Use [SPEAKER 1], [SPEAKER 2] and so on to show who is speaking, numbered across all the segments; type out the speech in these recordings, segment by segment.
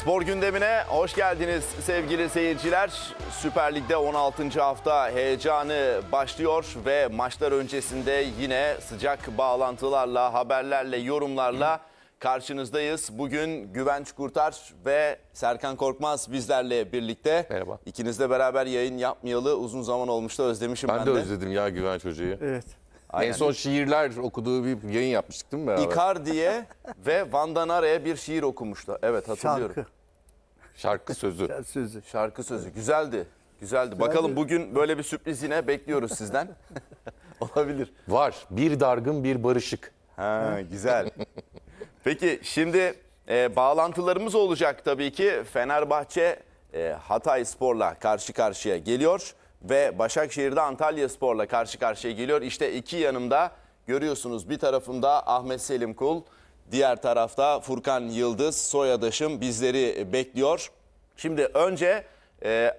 [SPEAKER 1] Spor gündemine hoş geldiniz sevgili seyirciler. Süper Lig'de 16. hafta heyecanı başlıyor ve maçlar öncesinde yine sıcak bağlantılarla, haberlerle, yorumlarla karşınızdayız. Bugün Güvenç Kurtar ve Serkan Korkmaz bizlerle birlikte. Merhaba. İkinizle beraber yayın yapmayalı uzun zaman olmuştu özlemişim ben, ben de. Ben de
[SPEAKER 2] özledim ya Güvenç Hoca'yı. Evet. Aynen. En son şiirler okuduğu bir yayın yapmıştık değil mi beraber?
[SPEAKER 1] Icardi'ye ve Van Danare'ye bir şiir okumuştu. Evet hatırlıyorum. Şarkı.
[SPEAKER 2] Şarkı sözü.
[SPEAKER 1] Şarkı sözü. Şarkı sözü. Güzeldi. Güzeldi. Güzeldi. Bakalım bugün böyle bir sürpriz yine bekliyoruz sizden. Olabilir. Var. Bir
[SPEAKER 2] dargın bir barışık. Ha, güzel.
[SPEAKER 1] Peki şimdi e, bağlantılarımız olacak tabii ki. Fenerbahçe e, Hatay Spor'la karşı karşıya geliyor ve Başakşehir'de Antalya Spor'la karşı karşıya geliyor. İşte iki yanımda görüyorsunuz bir tarafımda Ahmet Selim Kul, diğer tarafta Furkan Yıldız soyadaşım bizleri bekliyor. Şimdi önce e,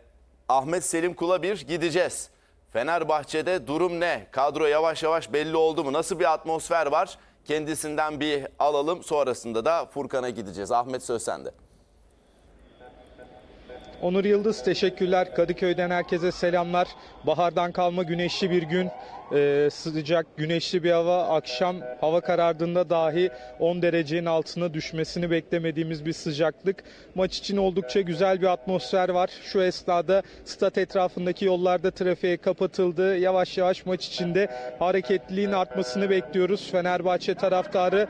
[SPEAKER 1] Ahmet Selim Kul'a bir gideceğiz. Fenerbahçe'de durum ne? Kadro yavaş yavaş belli oldu mu? Nasıl bir atmosfer var? Kendisinden bir alalım sonrasında da Furkan'a gideceğiz. Ahmet söz sende.
[SPEAKER 3] Onur Yıldız teşekkürler. Kadıköy'den herkese selamlar. Bahardan kalma güneşli bir gün e, sıcak, güneşli bir hava. Akşam hava karardığında dahi 10 derecenin altına düşmesini beklemediğimiz bir sıcaklık. Maç için oldukça güzel bir atmosfer var. Şu esnada stat etrafındaki yollarda trafiğe kapatıldı. Yavaş yavaş maç içinde hareketliliğin artmasını bekliyoruz. Fenerbahçe taraftarı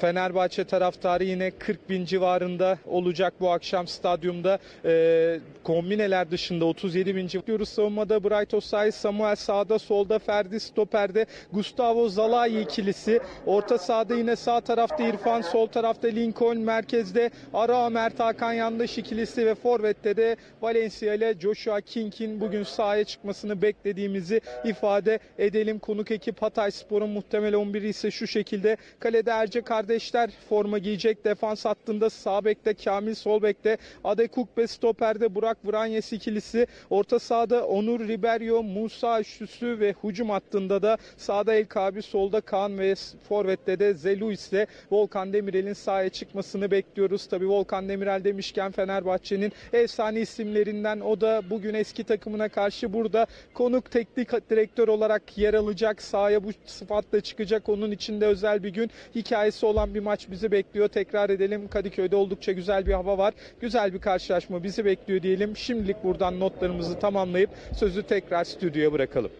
[SPEAKER 3] Fenerbahçe taraftarı yine 40 bin civarında olacak bu akşam stadyumda. E, kombineler dışında 37 bin civarında. Savunmada Brighto Osay, Samuel sağda solda Ferdi Stoper'de Gustavo Zalai ikilisi. Orta sahada yine sağ tarafta İrfan, sol tarafta Lincoln, merkezde Ara Mert Hakan Yandaş ikilisi ve Forvet'te de Valencia ile Joshua King'in bugün sahaya çıkmasını beklediğimizi ifade edelim. Konuk ekip Hatay Spor'un muhtemel 11'i ise şu şekilde. Kalede Erce kardeşler forma giyecek. Defans hattında sağ bekte Kamil, sol bekte Adekuk ve stoperde Burak Vranyes ikilisi. Orta sahada Onur Riberio, Musa Şüsü ve Hu hücum hattında da sağda El Kabi, solda Kaan ve Forvet'te de Zeluis ile Volkan Demirel'in sahaya çıkmasını bekliyoruz. Tabi Volkan Demirel demişken Fenerbahçe'nin efsane isimlerinden o da bugün eski takımına karşı burada konuk teknik direktör olarak yer alacak. Sahaya bu sıfatla çıkacak. Onun için de özel bir gün hikayesi olan bir maç bizi bekliyor. Tekrar edelim Kadıköy'de oldukça güzel bir hava var. Güzel bir karşılaşma bizi bekliyor diyelim. Şimdilik buradan notlarımızı tamamlayıp sözü tekrar stüdyoya bırakalım.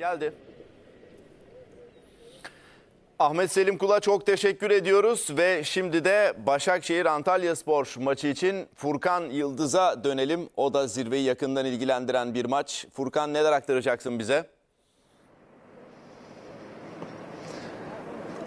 [SPEAKER 1] Geldi. Ahmet Selim Kula çok teşekkür ediyoruz ve şimdi de Başakşehir Antalya Spor maçı için Furkan Yıldız'a dönelim. O da zirveyi yakından ilgilendiren bir maç. Furkan neler aktaracaksın bize?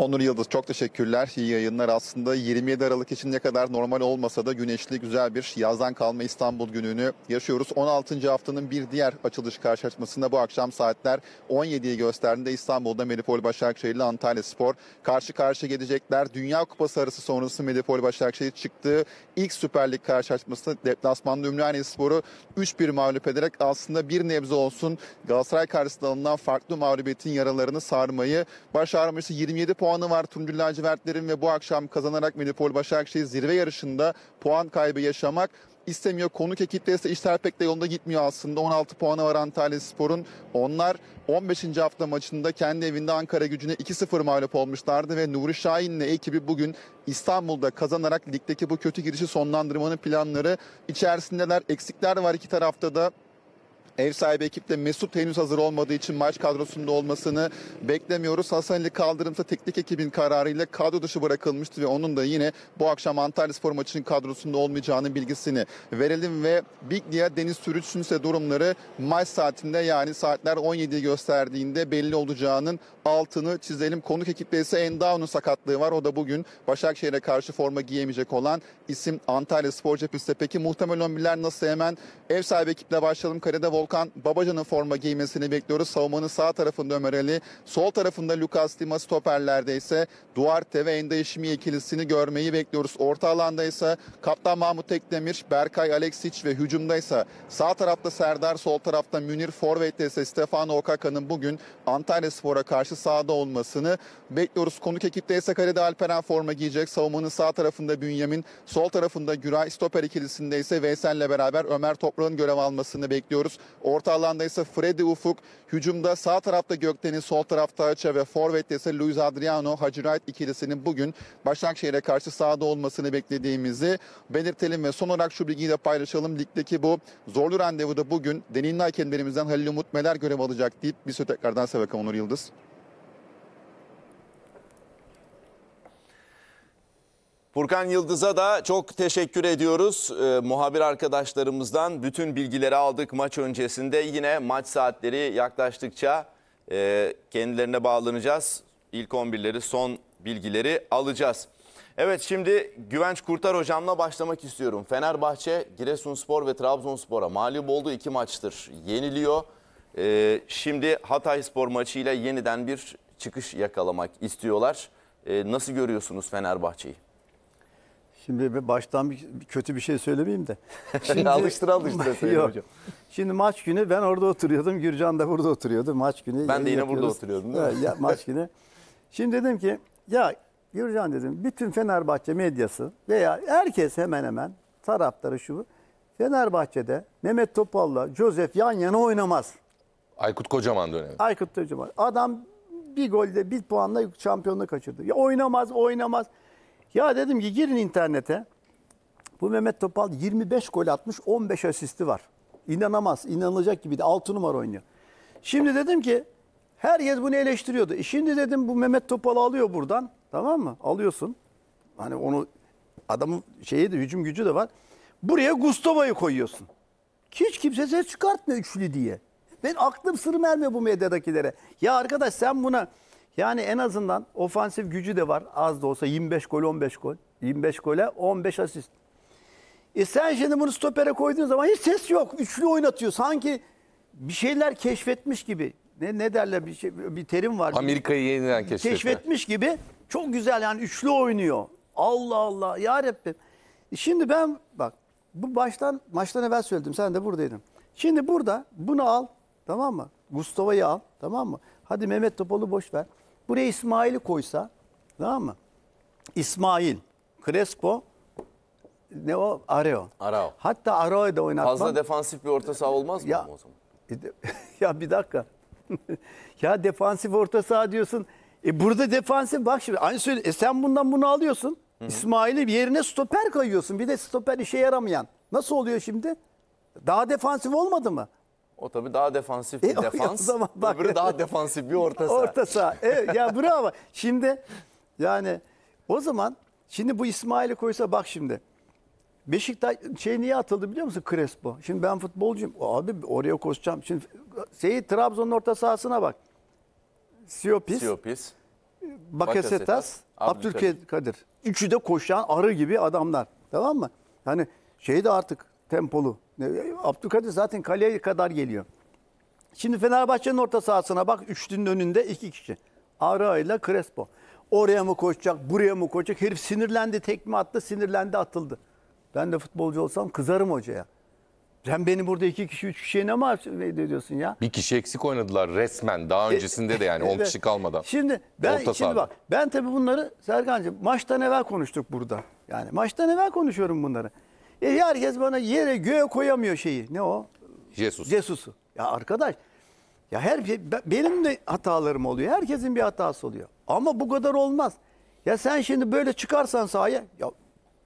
[SPEAKER 4] Onur Yıldız çok teşekkürler. İyi yayınlar. Aslında 27 Aralık için ne kadar normal olmasa da güneşli güzel bir yazdan kalma İstanbul gününü yaşıyoruz. 16. haftanın bir diğer açılış karşılaşmasında bu akşam saatler 17'yi gösterdiğinde İstanbul'da Medipol Başakşehir ile Antalya Spor karşı karşıya gelecekler. Dünya Kupası arası sonrası Medipol Başakşehir çıktığı ilk Süper Lig karşılaşmasında deplasmanda Ümraniye Spor'u 3-1 mağlup ederek aslında bir nebze olsun Galatasaray karşısında alınan farklı mağlubiyetin yaralarını sarmayı başarmıştı. 27 puan puanı var Tunceli Lacivertlerin ve bu akşam kazanarak Medipol Başakşehir zirve yarışında puan kaybı yaşamak istemiyor. Konuk ekipte ise işler pek de yolunda gitmiyor aslında. 16 puanı var Antalya Spor'un. Onlar 15. hafta maçında kendi evinde Ankara gücüne 2-0 mağlup olmuşlardı ve Nuri Şahin'le ekibi bugün İstanbul'da kazanarak ligdeki bu kötü girişi sonlandırmanın planları içerisindeler. Eksikler var iki tarafta da. Ev sahibi ekipte Mesut henüz hazır olmadığı için maç kadrosunda olmasını beklemiyoruz. Hasan Ali Kaldırımsa teknik ekibin kararıyla kadro dışı bırakılmıştı ve onun da yine bu akşam Antalya Spor maçının kadrosunda olmayacağının bilgisini verelim ve Biglia Deniz Sürüç'ün ise durumları maç saatinde yani saatler 17'yi gösterdiğinde belli olacağının altını çizelim. Konuk ekipte ise Endao'nun sakatlığı var. O da bugün Başakşehir'e karşı forma giyemeyecek olan isim Antalya Spor Cephesi'de. Peki muhtemel 11'ler nasıl hemen ev sahibi ekiple başlayalım. Kalede Volkan Babacan'ın forma giymesini bekliyoruz. Savunmanın sağ tarafında Ömer Ali, sol tarafında Lucas Lima stoperlerde ise Duarte ve Enda İşimi ikilisini görmeyi bekliyoruz. Orta alanda ise Kaptan Mahmut Tekdemir, Berkay Aleksic ve hücumda ise sağ tarafta Serdar, sol tarafta Münir, Forvet'te ise Stefano Okaka'nın bugün Antalya Spor'a karşı karşı sahada olmasını bekliyoruz. Konuk ekipte ise kalede Alperen forma giyecek. Savunmanın sağ tarafında Bünyamin, sol tarafında Güray, stoper ikilisinde ise Veysel'le beraber Ömer Toprak'ın görev almasını bekliyoruz. Orta alanda ise Freddy Ufuk, hücumda sağ tarafta Göktenin, sol tarafta Açı ve forvette ise Luis Adriano, Hacı Wright ikilisinin bugün Başakşehir'e karşı sahada olmasını beklediğimizi belirtelim ve son olarak şu bilgiyi de paylaşalım. Ligdeki bu zorlu randevuda bugün deneyimli hakemlerimizden Halil Umut Meler görev alacak deyip bir süre tekrardan Sevek Onur Yıldız. Furkan Yıldız'a
[SPEAKER 1] da çok teşekkür ediyoruz. E, muhabir arkadaşlarımızdan bütün bilgileri aldık maç öncesinde. Yine maç saatleri yaklaştıkça e, kendilerine bağlanacağız. İlk 11'leri, son bilgileri alacağız. Evet şimdi Güvenç Kurtar hocamla başlamak istiyorum. Fenerbahçe, Giresunspor ve Trabzonspor'a mağlup oldu. iki maçtır yeniliyor. E, şimdi Hatayspor maçıyla yeniden bir çıkış yakalamak istiyorlar. E, nasıl görüyorsunuz Fenerbahçe'yi?
[SPEAKER 5] Şimdi baştan bir, kötü bir şey söylemeyeyim de. Şimdi, alıştır alıştır hocam. Şimdi maç günü ben orada oturuyordum. Gürcan da burada oturuyordu. Maç günü. Ben de yine burada oturuyordum. Değil mi? ya, maç günü. Şimdi dedim ki ya Gürcan dedim bütün Fenerbahçe medyası veya herkes hemen hemen taraftarı şu Fenerbahçe'de Mehmet Topal'la Josef yan yana oynamaz.
[SPEAKER 2] Aykut Kocaman dönemi.
[SPEAKER 5] Aykut Kocaman. Adam bir golde bir puanla şampiyonluğu kaçırdı. Ya oynamaz oynamaz. Ya dedim ki girin internete. Bu Mehmet Topal 25 gol atmış 15 asisti var. İnanamaz, inanılacak gibi de 6 numara oynuyor. Şimdi dedim ki herkes bunu eleştiriyordu. E şimdi dedim bu Mehmet Topal alıyor buradan. Tamam mı? Alıyorsun. Hani onu adamın şeyi de hücum gücü de var. Buraya Gustavo'yu koyuyorsun. Hiç kimse ses çıkartmıyor üçlü diye. Ben aklım sır bu medyadakilere. Ya arkadaş sen buna yani en azından ofansif gücü de var. Az da olsa 25 gol 15 gol. 25 gole 15 asist. E sen şimdi bunu stopere koyduğun zaman hiç ses yok. Üçlü oynatıyor. Sanki bir şeyler keşfetmiş gibi. Ne, ne derler bir, şey, bir terim var.
[SPEAKER 2] Amerika'yı yeniden keşfetme. Keşfetmiş
[SPEAKER 5] gibi. Çok güzel yani üçlü oynuyor. Allah Allah ya Rabbim. E şimdi ben bak bu baştan maçtan evvel söyledim. Sen de buradaydın. Şimdi burada bunu al tamam mı? Mustafa'yı al tamam mı? Hadi Mehmet Topalı boş ver. Buraya İsmail'i koysa tamam mı? İsmail, Crespo, ne o? Areo. Arao. Hatta Arao'yu da oynatmam. Fazla
[SPEAKER 1] defansif bir orta saha olmaz mı ya, o zaman?
[SPEAKER 5] E ya bir dakika. ya defansif orta saha diyorsun. E burada defansif bak şimdi aynı söyle. E sen bundan bunu alıyorsun. İsmail'i bir yerine stoper koyuyorsun. Bir de stoper işe yaramayan. Nasıl oluyor şimdi? Daha defansif olmadı mı? O
[SPEAKER 1] tabii daha defansif bir e, defans. O zaman bak, öbürü daha defansif bir orta saha. Orta saha. Evet
[SPEAKER 5] ya bravo. Şimdi yani o zaman şimdi bu İsmail'i koysa bak şimdi. Beşiktaş şey niye atıldı biliyor musun Crespo? Şimdi ben futbolcuyum. Abi oraya koşacağım. Şimdi şeyi Trabzon'un orta sahasına bak. Siopis. Siopis.
[SPEAKER 1] Bakasetas, Abdülkadir.
[SPEAKER 5] Üçü de koşan arı gibi adamlar. Tamam mı? Yani şey de artık tempolu. Abdülkadir zaten kaleye kadar geliyor. Şimdi Fenerbahçe'nin orta sahasına bak. Üçlünün önünde iki kişi. Ara ile Crespo. Oraya mı koşacak, buraya mı koşacak? Herif sinirlendi, tekme attı, sinirlendi, atıldı. Ben de futbolcu olsam kızarım hocaya. Sen beni burada iki kişi, üç kişiye ne maaş ediyorsun ya?
[SPEAKER 2] Bir kişi eksik oynadılar resmen. Daha e, öncesinde de yani 10 e, kişi kalmadan. Şimdi ben Orta şimdi bak
[SPEAKER 5] ben tabii bunları Serkan'cığım maçtan evvel konuştuk burada. Yani maçtan evvel konuşuyorum bunları. E, herkes bana yere göğe koyamıyor şeyi. Ne o? Jesus. Jesus'u. Ya arkadaş ya her şey, benim de hatalarım oluyor. Herkesin bir hatası oluyor. Ama bu kadar olmaz. Ya sen şimdi böyle çıkarsan sahaya ya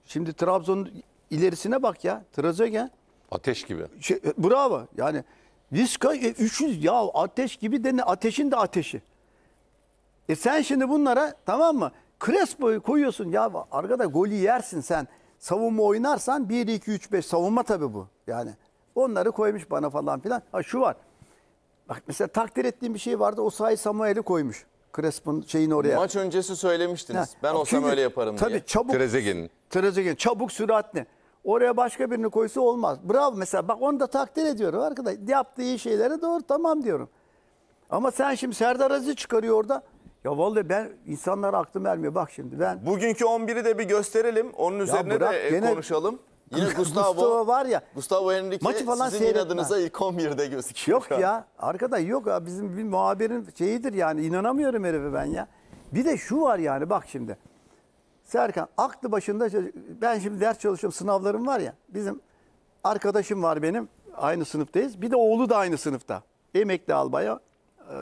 [SPEAKER 5] şimdi Trabzon ilerisine bak ya. Trezeguet ateş gibi. Şey, e, bravo. Yani Viska 300 e, ya ateş gibi de ne ateşin de ateşi. E sen şimdi bunlara tamam mı? Crespo'yu koyuyorsun ya arkada golü yersin sen savunma oynarsan 1 2 3 5 savunma tabii bu. Yani onları koymuş bana falan filan. Ha şu var. Bak mesela takdir ettiğim bir şey vardı. O sahi Samuel'i koymuş. Crespo'nun şeyini oraya. Maç öncesi söylemiştiniz. Ha. Ben olsam öyle yaparım tabii diye. çabuk. Trezeguet'in. Trezeguet'in çabuk süratli. Oraya başka birini koysa olmaz. Bravo mesela bak onu da takdir ediyorum arkadaş. Yaptığı iyi şeylere doğru tamam diyorum. Ama sen şimdi Serdar Aziz çıkarıyor orada. Ya vallahi ben insanlara aklım ermiyor. Bak şimdi ben Bugünkü 11'i de bir gösterelim. Onun üzerine bırak de gene- konuşalım. Yine Gustavo, Gustavo var ya. Gustavo Henrique Maçı falan sizin seyretme. inadınıza ilk 11'de gözüküyor. Yok ya. Arkada yok ya. Bizim bir muhabirin şeyidir yani. inanamıyorum herife ben ya. Bir de şu var yani bak şimdi. Serkan aklı başında ben şimdi ders çalışıyorum sınavlarım var ya. Bizim arkadaşım var benim. Aynı sınıftayız. Bir de oğlu da aynı sınıfta. Emekli albaya e,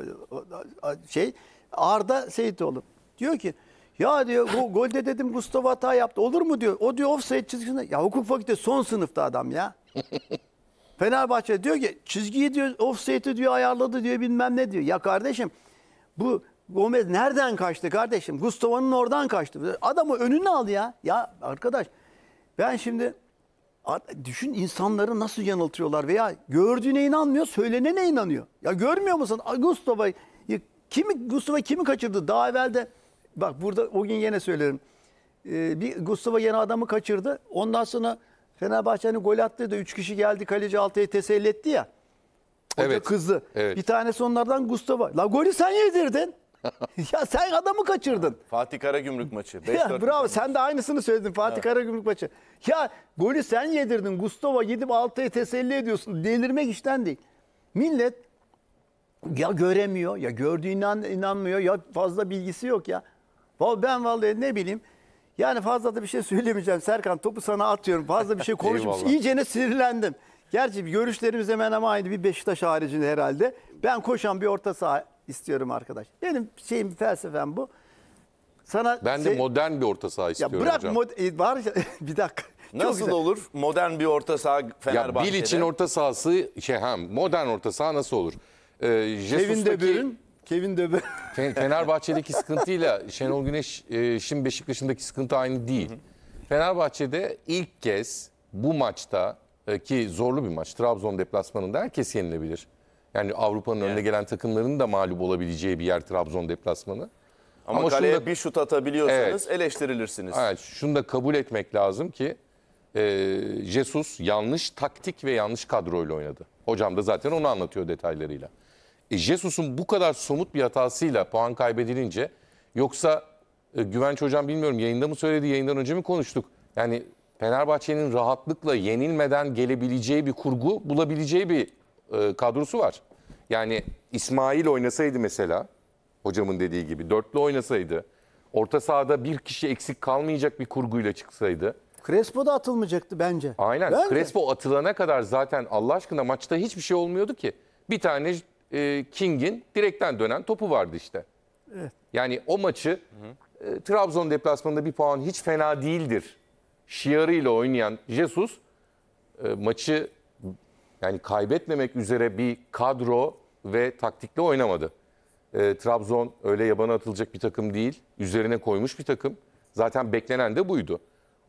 [SPEAKER 5] şey Arda Seyitoğlu. Diyor ki ya diyor go golde dedim Mustafa hata yaptı. Olur mu diyor. O diyor offside çizgisinde. Ya hukuk fakültesi son sınıfta adam ya. Fenerbahçe diyor ki çizgiyi diyor offside'i diyor ayarladı diyor bilmem ne diyor. Ya kardeşim bu Gomez nereden kaçtı kardeşim? Gustavo'nun oradan kaçtı. Adamı önünü aldı ya. Ya arkadaş ben şimdi düşün insanları nasıl yanıltıyorlar veya gördüğüne inanmıyor, söylenene inanıyor. Ya görmüyor musun? Gustavo'yu Kimi Gustavo kimi kaçırdı? Daha evvel de bak burada o gün yine söylerim. Ee, bir Gustavo yeni adamı kaçırdı. Ondan sonra Fenerbahçe'nin gol attığı da 3 kişi geldi kaleci altıya teselli etti ya. Hoca evet. kızdı. Evet. Bir tanesi onlardan Gustavo. La golü sen yedirdin. ya sen adamı kaçırdın.
[SPEAKER 1] Fatih Karagümrük maçı. Ya,
[SPEAKER 5] bravo maçı. sen de aynısını söyledin Fatih Karagümrük maçı. Ya golü sen yedirdin. Gustavo gidip altıya teselli ediyorsun. Delirmek işten değil. Millet ya göremiyor ya gördüğüne inanmıyor ya fazla bilgisi yok ya. Ben vallahi ne bileyim yani fazla da bir şey söylemeyeceğim Serkan topu sana atıyorum fazla bir şey konuşmuş iyicene sinirlendim. Gerçi görüşlerimiz hemen ama aynı bir Beşiktaş haricinde herhalde. Ben koşan bir orta saha istiyorum arkadaş. Benim şeyim felsefem bu. Sana Ben de
[SPEAKER 2] modern bir orta saha istiyorum ya bırak hocam.
[SPEAKER 5] Mod, var, e, bir dakika.
[SPEAKER 1] Nasıl olur modern bir orta saha Fenerbahçe'de? Ya Bil için orta
[SPEAKER 2] sahası şey ha modern orta saha nasıl olur? e, Kevin De Bruyne, Kevin De Bruyne. Fenerbahçe'deki sıkıntıyla Şenol Güneş e, şimdi Beşiktaş'ındaki sıkıntı aynı değil. Fenerbahçe'de ilk kez bu maçta e, ki zorlu bir maç Trabzon deplasmanında herkes yenilebilir. Yani Avrupa'nın önüne gelen takımların da mağlup olabileceği bir yer Trabzon deplasmanı. Ama, Ama kaleye da-
[SPEAKER 1] bir şut atabiliyorsanız
[SPEAKER 2] eleştirilirsiniz. Evet, şunu da kabul etmek lazım ki e, Jesus yanlış taktik ve yanlış kadroyla oynadı. Hocam da zaten onu anlatıyor detaylarıyla. E, Jesus'un bu kadar somut bir hatasıyla puan kaybedilince yoksa e, Güvenç Hocam bilmiyorum yayında mı söyledi yayından önce mi konuştuk? Yani Fenerbahçe'nin rahatlıkla yenilmeden gelebileceği bir kurgu bulabileceği bir e, kadrosu var. Yani İsmail oynasaydı mesela hocamın dediği gibi dörtlü oynasaydı orta sahada bir kişi eksik kalmayacak bir kurguyla çıksaydı. Crespo
[SPEAKER 5] da atılmayacaktı bence.
[SPEAKER 2] Aynen. Bence. Crespo atılana kadar zaten Allah aşkına maçta hiçbir şey olmuyordu ki. Bir tane e, King'in direkten dönen topu vardı işte. Evet. Yani o maçı e, Trabzon deplasmanında bir puan hiç fena değildir. Şiarıyla oynayan Jesus e, maçı yani kaybetmemek üzere bir kadro ve taktikle oynamadı. E, Trabzon öyle yabana atılacak bir takım değil. Üzerine koymuş bir takım. Zaten beklenen de buydu.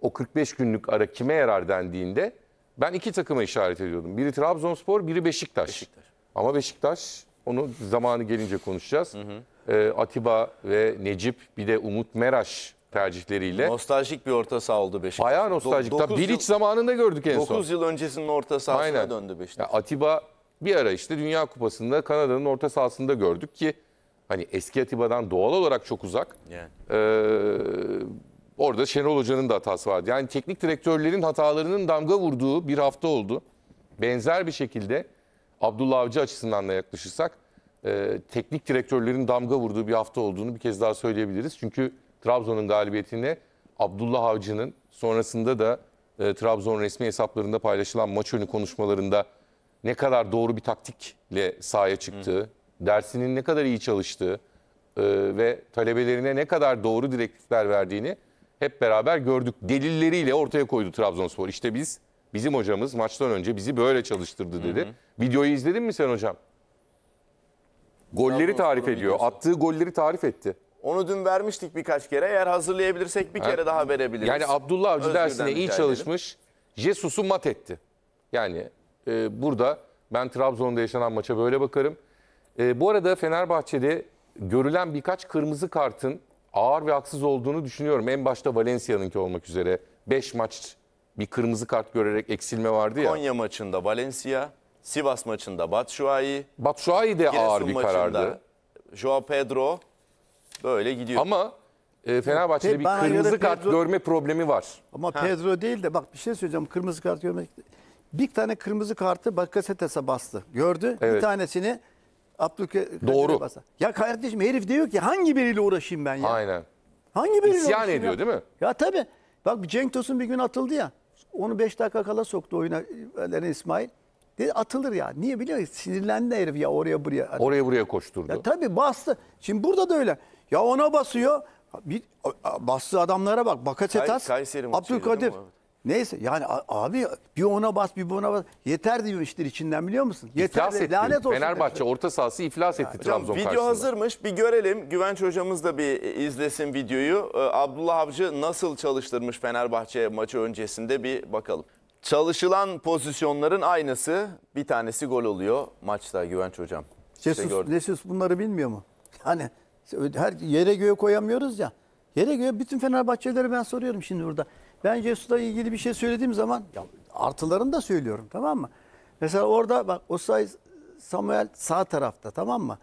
[SPEAKER 2] O 45 günlük ara kime yarar dendiğinde ben iki takıma işaret ediyordum. Biri Trabzonspor, biri Beşiktaş. Beşiktaş. Ama Beşiktaş onu zamanı gelince konuşacağız. Hı hı. E, Atiba ve Necip bir de Umut Meraş tercihleriyle. Nostaljik bir orta saha oldu Beşiktaş. Bayağı nostaljik. Do- Tabii Bilic zamanında gördük en 9 son. 9 yıl öncesinin orta sahasına Aynen. döndü Beşiktaş. Yani Atiba bir ara işte Dünya Kupası'nda Kanada'nın orta sahasında gördük ki hani eski Atiba'dan doğal olarak çok uzak. Yani. Ee, orada Şenol Hoca'nın da hatası vardı. Yani teknik direktörlerin hatalarının damga vurduğu bir hafta oldu. Benzer bir şekilde Abdullah Avcı açısından da yaklaşırsak e, teknik direktörlerin damga vurduğu bir hafta olduğunu bir kez daha söyleyebiliriz. Çünkü Trabzon'un galibiyetinde Abdullah Avcı'nın sonrasında da e, Trabzon resmi hesaplarında paylaşılan maç önü konuşmalarında ne kadar doğru bir taktikle sahaya çıktığı, Hı. dersinin ne kadar iyi çalıştığı e, ve talebelerine ne kadar doğru direktifler verdiğini hep beraber gördük. Delilleriyle ortaya koydu Trabzonspor. İşte biz Bizim hocamız maçtan önce bizi böyle çalıştırdı dedi. Hı hı. Videoyu izledin mi sen hocam? Golleri tarif ediyor. Videosu. Attığı golleri tarif etti.
[SPEAKER 1] Onu dün vermiştik
[SPEAKER 2] birkaç kere. Eğer hazırlayabilirsek bir ha. kere daha verebiliriz. Yani Abdullah Avcı Özgür'den dersine iyi çalışmış. Jesus'u mat etti. Yani e, burada ben Trabzon'da yaşanan maça böyle bakarım. E, bu arada Fenerbahçe'de görülen birkaç kırmızı kartın ağır ve haksız olduğunu düşünüyorum. En başta Valencia'nınki olmak üzere 5 maç bir kırmızı kart görerek eksilme vardı ya. Konya maçında Valencia, Sivas maçında
[SPEAKER 1] Batshuayi. Batshuayi de Giresun ağır bir karardı. Joao Pedro böyle
[SPEAKER 2] gidiyor. Ama e, Fenerbahçe'de bir kırmızı kart Pedro- görme problemi var. Ama Ha. Pedro değil
[SPEAKER 5] de bak bir şey söyleyeceğim. Kırmızı kart görmek. Bir tane kırmızı kartı Bakasetas'a bastı. Gördü. Bir tanesini Abdülkadir'e Doğru. bastı. Ya kardeşim herif diyor ki hangi biriyle uğraşayım ben ya? Aynen. Hangi biriyle İsyan uğraşayım ediyor ya? değil mi? Ya tabii. Bak bir Cenk Tosun bir gün atıldı ya. Onu 5 dakika kala soktu oyuna yani İsmail. Dedi atılır ya. Niye biliyor musun? Sinirlendi herif ya oraya buraya. Hani- oraya
[SPEAKER 2] buraya koşturdu.
[SPEAKER 5] Ya tabii bastı. Şimdi burada da öyle. Ya ona basıyor. Bir, bastığı adamlara bak. Bakatetas. Kay Abdülkadir. Neyse yani abi bir ona bas bir buna bas. Yeter diyor işler içinden biliyor musun? Yeter iflas de, etti. lanet olsun. Fenerbahçe
[SPEAKER 2] demişler. orta sahası iflas etti Trabzon Hocam, Video karşısında.
[SPEAKER 1] hazırmış bir görelim. Güvenç hocamız da bir izlesin videoyu. Ee, Abdullah Avcı nasıl çalıştırmış Fenerbahçe maçı öncesinde bir bakalım. Çalışılan pozisyonların aynısı bir tanesi gol oluyor maçta Güvenç hocam. Cesus, işte
[SPEAKER 5] Nesus bunları bilmiyor mu? Hani her yere göğe koyamıyoruz ya. Yere göğe bütün Fenerbahçeleri ben soruyorum şimdi burada. Ben Jesus'la ilgili bir şey söylediğim zaman ya artılarını da söylüyorum tamam mı? Mesela orada bak o say Samuel sağ tarafta tamam mı?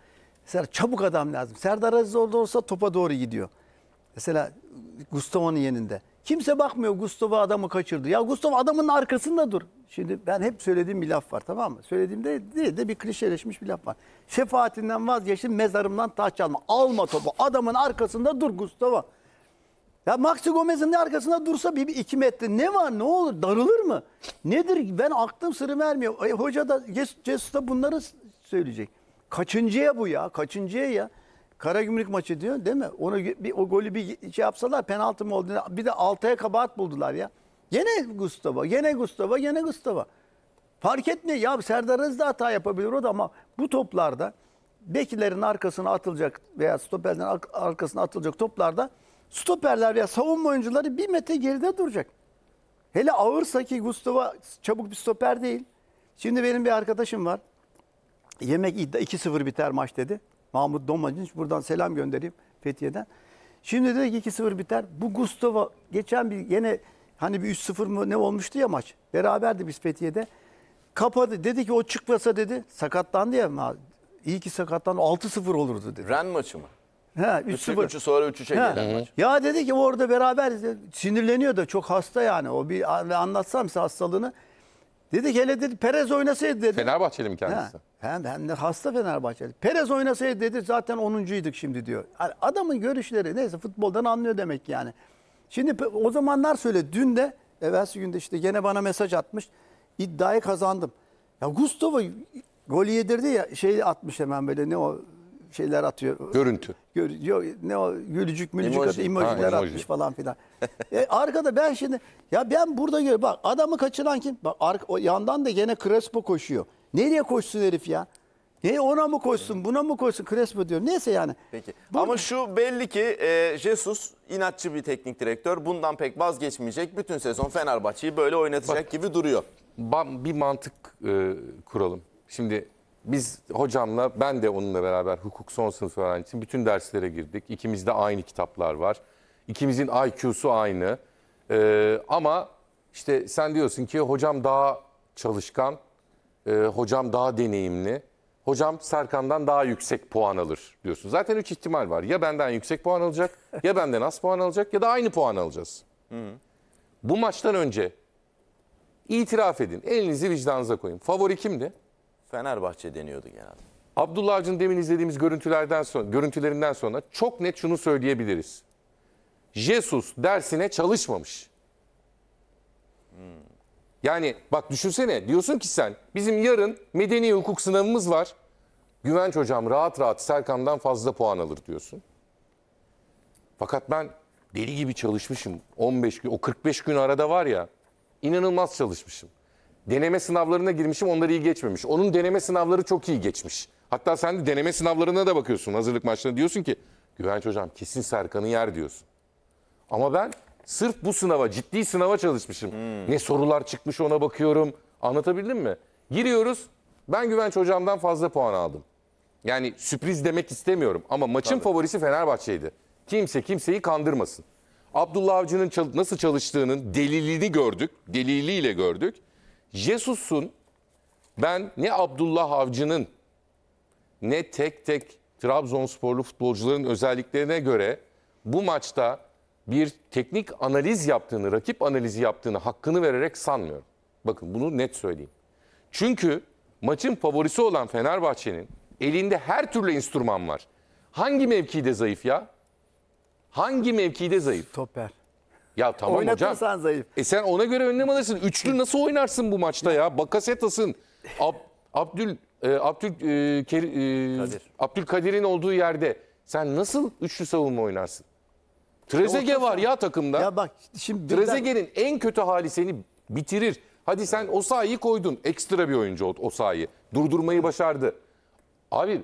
[SPEAKER 5] Mesela çabuk adam lazım. Serdar Aziz orada olsa topa doğru gidiyor. Mesela Gustavo'nun yeninde. Kimse bakmıyor Gustavo adamı kaçırdı. Ya Gustavo adamın arkasında dur. Şimdi ben hep söylediğim bir laf var tamam mı? Söylediğimde değil de bir klişeleşmiş bir laf var. Şefaatinden vazgeçin, mezarımdan taç alma. Alma topu adamın arkasında dur Gustavo. Ya Maxi Gomez'in ne arkasında dursa bir, bir iki metre ne var ne olur darılır mı? Nedir ben aklım sırrı vermiyor. E, hoca da Cesus da bunları söyleyecek. Kaçıncıya bu ya kaçıncıya ya. Karagümrük maçı diyor değil mi? Onu bir, o golü bir şey yapsalar penaltı mı oldu? Bir de altaya kabahat buldular ya. yine Gustavo, yine Gustavo, yine Gustavo. Fark etmiyor. Ya Serdar Aziz de hata yapabilir o da ama bu toplarda bekilerin arkasına atılacak veya stoperlerin arkasına atılacak toplarda stoperler veya savunma oyuncuları bir metre geride duracak. Hele ağırsa ki Gustavo çabuk bir stoper değil. Şimdi benim bir arkadaşım var. Yemek iddia 2-0 biter maç dedi. Mahmut Domacinç buradan selam göndereyim Fethiye'den. Şimdi dedi ki 2-0 biter. Bu Gustavo geçen bir yine hani bir 3-0 mı ne olmuştu ya maç. Beraberdi biz Fethiye'de. Kapadı. Dedi ki o çıkmasa dedi sakatlandı ya. İyi ki sakatlandı. 6-0 olurdu dedi. Ren maçı mı? Ha, 3-0. 3ü şey
[SPEAKER 1] sonra 3-3'e şey maç.
[SPEAKER 5] Ya dedi ki orada beraber sinirleniyor da çok hasta yani. O bir anlatsam size hastalığını. Dedi ki hele dedi Perez oynasaydı dedi. Fenerbahçeli mi Ha, kendisi? Hem, hem de hasta Fenerbahçeli. Perez oynasaydı dedi zaten 10.'uyduk şimdi diyor. Yani Adamın görüşleri neyse futboldan anlıyor demek yani. Şimdi o zamanlar söyle dün de evvelsi günde işte gene bana mesaj atmış. İddiayı kazandım. Ya Gustavo gol yedirdi ya şey atmış hemen böyle ne o şeyler atıyor. Görüntü. Gör, yok, ne o gülücük mülücük Emoji. atıyor. Emojiler Ha, emoji. atmış falan filan. e, arkada ben şimdi ya ben burada gör bak adamı kaçıran kim? Bak arka, o yandan da gene Crespo koşuyor. Nereye koşsun herif ya? Ne ona mı koşsun buna mı koşsun Crespo diyor. Neyse yani. Peki. Bu- Ama şu belli ki
[SPEAKER 1] e, Jesus inatçı bir teknik direktör. Bundan pek vazgeçmeyecek. Bütün sezon Fenerbahçe'yi
[SPEAKER 2] böyle oynatacak gibi duruyor. Bam, bir mantık e, kuralım. Şimdi biz hocamla ben de onunla beraber hukuk son sınıf öğrencisinin bütün derslere girdik. İkimizde aynı kitaplar var. İkimizin IQ'su aynı. Ee, ama işte sen diyorsun ki hocam daha çalışkan, e, hocam daha deneyimli. Hocam Serkan'dan daha yüksek puan alır diyorsun. Zaten üç ihtimal var. Ya benden yüksek puan alacak, ya benden az puan alacak ya da aynı puan alacağız. Hı. Bu maçtan önce itiraf edin. Elinizi vicdanınıza koyun. Favori kimdi? Fenerbahçe deniyordu genelde. Abdullah Avcı'nın demin izlediğimiz görüntülerden sonra, görüntülerinden sonra çok net şunu söyleyebiliriz. Jesus dersine çalışmamış. Yani bak düşünsene diyorsun ki sen bizim yarın medeni hukuk sınavımız var. Güvenç hocam rahat rahat Serkan'dan fazla puan alır diyorsun. Fakat ben deli gibi çalışmışım. 15 gün o 45 gün arada var ya inanılmaz çalışmışım deneme sınavlarına girmişim onları iyi geçmemiş. Onun deneme sınavları çok iyi geçmiş. Hatta sen de deneme sınavlarına da bakıyorsun hazırlık maçlarına diyorsun ki Güvenç hocam kesin Serkan'ı yer diyorsun. Ama ben sırf bu sınava ciddi sınava çalışmışım. Hmm. Ne sorular çıkmış ona bakıyorum. Anlatabildim mi? Giriyoruz ben Güvenç hocamdan fazla puan aldım. Yani sürpriz demek istemiyorum ama maçın Tabii. favorisi Fenerbahçe'ydi. Kimse kimseyi kandırmasın. Abdullah Avcı'nın nasıl çalıştığının delilini gördük, deliliyle gördük. Jesus'un ben ne Abdullah Avcı'nın ne tek tek Trabzonsporlu futbolcuların özelliklerine göre bu maçta bir teknik analiz yaptığını, rakip analizi yaptığını hakkını vererek sanmıyorum. Bakın bunu net söyleyeyim. Çünkü maçın favorisi olan Fenerbahçe'nin elinde her türlü enstrüman var. Hangi mevkide zayıf ya? Hangi mevkide zayıf? Stoper. Ya tamam Oynatırsan hocam. zayıf. E sen ona göre önlem alırsın. Üçlü nasıl oynarsın bu maçta ya? Bakasetas'ın, Ab, Abdül e, Abdül e, Ker, e, Kadir. Abdülkadir'in olduğu yerde sen nasıl üçlü savunma oynarsın? Trezege var ya takımda. Ya bak şimdi birden- en kötü hali seni bitirir. Hadi sen o sahayı koydun. Ekstra bir oyuncu o, o sahayı. Durdurmayı başardı. Abi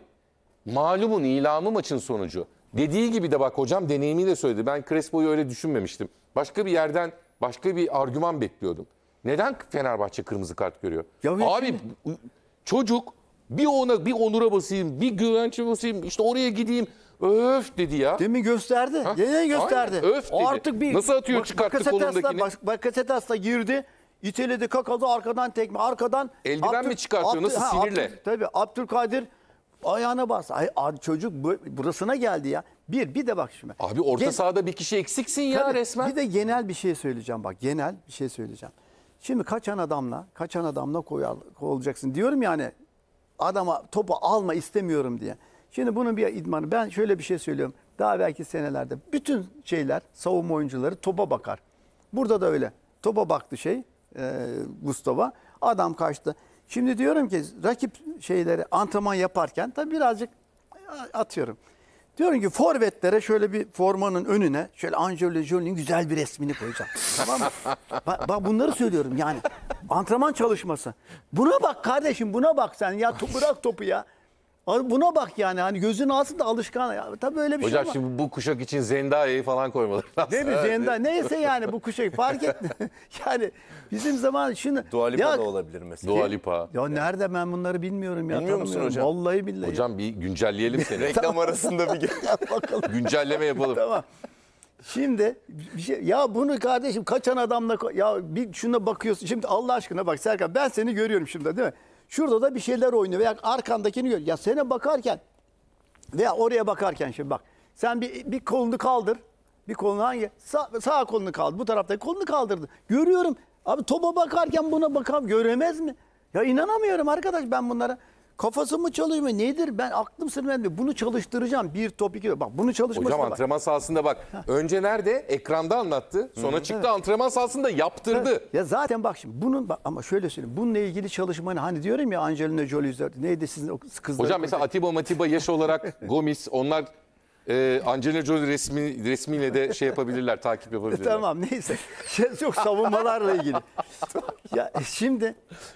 [SPEAKER 2] malumun ilamı maçın sonucu. Dediği gibi de bak hocam deneyimiyle söyledi. Ben Crespo'yu öyle düşünmemiştim. Başka bir yerden başka bir argüman bekliyordum. Neden Fenerbahçe kırmızı kart görüyor? Ya Abi çocuk bir ona bir onura basayım, bir güvence basayım, işte oraya gideyim. Öf dedi ya. Değil mi gösterdi? Ha? Yine gösterdi. Aynen, öf dedi. O artık bir Nasıl atıyor bak, çıkarttı kolundakini? Bakasetas girdi.
[SPEAKER 5] İteledi kakadı arkadan tekme arkadan. Eldiven Abdül, mi çıkartıyor Abdül, nasıl ha, sinirle? Abdül, tabii Abdülkadir Ayağına bas. Ay, çocuk burasına geldi ya. Bir, bir de bak şimdi.
[SPEAKER 2] Abi orta Gen sahada bir kişi eksiksin ya Tabii,
[SPEAKER 5] resmen. Bir de genel bir şey söyleyeceğim bak. Genel bir şey söyleyeceğim. Şimdi kaçan adamla, kaçan adamla koyal, olacaksın. Diyorum yani adama topu alma istemiyorum diye. Şimdi bunun bir idmanı. Ben şöyle bir şey söylüyorum. Daha belki senelerde bütün şeyler savunma oyuncuları topa bakar. Burada da öyle. Topa baktı şey e, Mustafa. Adam kaçtı. Şimdi diyorum ki rakip şeyleri antrenman yaparken tabii birazcık atıyorum. Diyorum ki forvetlere şöyle bir formanın önüne şöyle Angelo Jolie'nin güzel bir resmini koyacağım. tamam mı? Bak, bak bunları söylüyorum yani. Antrenman çalışması. Buna bak kardeşim buna bak sen ya to bırak topu ya buna bak yani hani gözün altında alışkan. Ya, tabii öyle bir şey Hocam şey ama.
[SPEAKER 2] şimdi bu kuşak için Zendaya'yı falan koymalı. lazım. Değil mi Zendaya? Neyse yani bu kuşak fark et. yani bizim zaman şimdi. Dua Lipa ya, da olabilir mesela. Dua Lipa. Ya
[SPEAKER 5] yani. nerede ben bunları bilmiyorum ya. Bilmiyor musun hocam? Vallahi billahi.
[SPEAKER 2] Hocam bir güncelleyelim seni. Reklam arasında bir bakalım. Güncelleme yapalım. tamam.
[SPEAKER 5] Şimdi bir şey, ya bunu kardeşim kaçan adamla ya bir şuna bakıyorsun. Şimdi Allah aşkına bak Serkan ben seni görüyorum şimdi değil mi? Şurada da bir şeyler oynuyor veya arkandakini gör. Ya sene bakarken veya oraya bakarken şimdi bak. Sen bir, bir kolunu kaldır. Bir kolunu hangi? Sağ, sağ kolunu kaldır. Bu tarafta kolunu kaldırdı. Görüyorum. Abi topa bakarken buna bakam göremez mi? Ya inanamıyorum arkadaş ben bunlara. Kafası mı çalıyor mu nedir? Ben aklım sırmıyor. Bunu çalıştıracağım. Bir topik. Bak bunu çalışması Hocam antrenman
[SPEAKER 2] sahasında bak. Önce nerede? Ekranda anlattı. Sonra çıktı antrenman sahasında yaptırdı. Ya
[SPEAKER 5] zaten bak şimdi bunun bak, ama şöyle söyleyeyim. Bununla ilgili çalışmanı hani diyorum ya Angelina Jolie Neydi sizin
[SPEAKER 2] kızlar? Hocam mesela Atiba Matiba yaş olarak Gomis onlar e, Angelina Jolie resmi resmiyle de şey yapabilirler, takip yapabilirler.
[SPEAKER 5] tamam neyse. Çok şey, savunmalarla ilgili.
[SPEAKER 2] ya şimdi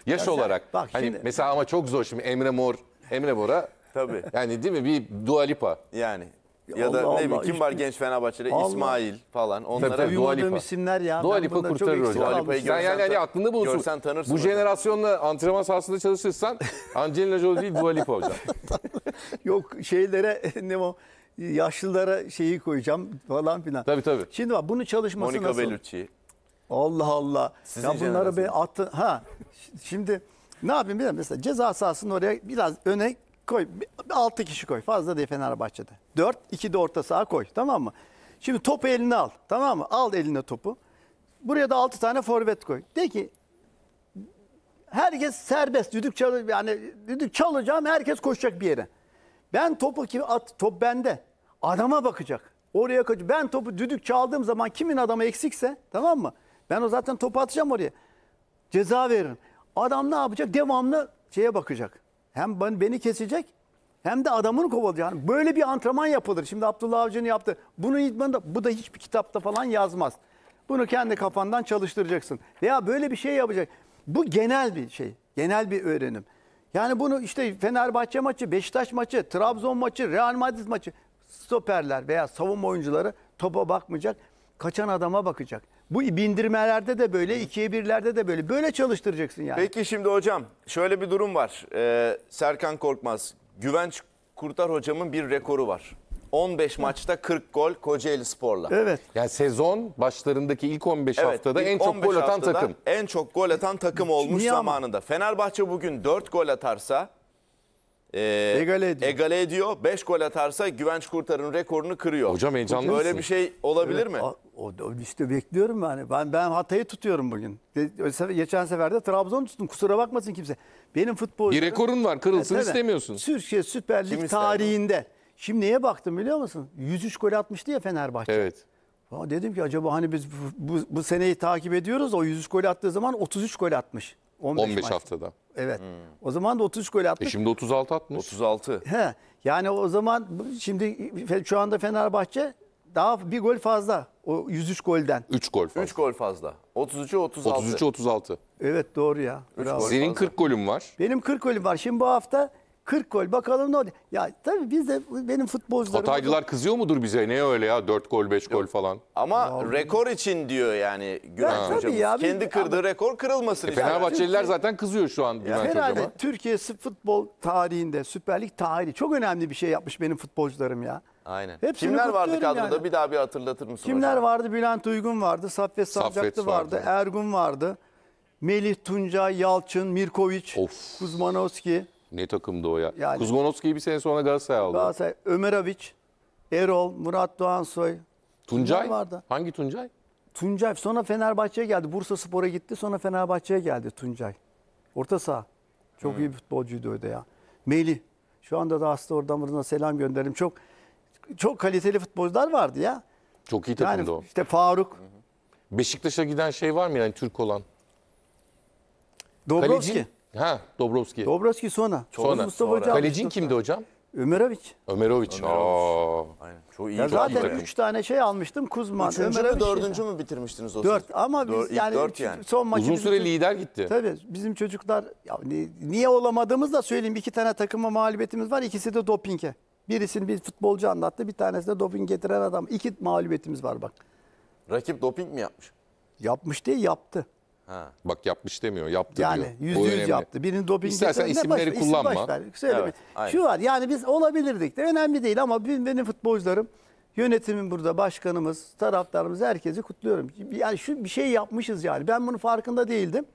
[SPEAKER 5] yaş ya sen, olarak bak hani
[SPEAKER 2] şimdi, mesela ama çok zor şimdi Emre Mor, Emre Mor'a tabii. Yani değil mi bir Dua Lipa. Yani ya Allah da Allah. ne bileyim kim var genç Fenerbahçe'de İsmail falan onlara tabii, tabii, Dua Lipa. isimler ya. Dua Lipa kurtarır hocam. Dua Lipa'yı görsen, yani, yani aklında bulunsun. Görsen tanırsın. Bu hocam. jenerasyonla antrenman sahasında çalışırsan Angelina Jolie değil Dua Lipa hocam.
[SPEAKER 5] Yok şeylere ne o yaşlılara şeyi koyacağım falan filan. Tabii tabii. Şimdi bak bunu çalışması Monica nasıl? Bellucci. Allah Allah. Sizin ya bunları be attı. Ha. Şimdi ne yapayım biliyor Mesela ceza sahasını oraya biraz öne koy. 6 kişi koy. Fazla değil Fenerbahçe'de. 4, 2 de orta saha koy. Tamam mı? Şimdi topu eline al. Tamam mı? Al eline topu. Buraya da 6 tane forvet koy. De ki herkes serbest. Düdük çal yani düdük çalacağım. Herkes koşacak bir yere. Ben topu kim at top bende. Adama bakacak. Oraya kaç. Ben topu düdük çaldığım zaman kimin adamı eksikse tamam mı? Ben o zaten topu atacağım oraya. Ceza verin. Adam ne yapacak? Devamlı şeye bakacak. Hem beni kesecek hem de adamını kovalayacak. Yani böyle bir antrenman yapılır. Şimdi Abdullah Avcı'nın yaptı. Bunu idmanda bu da hiçbir kitapta falan yazmaz. Bunu kendi kafandan çalıştıracaksın. Veya böyle bir şey yapacak. Bu genel bir şey. Genel bir öğrenim. Yani bunu işte Fenerbahçe maçı, Beşiktaş maçı, Trabzon maçı, Real Madrid maçı stoperler veya savunma oyuncuları topa bakmayacak. Kaçan adama bakacak. Bu bindirmelerde de böyle, ikiye birlerde de böyle. Böyle çalıştıracaksın yani.
[SPEAKER 1] Peki şimdi hocam şöyle bir durum var. Ee, Serkan Korkmaz, Güvenç Kurtar hocamın bir rekoru var. 15 maçta 40 gol Kocaeli Spor'la. Evet.
[SPEAKER 2] Yani sezon başlarındaki ilk 15 Evet, haftada ilk en çok gol atan haftada takım.
[SPEAKER 1] En çok gol atan takım olmuş Niye ama? zamanında. Fenerbahçe bugün 4 gol atarsa e, Egale ediyor. egale ediyor. 5 gol atarsa Güvenç Kurtar'ın rekorunu kırıyor. Hocam heyecanlı Böyle bir şey olabilir mi? A-
[SPEAKER 5] O, o işte bekliyorum yani. Ben ben Hatay'ı tutuyorum bugün. Geçen sefer de Trabzon tuttum. Kusura bakmasın kimse. Benim futbolcularım... Bir rekorun var, kırılsın Evet, evet. istemiyorsun. Türkiye Süper Lig Kim ister tarihinde Şimdi neye baktım biliyor musun? 103 gol atmıştı ya Fenerbahçe. Evet. Ya dedim ki acaba hani biz bu, bu, bu seneyi takip ediyoruz. O 103 gol attığı zaman 33 gol atmış. 15, 15 haftada. Evet. Hmm. O zaman da 33 gol
[SPEAKER 2] atmış. E şimdi 36 atmış.
[SPEAKER 5] 36. He. Yani o zaman şimdi şu anda Fenerbahçe daha bir gol fazla o 103 golden.
[SPEAKER 2] 3 gol fazla. 3 gol fazla. 33 36. 33 36.
[SPEAKER 5] Evet doğru ya. Bravo. Senin 40 golün var. Benim 40 golüm var. Şimdi bu hafta 40 gol bakalım ne olacak. Ya tabii biz de benim futbolcularım... Hataylılar
[SPEAKER 2] kızıyor mudur bize? Ne öyle ya 4 gol 5 gol falan? Ama rekor için diyor yani Güven Ya tabii hocamız. ya, Kendi kırdığı rekor kırılmasın. E, Fenerbahçeliler zaten kızıyor şu an Güvenç Herhalde hocama.
[SPEAKER 5] Türkiye futbol tarihinde, Süper Lig tarihi çok önemli bir şey yapmış benim futbolcularım ya.
[SPEAKER 2] Aynen. Hepsini Kimler
[SPEAKER 5] vardı kutluyorum kadroda yani.
[SPEAKER 1] bir daha
[SPEAKER 2] bir hatırlatır mısın Kimler
[SPEAKER 5] hocam? vardı? Bülent Uygun vardı, Saffet Saffet Sancaklı vardı, vardı. Ergun vardı. Melih Tunca, Yalçın, Mirkoviç, Of.
[SPEAKER 2] Ne takımdı o ya? Yani, Kuzgonovski'yi bir sene sonra Galatasaray aldı. Galatasaray,
[SPEAKER 5] Ömer Aviç, Erol, Murat Doğansoy. Tuncay? vardı. Hangi Tuncay? Tuncay sonra Fenerbahçe'ye geldi. Bursa Spor'a gitti sonra Fenerbahçe'ye geldi Tuncay. Orta saha. Çok hmm. iyi bir futbolcuydu öyle ya. Melih. Şu anda da hasta orada buradan selam gönderim. Çok çok kaliteli futbolcular vardı ya.
[SPEAKER 2] Çok iyi takımdı yani, o. İşte Faruk. Beşiktaş'a giden şey var mı yani Türk olan? Dobrovski. Kaleci, Ha Dobrovski. Dobrovski sonra. Sonra. Mustafa sonra. Hocam. Kalecin kimdi hocam? Ömeroviç. Ömeroviç. Aa. Çok iyi. Ya zaten üç
[SPEAKER 5] tane şey almıştım Kuzman. Üçüncü mü dördüncü mü bitirmiştiniz o Dört ama biz Dört, yani, dört yani son maçı... Uzun süre bizim, lider gitti. Tabii bizim çocuklar ya, niye olamadığımız da söyleyeyim. iki tane takıma mağlubiyetimiz var ikisi de dopinge. Birisini bir futbolcu anlattı bir tanesi de doping getiren adam. İki mağlubiyetimiz var bak.
[SPEAKER 2] Rakip doping mi yapmış?
[SPEAKER 5] Yapmış değil yaptı.
[SPEAKER 2] Ha. Bak yapmış demiyor, yaptı yani, diyor. Yani yüzde yüz yaptı. Birinin doping İstersen isimleri baş, kullanma. Isim başlar, evet, Şu var
[SPEAKER 5] yani biz olabilirdik de önemli değil ama benim, benim futbolcularım yönetimim burada başkanımız, taraftarımız herkesi kutluyorum. Yani şu bir şey yapmışız yani. Ben bunun farkında değildim.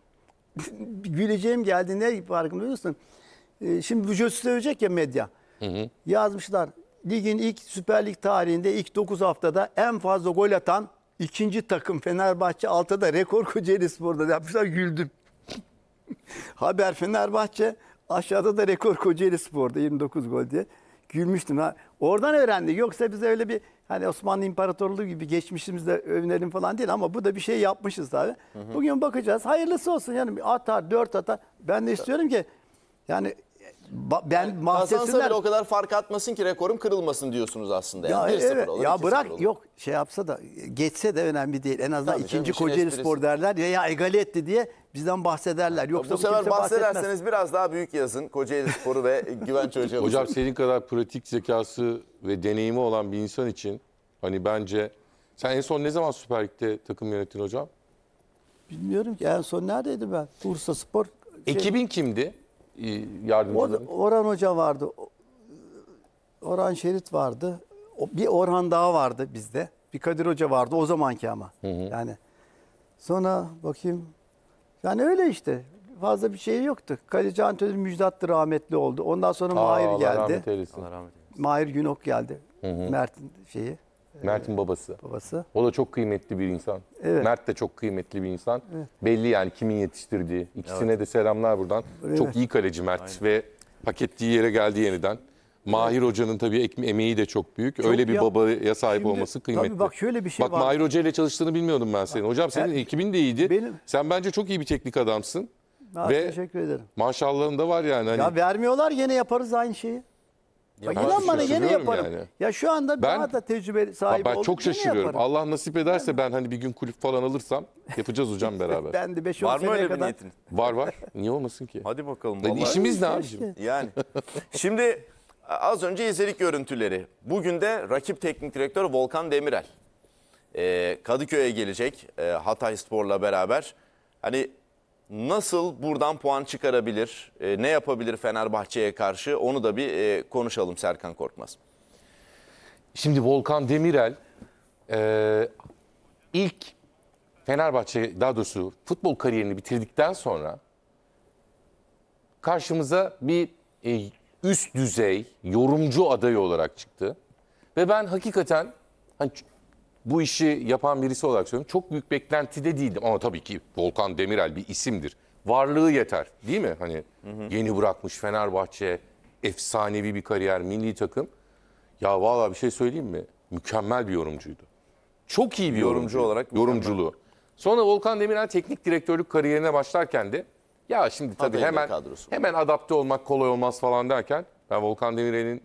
[SPEAKER 5] Güleceğim geldi ne farkında biliyorsun. Ee, şimdi vücutsuzlayacak ya medya. Hı hı. Yazmışlar ligin ilk Süper Lig tarihinde ilk 9 haftada en fazla gol atan İkinci takım Fenerbahçe altıda rekor Kocaeli Spor'da yapmışlar güldüm. Haber Fenerbahçe aşağıda da rekor Kocaeli Spor'da 29 gol diye gülmüştüm. Ha. Oradan öğrendi. Yoksa biz öyle bir hani Osmanlı İmparatorluğu gibi geçmişimizde övünelim falan değil ama bu da bir şey yapmışız abi Bugün bakacağız. Hayırlısı olsun yani atar, dört atar. Ben de istiyorum ki yani ben yani kazansa bile o
[SPEAKER 1] kadar fark atmasın ki rekorum kırılmasın diyorsunuz aslında. Yani. Ya, evet. olur, ya bırak olur.
[SPEAKER 5] yok şey yapsa da geçse de önemli değil. En azından tabii, ikinci Kocaeli Spor derler ya, ya egale etti diye bizden bahsederler. Yoksa bu sefer bahsederseniz bahsetmez.
[SPEAKER 1] biraz daha büyük yazın Kocaeli Spor'u ve Güvenç
[SPEAKER 5] Hoca'yı. Hocam senin
[SPEAKER 2] kadar pratik zekası ve deneyimi olan bir insan için hani bence sen en son ne zaman Süper Lig'de takım yönettin hocam?
[SPEAKER 5] Bilmiyorum ki en son neredeydi ben? Bursa Spor. Şey...
[SPEAKER 2] Ekibin kimdi? yardımcı?
[SPEAKER 5] Orhan Hoca vardı. Orhan Şerit vardı. Bir Orhan daha vardı bizde. Bir Kadir Hoca vardı o zamanki ama. Hı hı. Yani sonra bakayım. Yani öyle işte. Fazla bir şey yoktu. Kaleci antrenörü Müjdat rahmetli oldu. Ondan sonra Aa, Mahir Allah geldi. Rahmet
[SPEAKER 2] Allah rahmet
[SPEAKER 5] eylesin. Mahir Günok geldi. Mert'in şeyi.
[SPEAKER 2] Ee, Mert'in babası. Babası. O da çok kıymetli bir insan. Evet. Mert de çok kıymetli bir insan. Evet. Belli yani kimin yetiştirdiği. İkisine evet. de selamlar buradan. Evet. Çok iyi kaleci Mert Aynen. ve hak ettiği yere geldi yeniden. Mahir evet. Hoca'nın tabii emeği de çok büyük. Çok Öyle bir ya, babaya sahip şimdi, olması kıymetli. Tabii
[SPEAKER 5] bak şöyle bir şey bak, var. Bak Mahir
[SPEAKER 2] Hoca ile çalıştığını bilmiyordum ben senin. Hocam senin her, ekibin de iyiydi. Benim, Sen bence çok iyi bir teknik adamsın. Ha, Ve teşekkür ederim. Maşallahın da var yani. Hani... Ya
[SPEAKER 5] vermiyorlar yine yaparız aynı şeyi.
[SPEAKER 2] Bak, ben bana yine yaparım. yani. Ya
[SPEAKER 5] şu anda Ben- daha da tecrübe sahibi ben çok yine şaşırıyorum.
[SPEAKER 2] Allah nasip ederse ben hani bir gün kulüp falan alırsam yapacağız hocam beraber. Ben de 5-10 Var mı öyle bir kadar. niyetin? Var var. Niye olmasın ki? Hadi bakalım. Lan vallahi. ne abicim? Yani.
[SPEAKER 1] Şimdi az önce izledik görüntüleri. Bugün de rakip teknik direktör Volkan Demirel. Ee, Kadıköy'e gelecek e, Hatay Spor'la beraber. Hani nasıl buradan puan çıkarabilir, e, ne yapabilir Fenerbahçe'ye karşı onu da
[SPEAKER 2] bir e, konuşalım Serkan Korkmaz. Şimdi Volkan Demirel e, ilk Fenerbahçe daha doğrusu futbol kariyerini bitirdikten sonra karşımıza bir e, üst düzey yorumcu adayı olarak çıktı. Ve ben hakikaten hani bu işi yapan birisi olarak söylüyorum. Çok büyük beklentide değildim ama tabii ki Volkan Demirel bir isimdir. Varlığı yeter değil mi? Hani hı hı. yeni bırakmış Fenerbahçe, efsanevi bir kariyer, milli takım. Ya valla bir şey söyleyeyim mi? Mükemmel bir yorumcuydu. Çok iyi bir yorumcu, yorumcu olarak yorumculuğu. Mükemmel. Sonra Volkan Demirel teknik direktörlük kariyerine başlarken de ya şimdi tabii hemen hemen adapte olmak kolay olmaz falan derken ben Volkan Demirel'in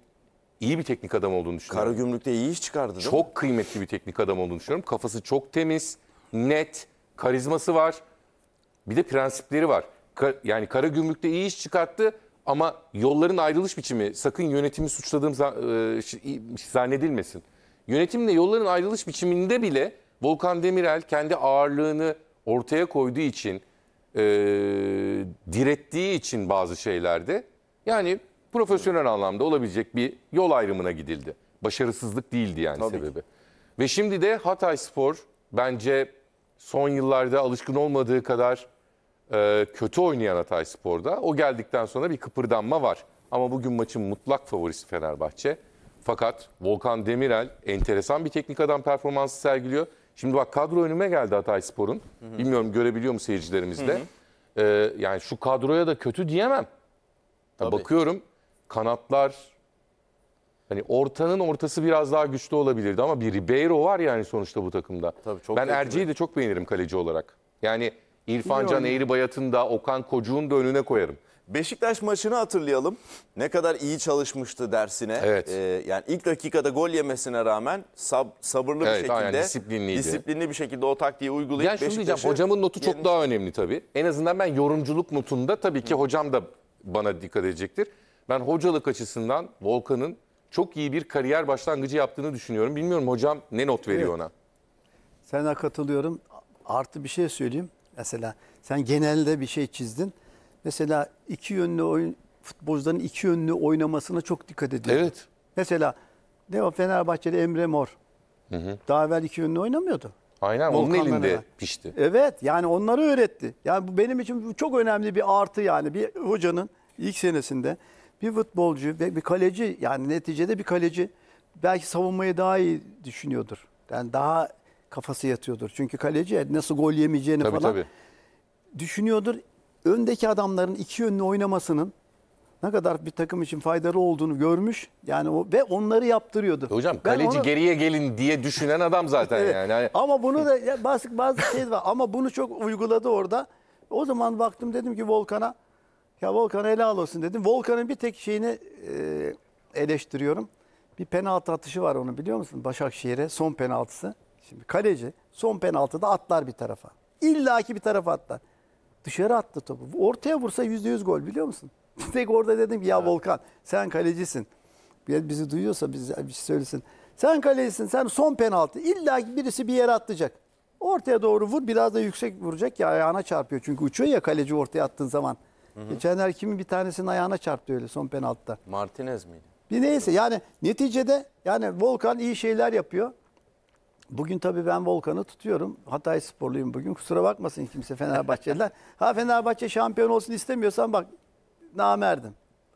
[SPEAKER 2] iyi bir teknik adam olduğunu düşünüyorum. Karagümrük'te iyi iş çıkardı değil mi? Çok kıymetli bir teknik adam olduğunu düşünüyorum. Kafası çok temiz, net, karizması var. Bir de prensipleri var. Ka- yani Karagümrük'te iyi iş çıkarttı ama yolların ayrılış biçimi sakın yönetimi suçladığım e, zannedilmesin. Yönetimle yolların ayrılış biçiminde bile Volkan Demirel kendi ağırlığını ortaya koyduğu için, e, direttiği için bazı şeylerde yani profesyonel anlamda olabilecek bir yol ayrımına gidildi. Başarısızlık değildi yani Tabii sebebi. Ki. Ve şimdi de Hatay Spor bence son yıllarda alışkın olmadığı kadar e, kötü oynayan Hatay Spor'da. O geldikten sonra bir kıpırdanma var. Ama bugün maçın mutlak favorisi Fenerbahçe. Fakat Volkan Demirel enteresan bir teknik adam performansı sergiliyor. Şimdi bak kadro önüme geldi Hatay Spor'un. Bilmiyorum görebiliyor mu seyircilerimiz de. Hı hı. Ee, yani şu kadroya da kötü diyemem. Tabii. Bakıyorum kanatlar hani ortanın ortası biraz daha güçlü olabilirdi ama bir Ribeiro var yani sonuçta bu takımda. Tabii çok ben Erci'yi de çok beğenirim kaleci olarak. Yani İrfan İyi Can oynuyor. da Okan Kocuğ'un da önüne koyarım. Beşiktaş maçını hatırlayalım. Ne kadar iyi
[SPEAKER 1] çalışmıştı dersine. Evet. Ee, yani ilk dakikada gol yemesine rağmen sab sabırlı bir şekilde aynen, disiplinliydi. disiplinli bir şekilde o taktiği uygulayıp Yani şunu diyeceğim hocamın notu çok daha
[SPEAKER 2] önemli tabii. En azından ben yorumculuk notunda tabii ki hocam da bana dikkat edecektir ben hocalık açısından Volkan'ın çok iyi bir kariyer başlangıcı yaptığını düşünüyorum. Bilmiyorum hocam ne not veriyor evet. ona?
[SPEAKER 5] Sana katılıyorum. Artı bir şey söyleyeyim. Mesela sen genelde bir şey çizdin. Mesela iki yönlü oyun futbolcuların iki yönlü oynamasına çok dikkat ediyor. Evet. Mesela ne o Fenerbahçeli Emre Mor. Hı hı. Daha evvel iki yönlü oynamıyordu.
[SPEAKER 2] Aynen Volkanlara. onun elinde pişti.
[SPEAKER 5] Evet yani onları öğretti. Yani bu benim için çok önemli bir artı yani bir hocanın ilk senesinde bir futbolcu ve bir kaleci yani neticede bir kaleci belki savunmayı daha iyi düşünüyordur. Yani daha kafası yatıyordur. Çünkü kaleci nasıl gol yemeyeceğini tabii, falan tabii. düşünüyordur. Öndeki adamların iki yönlü oynamasının ne kadar bir takım için faydalı olduğunu görmüş. Yani o ve onları yaptırıyordu. E hocam ben kaleci onu...
[SPEAKER 2] geriye gelin diye düşünen adam zaten evet. yani. Hani-
[SPEAKER 5] ama bunu da bazı bazı şey var ama bunu çok uyguladı orada. O zaman baktım dedim ki Volkan'a ya Volkan helal olsun dedim. Volkan'ın bir tek şeyini e, eleştiriyorum. Bir penaltı atışı var onu biliyor musun? Başakşehir'e son penaltısı. Şimdi kaleci son penaltıda atlar bir tarafa. İlla ki bir tarafa atlar. Dışarı attı topu. Ortaya vursa yüzde yüz gol biliyor musun? tek orada dedim ki ya evet. Volkan sen kalecisin. Bizi duyuyorsa bizi bir şey söylesin. Sen kalecisin sen son penaltı. İlla ki birisi bir yere atlayacak. Ortaya doğru vur biraz da yüksek vuracak ya ayağına çarpıyor. Çünkü uçuyor ya kaleci ortaya attığın zaman. Hı hı. Fener kimin bir tanesinin ayağına çarptı öyle son penaltıda. Martinez miydi? Bir neyse yani neticede yani Volkan iyi şeyler yapıyor. Bugün tabii ben Volkan'ı tutuyorum. Hatay sporluyum bugün. Kusura bakmasın kimse Fenerbahçeliler. ha Fenerbahçe şampiyon olsun istemiyorsan bak namerdim.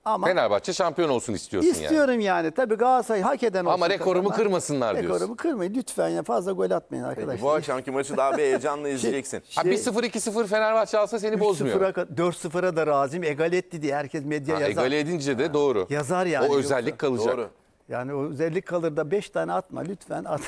[SPEAKER 2] Ama Fenerbahçe şampiyon olsun istiyorsun yani. istiyorum
[SPEAKER 5] yani. Tabii Galatasaray hak eden olsun. Ama rekorumu kazanan. kırmasınlar diyorsun. Rekorumu kırmayın lütfen ya fazla gol atmayın arkadaşlar. Bu akşamki
[SPEAKER 2] maçı daha bir heyecanla şey, izleyeceksin. Ha, 1-0-2-0 şey- Fenerbahçe alsa
[SPEAKER 5] seni bozmuyor. 3-0'a 4-0'a da razıyım. Egaletti diye herkes medya Ha, yazar. egale edince
[SPEAKER 2] de doğru. Yazar yani. O özellik kalacak. Doğru.
[SPEAKER 5] Yani o özellik kalır da 5 tane atma lütfen at.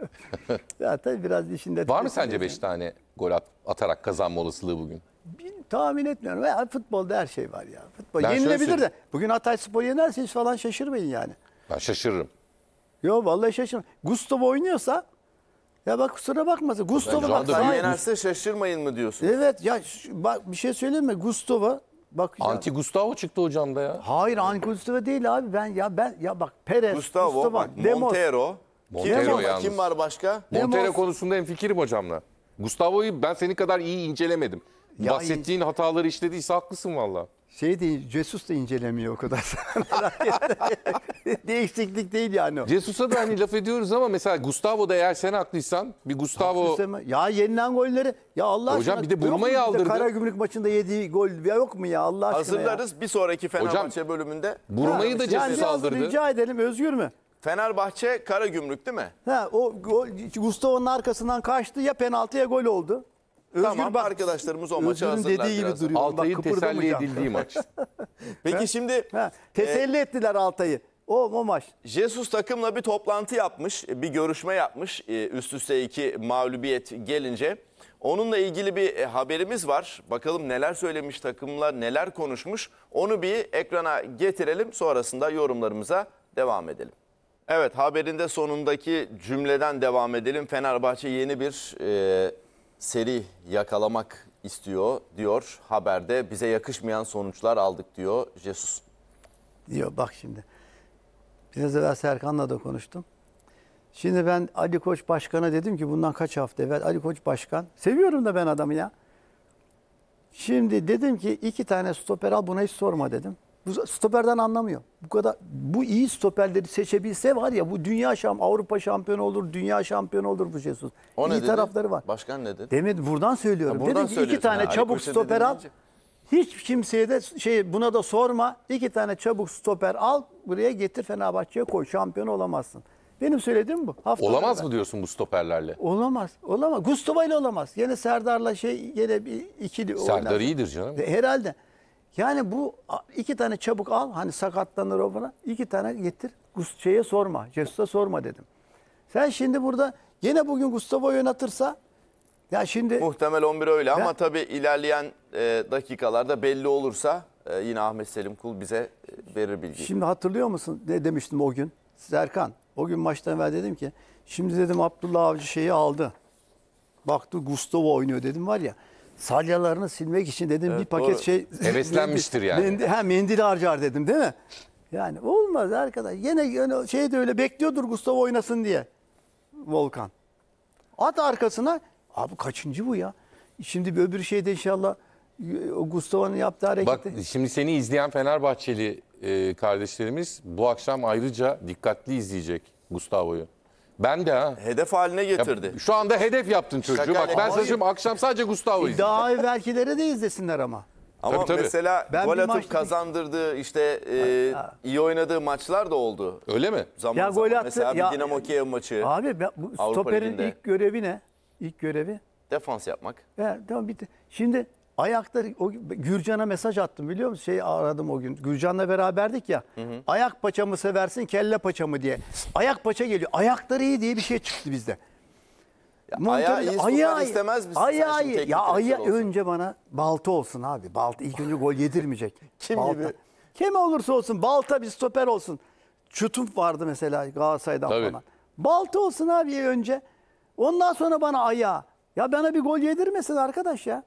[SPEAKER 2] ya tabii biraz işinde... Var mı sence 5 tane gol at- atarak kazanma olasılığı bugün?
[SPEAKER 5] bin, tahmin etmiyorum. Ya, futbolda her şey var ya. Futbol Ben yenilebilir de. Bugün Hatay Spor yenerse hiç falan şaşırmayın yani. Ben şaşırırım. Yo vallahi şaşırmayın. Gustavo oynuyorsa ya bak kusura bakmasın. Gustavo bak. anda yenerse şaşırmayın mı diyorsun? Evet ya bak bir şey söyleyeyim mi? Gustavo bak ya- Anti Gustavo çıktı hocamda ya. Hayır Anti Gustavo değil abi. Ben ya ben ya bak Perez, Gustavo, bak, Demos. Montero. Montero kim, yalnız. kim var
[SPEAKER 2] başka? Montero Demos- konusunda en fikirim hocamla. Gustavo'yu ben senin kadar iyi incelemedim. Ya Bahsettiğin hataları işlediyse haklısın valla. Şey değil, Jesus da incelemiyor o kadar. ne değil yani o. Jesus'a da hani laf ediyoruz ama mesela Gustavo da eğer sen haklıysan bir Gustavo... Haklıysa- Ya yenilen golleri ya Allah Hocam aşkına. bir de yok Burma'yı aldırdı. Karagümrük
[SPEAKER 5] maçında yediği gol ya yok mu ya Allah aşkına ya. Hazırlarız bir sonraki Fenerbahçe
[SPEAKER 2] bölümünde. Burma'yı
[SPEAKER 5] da Yani aldırdı. Rica edelim özgür mü?
[SPEAKER 1] Fenerbahçe Karagümrük değil mi?
[SPEAKER 5] Ha, o gol, Gustavo'nun arkasından kaçtı ya penaltı ya gol oldu.
[SPEAKER 1] Özgür tamam bak, arkadaşlarımız o maçı hazırlar dediği gibi duruyor. Altay'ın teselli edildiği maç.
[SPEAKER 5] Peki şimdi... Ha, teselli e, ettiler Altay'ı. O, o maç.
[SPEAKER 1] Jesus takımla bir toplantı yapmış, bir görüşme yapmış. E, üst üste iki mağlubiyet gelince. Onunla ilgili bir e, haberimiz var. Bakalım neler söylemiş takımla, neler konuşmuş. Onu bir ekrana getirelim. Sonrasında yorumlarımıza devam edelim. Evet haberinde sonundaki cümleden devam edelim. Fenerbahçe yeni bir e, seri yakalamak istiyor diyor haberde. Bize yakışmayan sonuçlar aldık diyor Jesus.
[SPEAKER 5] Diyor bak şimdi. Biraz evvel Serkan'la da konuştum. Şimdi ben Ali Koç Başkan'a dedim ki bundan kaç hafta evvel Ali Koç Başkan. Seviyorum da ben adamı ya. Şimdi dedim ki iki tane stoper al buna hiç sorma dedim. Bu stoperden anlamıyor. Bu kadar bu iyi stoperleri seçebilse var ya bu dünya şam Avrupa şampiyonu olur, dünya şampiyonu olur bu Jesus. O ne iyi dedi? tarafları var. Başkan ne dedi? Demin buradan söylüyorum. Ha, iki tane ha, çabuk stoper al. Hiç kimseye de şey buna da sorma. İki tane çabuk stoper al, buraya getir Fenerbahçe'ye koy. Şampiyon olamazsın. Benim söylediğim bu. Hafta olamaz mı diyorsun
[SPEAKER 2] bu stoperlerle?
[SPEAKER 5] Olamaz. Olamaz. Gustavo ile olamaz. Yine Serdar'la şey yine bir ikili Serdar oynar. iyidir canım. Herhalde. Yani bu iki tane çabuk al hani sakatlanır o bana iki tane getir şeye sorma Jesus'a sorma dedim. Sen şimdi burada yine bugün Gustavo oynatırsa ya şimdi
[SPEAKER 1] muhtemel 11 öyle ben, ama tabii ilerleyen e, dakikalarda belli olursa e, yine Ahmet Selim Kul bize e, verir bilgiyi. Şimdi
[SPEAKER 5] hatırlıyor musun ne demiştim o gün? Serkan o gün maçtan evvel dedim ki şimdi dedim Abdullah Avcı şeyi aldı. Baktı Gustavo oynuyor dedim var ya salyalarını silmek için dedim evet, bir paket doğru. şey. Heveslenmiştir yani. Mendil, ha mendil harcar dedim değil mi? Yani olmaz arkadaş. Yine şey de öyle bekliyordur Gustavo oynasın diye. Volkan. At arkasına. Abi kaçıncı bu ya? Şimdi bir öbür şeyde inşallah e, Gustavo'nun yaptığı hareketi.
[SPEAKER 2] Bak şimdi seni izleyen Fenerbahçeli e, kardeşlerimiz bu akşam ayrıca dikkatli izleyecek Gustavo'yu. Ben de ha. Hedef haline getirdi. Ya, şu anda hedef yaptın çocuğu. Şaka Bak ben sana akşam sadece Gustavo izledim. Daha
[SPEAKER 5] evvelkileri de izlesinler ama. Ama tabii, tabii. mesela ben gol atıp
[SPEAKER 1] kazandırdığı işte e, iyi oynadığı maçlar da oldu. Öyle mi? Zaman ya, zaman. Gol attı, mesela ya, bir Dinamo Kiev maçı. Abi ben, stoperin ilk
[SPEAKER 5] görevi ne? İlk görevi?
[SPEAKER 1] Defans yapmak.
[SPEAKER 5] Ya, tamam bitti. Şimdi Ayakta o Gürcan'a mesaj attım biliyor musun? Şey aradım o gün. Gürcan'la beraberdik ya. Hı hı. Ayak paçamı seversin kelle paçamı diye. Ayak paça geliyor. Ayakları iyi diye bir şey çıktı bizde. Ya ayağı iyi istemez misin? Ayağı iyi. Ya ayağı önce bana balta olsun abi. Balta ilk önce gol yedirmeyecek. Kim balta. gibi? Kim olursa olsun balta bir stoper olsun. Çutum vardı mesela Galatasaray'dan Tabii. falan. Balta olsun abi önce. Ondan sonra bana ayağı. Ya bana bir gol yedirmesin arkadaş ya.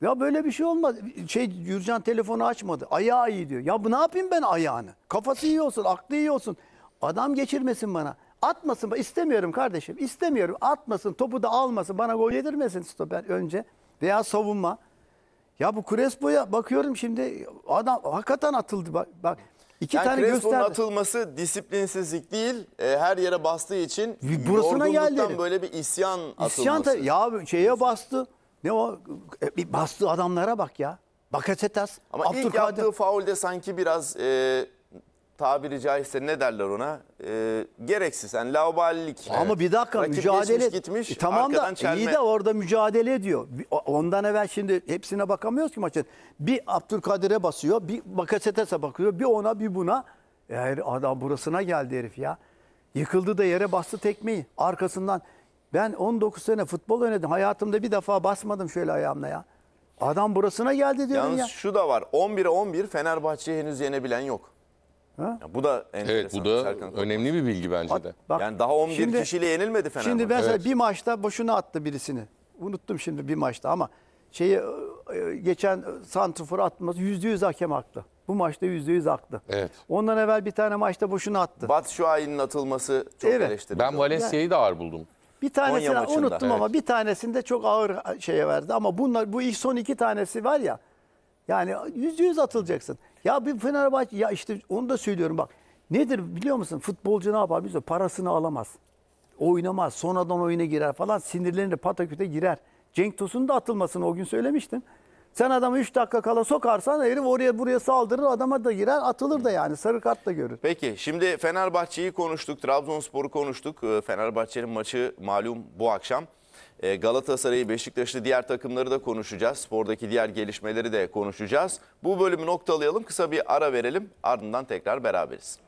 [SPEAKER 5] Ya böyle bir şey olmaz. Şey Gürcan telefonu açmadı. Ayağı iyi diyor. Ya bu ne yapayım ben ayağını? Kafası iyi olsun, aklı iyi olsun. Adam geçirmesin bana. Atmasın. İstemiyorum kardeşim. İstemiyorum. Atmasın. Topu da almasın. Bana gol yedirmesin stoper önce. Veya savunma. Ya bu Crespo'ya bakıyorum şimdi. Adam hakikaten atıldı. Bak, bak İki yani tane Crespo'nun gösterdi.
[SPEAKER 1] atılması disiplinsizlik değil, e, her yere bastığı için Burasına yorgunluktan geldi. böyle bir isyan, isyan atılması.
[SPEAKER 5] Ya şeye bastı, ne o? E, bir bastığı adamlara bak ya. Bakasetas, Ama ilk
[SPEAKER 1] yaptığı faulde sanki biraz e, tabiri caizse ne derler ona? E, gereksiz. Yani laubalilik. Ama bir dakika Rakip mücadele geçmiş, gitmiş, E, tamam da çelme. iyi de
[SPEAKER 5] orada mücadele ediyor. Ondan evvel şimdi hepsine bakamıyoruz ki maçın. Bir Abdülkadir'e basıyor, bir Bakasetas'a bakıyor, bir ona bir buna. Yani adam burasına geldi herif ya. Yıkıldı da yere bastı tekmeyi arkasından. Ben 19 sene futbol oynadım. Hayatımda bir defa basmadım şöyle ayağımla ya.
[SPEAKER 1] Adam burasına geldi diyor ya. Yalnız şu da var. 11'e 11 Fenerbahçe henüz yenebilen yok.
[SPEAKER 5] Ha?
[SPEAKER 2] Ya bu da enteresan. Evet bu da Serkan önemli bir bilgi bence de. Bak, yani daha 11 şimdi- kişiyle yenilmedi Fenerbahçe. Şimdi ben sana
[SPEAKER 5] bir maçta boşuna attı birisini. Unuttum şimdi bir maçta ama şeyi e, e, geçen santrfor atması yüzde yüz hakem haklı. Bu maçta yüzde yüz haklı. Evet. Ondan evvel bir tane maçta boşuna attı.
[SPEAKER 1] Bat şu ayının atılması çok Evet. eleştirildi. Ben Valencia'yı da ağır
[SPEAKER 2] buldum.
[SPEAKER 5] Bir tanesini unuttum evet. ama bir tanesinde çok ağır şeye verdi. Ama bunlar bu ilk son iki tanesi var ya. Yani yüz yüz atılacaksın. Ya bir Fenerbahçe ya işte onu da söylüyorum bak. Nedir biliyor musun? Futbolcu ne yapar biliyor Parasını alamaz. Oynamaz. Sonradan oyuna girer falan. Sinirlerinde pataküte girer. Cenk Tosun'un da atılmasını o gün söylemiştim. Sen adamı 3 dakika kala sokarsan herif oraya buraya saldırır adama da girer atılır da yani sarı kart da görür.
[SPEAKER 1] Peki şimdi Fenerbahçe'yi konuştuk Trabzonspor'u konuştuk. Ee, Fenerbahçe'nin maçı malum bu akşam. Ee, Galatasaray'ı, Beşiktaş'ı, diğer takımları da konuşacağız. Spordaki diğer gelişmeleri de konuşacağız. Bu bölümü noktalayalım, kısa bir ara verelim. Ardından tekrar beraberiz.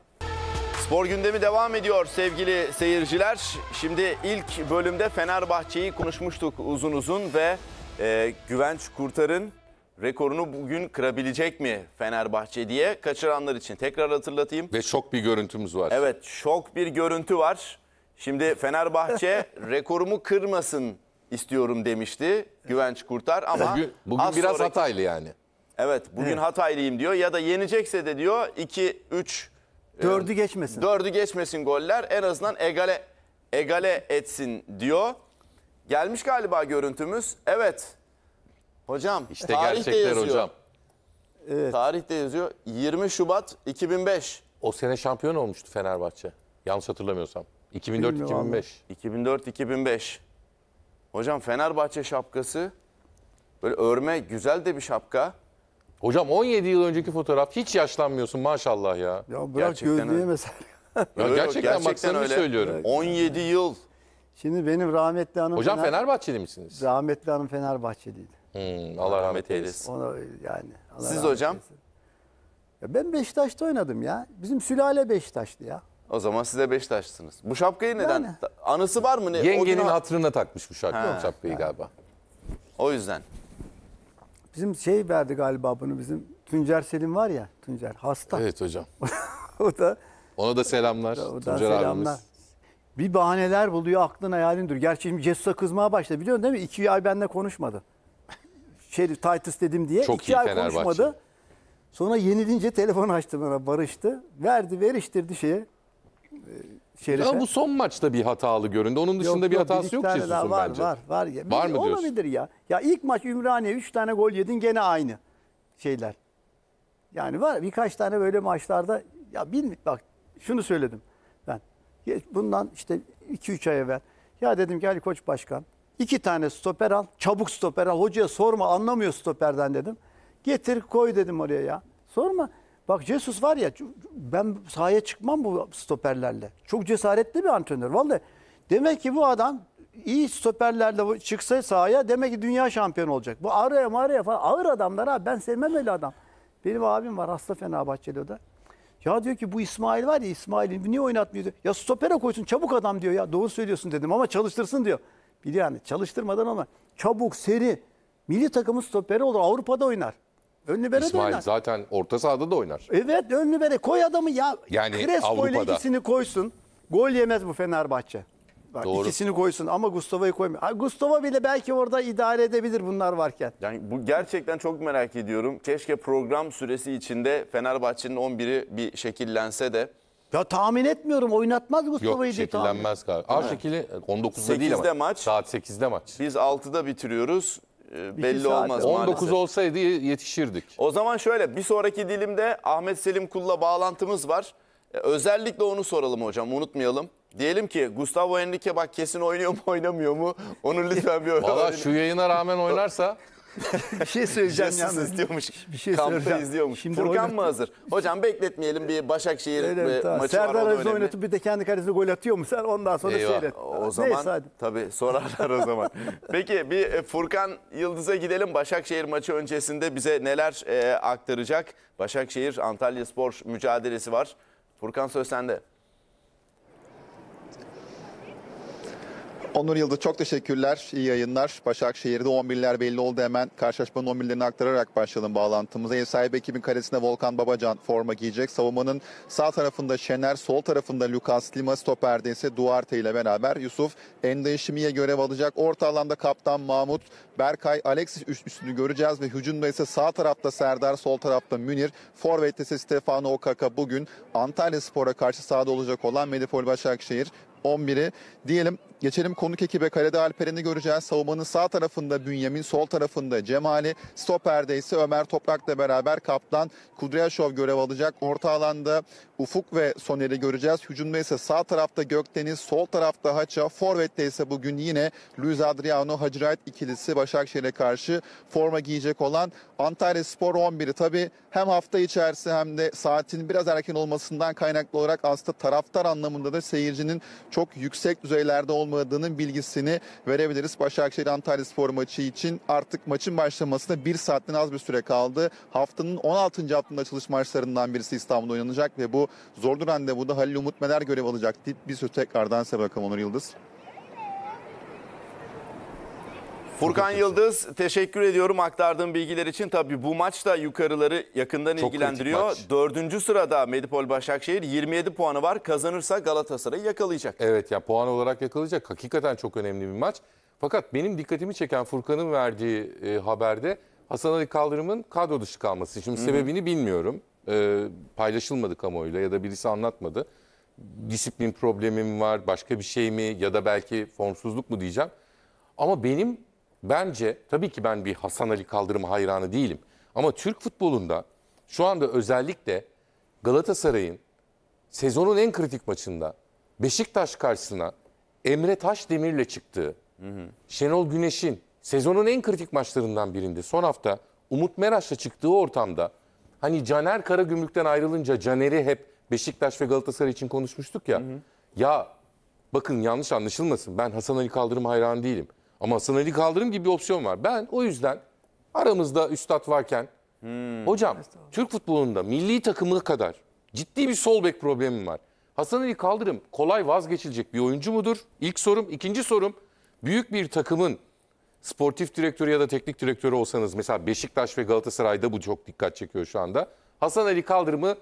[SPEAKER 1] Spor gündemi devam ediyor sevgili seyirciler. Şimdi ilk bölümde Fenerbahçe'yi konuşmuştuk uzun uzun ve e, Güvenç Kurtar'ın rekorunu bugün kırabilecek mi Fenerbahçe diye kaçıranlar için tekrar hatırlatayım.
[SPEAKER 2] Ve şok bir görüntümüz var.
[SPEAKER 1] Evet şok bir görüntü var. Şimdi Fenerbahçe rekorumu kırmasın istiyorum demişti Güvenç Kurtar ama bugün, bugün biraz sonraki... hataylı yani. Evet bugün evet. Hataylıyım diyor ya da yenecekse de diyor 2 3 e, dördü geçmesin. Dördü geçmesin goller en azından egale egale etsin diyor. Gelmiş galiba görüntümüz. Evet. Hocam
[SPEAKER 2] İşte tarihte gerçekler yazıyor. hocam. Tarihte yazıyor. 20 Şubat 2005. O sene şampiyon olmuştu Fenerbahçe. Yanlış hatırlamıyorsam. 2004-2005. 2004-2005. Hocam Fenerbahçe şapkası. Böyle örme güzel de bir şapka. Hocam 17 yıl önceki fotoğraf hiç yaşlanmıyorsun maşallah ya. Ya bırak Gerçekten öyle. gözleyemez. Ya Öyle, gerçekten, öyle. söylüyorum. 17 yıl.
[SPEAKER 5] Şimdi benim rahmetli hanım... Hocam Fener... Fenerbahçeli misiniz? Rahmetli hanım Fenerbahçeliydi.
[SPEAKER 2] Hmm, Allah rahmet eylesin. Ona, yani, Allah Siz rahmet hocam? Eylesin.
[SPEAKER 5] Ya ben Beşiktaş'ta oynadım ya. Bizim sülale Beşiktaş'tı ya.
[SPEAKER 1] O zaman siz de Beşiktaşlısınız. Bu şapkayı neden? Yani. Anısı var
[SPEAKER 2] mı? Ne? Yengenin o... hatırına takmış bu şapkayı, ha. şapkayı galiba. O yüzden.
[SPEAKER 5] Bizim şey verdi galiba bunu bizim Tuncer Selim var ya. Tuncer hasta.
[SPEAKER 2] Evet hocam. o da... Ona da selamlar. Tuncer selamlar. abimiz. Bir bahaneler buluyor aklın
[SPEAKER 5] hayalin dur. Gerçi şimdi Jesus'a kızmaya başladı biliyorsun değil mi? İki ay benle konuşmadı. Şerif Titus dedim diye Çok iki ay konuşmadı. Sonra yenilince telefon açtı bana barıştı. Verdi veriştirdi şeyi.
[SPEAKER 2] E, Şerife. Ama bu son maçta bir hatalı göründü. Onun dışında bir hatası yok Jesus'un bence. Var var var. Ya. Var mı diyorsun? Olabilir
[SPEAKER 5] ya. Ya ilk maç Ümraniye 3 tane gol yedin gene aynı şeyler. Yani var birkaç tane böyle maçlarda ya bilmiyorum. bak şunu söyledim bundan işte 2-3 ay evvel ya dedim ki Ali Koç Başkan iki tane stoper al çabuk stoper al hocaya sorma anlamıyor stoperden dedim. Getir koy dedim oraya ya sorma. Bak Jesus var ya ben sahaya çıkmam bu stoperlerle. Çok cesaretli bir antrenör vallahi. Demek ki bu adam iyi stoperlerle çıksa sahaya demek ki dünya şampiyonu olacak. Bu araya maraya falan ağır adamlar ha. ben sevmem öyle adam. Benim abim var hasta Fenerbahçeli o da. Ya diyor ki bu İsmail var ya İsmail'in niye oynatmıyor diyor. Ya stopere koysun çabuk adam diyor ya doğru söylüyorsun dedim ama çalıştırsın diyor. Bir yani çalıştırmadan ama çabuk seri milli takımın stoperi olur Avrupa'da oynar. Ön libero İsmail oynar.
[SPEAKER 2] zaten orta sahada da oynar.
[SPEAKER 5] Evet ön libero koy adamı ya. Yani Crespo ile ikisini koysun. Gol yemez bu Fenerbahçe. Bak, Doğru. İkisini koysun ama Gustavo'yu koymuyor. Gustavo bile belki orada idare edebilir bunlar varken. Yani bu
[SPEAKER 1] gerçekten çok merak ediyorum. Keşke program süresi içinde Fenerbahçe'nin 11'i bir şekillense de
[SPEAKER 5] ya tahmin etmiyorum oynatmaz Gustavo'yu Yok Şekillenmez tahmin. şekillenmez galiba. Aa şekili
[SPEAKER 1] 19'da e, değil 8'de ama. maç. Saat 8'de maç. biz 6'da bitiriyoruz. E, belli olmaz 19 maalesef.
[SPEAKER 2] olsaydı yetişirdik.
[SPEAKER 1] O zaman şöyle bir sonraki dilimde Ahmet Selim Kul'la bağlantımız var. E, özellikle onu soralım hocam unutmayalım. Diyelim ki Gustavo Henrique bak kesin oynuyor mu oynamıyor mu? Onu lütfen bir öğrenelim. Valla şu yayına
[SPEAKER 2] rağmen oynarsa bir şey
[SPEAKER 1] söyleyeceğim Jessis yani. izliyormuş. Bir şey Kampta söyleyeceğim. izliyormuş. Şimdi Furkan oynat... mı hazır? Hocam bekletmeyelim bir Başakşehir evet, maçı Serdar var. Serdar oynatıp
[SPEAKER 5] bir de kendi kalesine gol atıyor mu sen? Ondan sonra Eyvah. seyret. O zaman Neyse, hadi.
[SPEAKER 1] tabii sorarlar o zaman. Peki bir e, Furkan Yıldız'a gidelim. Başakşehir maçı öncesinde bize neler e, aktaracak? Başakşehir Antalya Spor mücadelesi var. Furkan söz sende.
[SPEAKER 4] Onur Yıldız çok teşekkürler. İyi yayınlar. Başakşehir'de 11'ler belli oldu hemen. Karşılaşmanın 11'lerini aktararak başlayalım bağlantımıza. Ev sahibi ekibin karesinde Volkan Babacan forma giyecek. Savunmanın sağ tarafında Şener, sol tarafında Lucas Lima, stoperde ise Duarte ile beraber Yusuf Endeşimi'ye görev alacak. Orta alanda kaptan Mahmut, Berkay, Alexis üstünü göreceğiz ve hücumda ise sağ tarafta Serdar, sol tarafta Münir. Forvet'te ise Stefano Okaka bugün Antalya Spor'a karşı sahada olacak olan Medipol Başakşehir 11'i diyelim. Geçelim konuk ekibe. Kalede Alperen'i göreceğiz. Savunmanın sağ tarafında Bünyamin, sol tarafında Cemali. Stoper'de ise Ömer Toprak'la beraber kaptan Kudryashov görev alacak. Orta alanda Ufuk ve Soner'i göreceğiz. Hücumda ise sağ tarafta Gökdeniz, sol tarafta Haça. Forvet'te ise bugün yine Luis Adriano Hacirayt ikilisi Başakşehir'e karşı forma giyecek olan Antalya Spor 11'i. Tabi hem hafta içerisi hem de saatin biraz erken olmasından kaynaklı olarak aslında taraftar anlamında da seyircinin çok yüksek düzeylerde olması olmadığının bilgisini verebiliriz. Başakşehir Antalya Spor maçı için artık maçın başlamasına bir saatten az bir süre kaldı. Haftanın 16. haftanın açılış maçlarından birisi İstanbul'da oynanacak ve bu zorlu randevuda Halil Umut Meler görev alacak. Bir söz tekrardan size bakalım Onur Yıldız.
[SPEAKER 1] Furkan Yıldız teşekkür ediyorum aktardığım bilgiler için. Tabii bu maç da yukarıları yakından Çok ilgilendiriyor. Dördüncü sırada Medipol
[SPEAKER 2] Başakşehir 27 puanı var. Kazanırsa Galatasaray'ı yakalayacak. Evet ya puan olarak yakalayacak. Hakikaten çok önemli bir maç. Fakat benim dikkatimi çeken Furkan'ın verdiği e, haberde Hasan Ali Kaldırım'ın kadro dışı kalması. Şimdi Hı -hı. sebebini bilmiyorum. E, paylaşılmadı kamuoyuyla ya da birisi anlatmadı. Disiplin problemi mi var, başka bir şey mi ya da belki formsuzluk mu diyeceğim. Ama benim bence tabii ki ben bir Hasan Ali Kaldırım hayranı değilim. Ama Türk futbolunda şu anda özellikle Galatasaray'ın sezonun en kritik maçında Beşiktaş karşısına Emre Taşdemir'le çıktığı, hı hı. Şenol Güneş'in sezonun en kritik maçlarından birinde son hafta Umut Meraş'la çıktığı ortamda hani Caner Karagümrük'ten ayrılınca Caner'i hep Beşiktaş ve Galatasaray için konuşmuştuk ya. Hı hı. Ya bakın yanlış anlaşılmasın ben Hasan Ali Kaldırım hayranı değilim. Ama Hasan Ali kaldırım gibi bir opsiyon var. Ben o yüzden aramızda üstad varken hmm. hocam Türk futbolunda milli takımı kadar ciddi bir sol bek problemi var. Hasan Ali Kaldırım kolay vazgeçilecek bir oyuncu mudur? İlk sorum. ikinci sorum büyük bir takımın sportif direktörü ya da teknik direktörü olsanız mesela Beşiktaş ve Galatasaray'da bu çok dikkat çekiyor şu anda. Hasan Ali Kaldırım'ı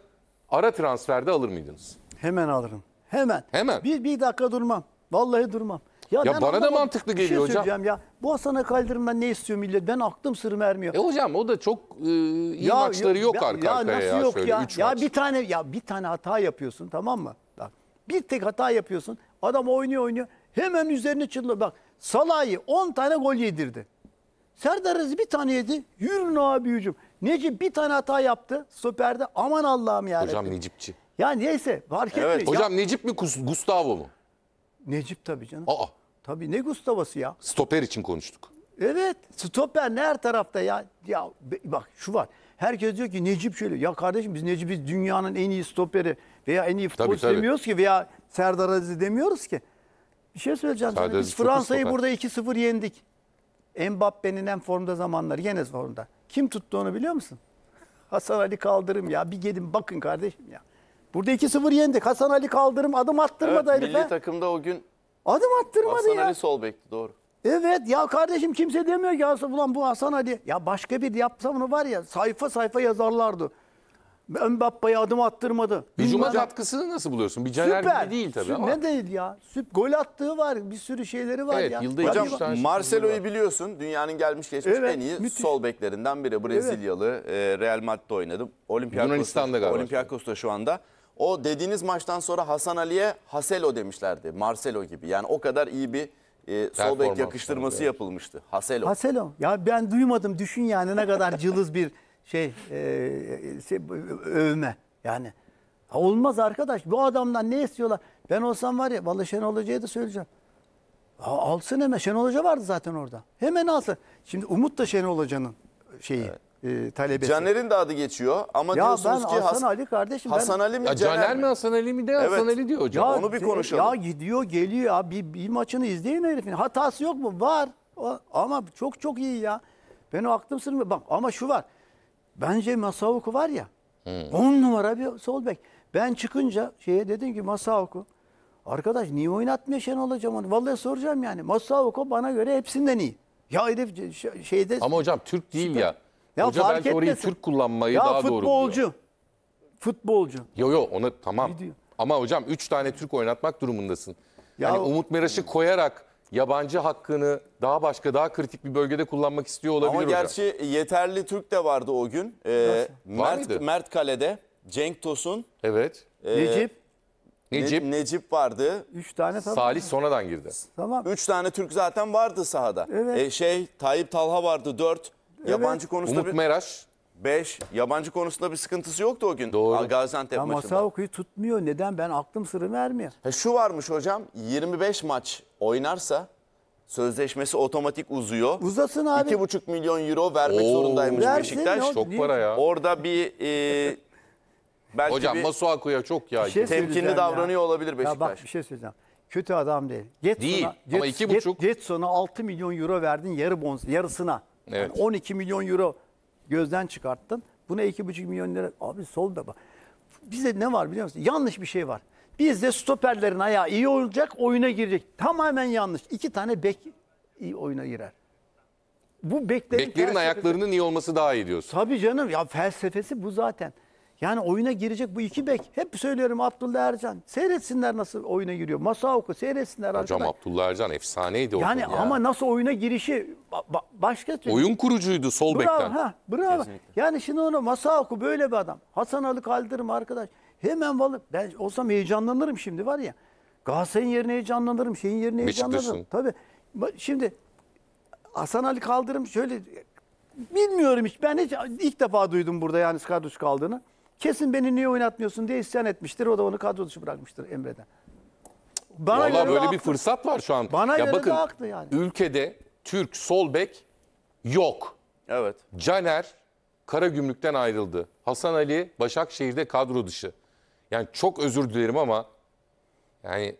[SPEAKER 2] ara transferde alır mıydınız?
[SPEAKER 5] Hemen alırım. Hemen. Hemen. Bir, bir dakika durmam. Vallahi durmam. Ya, ya bana da mantıklı şey geliyor şey hocam. ya. Bu Hasan'a kaydırımdan ne istiyor millet? Ben aklım sırrım ermiyor. E hocam o da çok e, iyi ya, maçları yok ya, arka ya, arkaya ya. Yok ya? Üç ya maç. bir tane ya bir tane hata yapıyorsun tamam mı? Bak, bir tek hata yapıyorsun. Adam oynuyor oynuyor. Hemen üzerine çıldırıyor. Bak Salah'ı 10 tane gol yedirdi. Serdar Aziz bir tane yedi. Yürün abi hücum. Necip bir tane hata yaptı. Süperde aman Allah'ım ya. Hocam Necipçi. Ya neyse fark evet. etmiyor. Hocam ya...
[SPEAKER 2] Necip mi Gustavo mu?
[SPEAKER 5] Necip tabii canım. Aa. Tabii ne Gustava'sı ya?
[SPEAKER 2] Stoper için konuştuk.
[SPEAKER 5] Evet. Stoper ne her tarafta ya? Ya bak şu var. Herkes diyor ki Necip şöyle. Ya kardeşim biz Necip dünyanın en iyi stoperi veya en iyi futbolcu demiyoruz ki veya Serdar Aziz demiyoruz ki. Bir şey söyleyeceğim Serdar Biz Fransa'yı burada 2-0 yendik. Mbappe'nin en formda zamanları gene formda. Kim tuttu onu biliyor musun? Hasan Ali Kaldırım ya. Bir gelin bakın kardeşim ya. Burada 2-0 yendik. Hasan Ali Kaldırım adım attırmadı evet, herife. Milli takımda o gün Adım attırmadı Hasan ya. Ali
[SPEAKER 1] sol bekti doğru.
[SPEAKER 5] Evet ya kardeşim kimse demiyor ki Hasan, ulan bu Hasan Ali. Ya başka bir yapsa bunu var ya sayfa sayfa yazarlardı. Mbappe'ye adım attırmadı. Hücuma Bilmem- katkısını nasıl buluyorsun? Bir Caner gibi değil tabii Sü- ama. Ne değil ya. Süp gol attığı var. Bir sürü şeyleri var Evet, ya. yılda Hocam Marcelo'yu
[SPEAKER 1] biliyorsun dünyanın gelmiş geçmiş Evet, en iyi müthiş. sol beklerinden biri Brezilyalı. e, Real Madrid'de oynadım. Olimpiakos'ta Yunanistan'da galiba. Olympiakos'ta şu anda. O dediğiniz maçtan sonra Hasan Ali'ye Haselo demişlerdi. Marcelo gibi. Yani o kadar iyi bir e, sol bek yakıştırması yapılmıştı. Haselo. Haselo.
[SPEAKER 5] Ya ben duymadım. Düşün yani ne kadar cılız bir şey, e, şey övme. Yani ha olmaz arkadaş. Bu adamdan ne istiyorlar? Ben olsam var ya vallahi Şenol Hoca'ya da söyleyeceğim. Ha, alsın hemen. Şenol Hoca vardı zaten orada. Hemen alsın. Şimdi Umut da Şenol Hoca'nın şeyi.
[SPEAKER 1] Evet e, talebesi. Caner'in de adı geçiyor ama ya diyorsunuz ki Hasan Ali kardeşim. Hasan ben, Ali mi Ya Caner mi Hasan
[SPEAKER 5] Ali mi de Evet. Hasan Ali diyor hocam. Ya, Onu bir konuşalım. Ya gidiyor geliyor ya bir, bir maçını izleyin herifin. Hatası yok mu? Var. O- ama çok çok iyi ya. Ben o aklım sırmıyor. Bak ama şu var. Bence Masaoku var ya. Hmm. On numara bir sol bek. Ben çıkınca şeye dedim ki Masaoku. Arkadaş niye oynatmıyor Şenol Hocam onu? Vallahi soracağım yani. Masaoku bana göre hepsinden iyi. Ya herif şeyde Ama
[SPEAKER 2] hocam Türk değil Süper. ya. Ya Hoca fark belki etmesin. orayı Türk kullanmayı ya daha futbolcu, doğru buluyor. Futbolcu. Yo yo onu tamam. Ama hocam 3 tane Türk oynatmak durumundasın. Ya, yani Umut Meraş'ı koyarak yabancı hakkını daha başka daha kritik bir bölgede kullanmak istiyor olabilir Ama hocam. gerçi yeterli
[SPEAKER 1] Türk de vardı o gün. Ee, Mert, mıydı? Mert Kale'de, Cenk Tosun,
[SPEAKER 2] Evet. e, Necip Necip, Necip vardı. 3 tane tabii. Salih sonradan girdi.
[SPEAKER 1] Tamam. Üç tane Türk zaten vardı sahada. Evet. E, şey Tayyip Talha vardı dört. Yabancı konusunda Umut bir Meraş 5. Yabancı konusunda bir sıkıntısı yoktu o gün. Doğru. Gaziantep Ama maçında. Ama
[SPEAKER 5] okuyu tutmuyor. Neden? Ben aklım sırrı ermiyor. Ha, şu varmış hocam 25 maç
[SPEAKER 1] oynarsa sözleşmesi otomatik uzuyor. Uzasın abi. 2,5 milyon euro vermek Oo. zorundaymış Versin, Beşiktaş. Çok para ya. Orada bir e, belki Hocam bir Masuaku'ya çok
[SPEAKER 5] ya. şey temkinli söyleyeceğim davranıyor olabilir Beşiktaş. Ya bak bir şey söyleyeceğim. Kötü adam değil. Getson'a, Değil. Ama Gets- iki Get- buçuk- Getson'a 6 milyon euro verdin yarı bonus, yarısına. Evet. Yani 12 milyon euro gözden çıkarttın. Buna 2,5 milyon lira. Abi sol da bak. Bizde ne var biliyor musun? Yanlış bir şey var. Bizde stoperlerin ayağı iyi olacak, oyuna girecek. Tamamen yanlış. İki tane bek iyi oyuna girer. Bu beklerin, Beklerin ayaklarının
[SPEAKER 2] iyi olması daha iyi diyorsun.
[SPEAKER 5] Tabii canım ya felsefesi bu zaten. Yani oyuna girecek bu iki bek. Hep söylüyorum Abdullah Ercan. Seyretsinler nasıl oyuna giriyor. Masaoku seyretsinler. Hocam arkadaş.
[SPEAKER 2] Abdullah Ercan efsaneydi o. Yani ya. ama
[SPEAKER 5] nasıl oyuna girişi başka türlü. Oyun
[SPEAKER 2] kurucuydu sol bravo, bekten. Ha,
[SPEAKER 5] bravo. Kesinlikle. Yani şimdi onu Masaoku böyle bir adam. Hasan Ali Kaldırım arkadaş. Hemen valı. Ben olsam heyecanlanırım şimdi var ya. Galatasaray'ın yerine heyecanlanırım. Şeyin yerine heyecanlanırım. Tabii. Şimdi Hasan Ali Kaldırım şöyle bilmiyorum hiç. Ben hiç ilk defa duydum burada yani Skardus kaldığını. Kesin beni niye oynatmıyorsun diye isyan etmiştir. O da onu kadro dışı bırakmıştır Emre'den. Bana Vallahi böyle bir
[SPEAKER 2] fırsat var şu an. Bana ya göre bakın, yani. Ülkede Türk sol bek yok. Evet. Caner Karagümrük'ten ayrıldı. Hasan Ali Başakşehir'de kadro dışı. Yani çok özür dilerim ama yani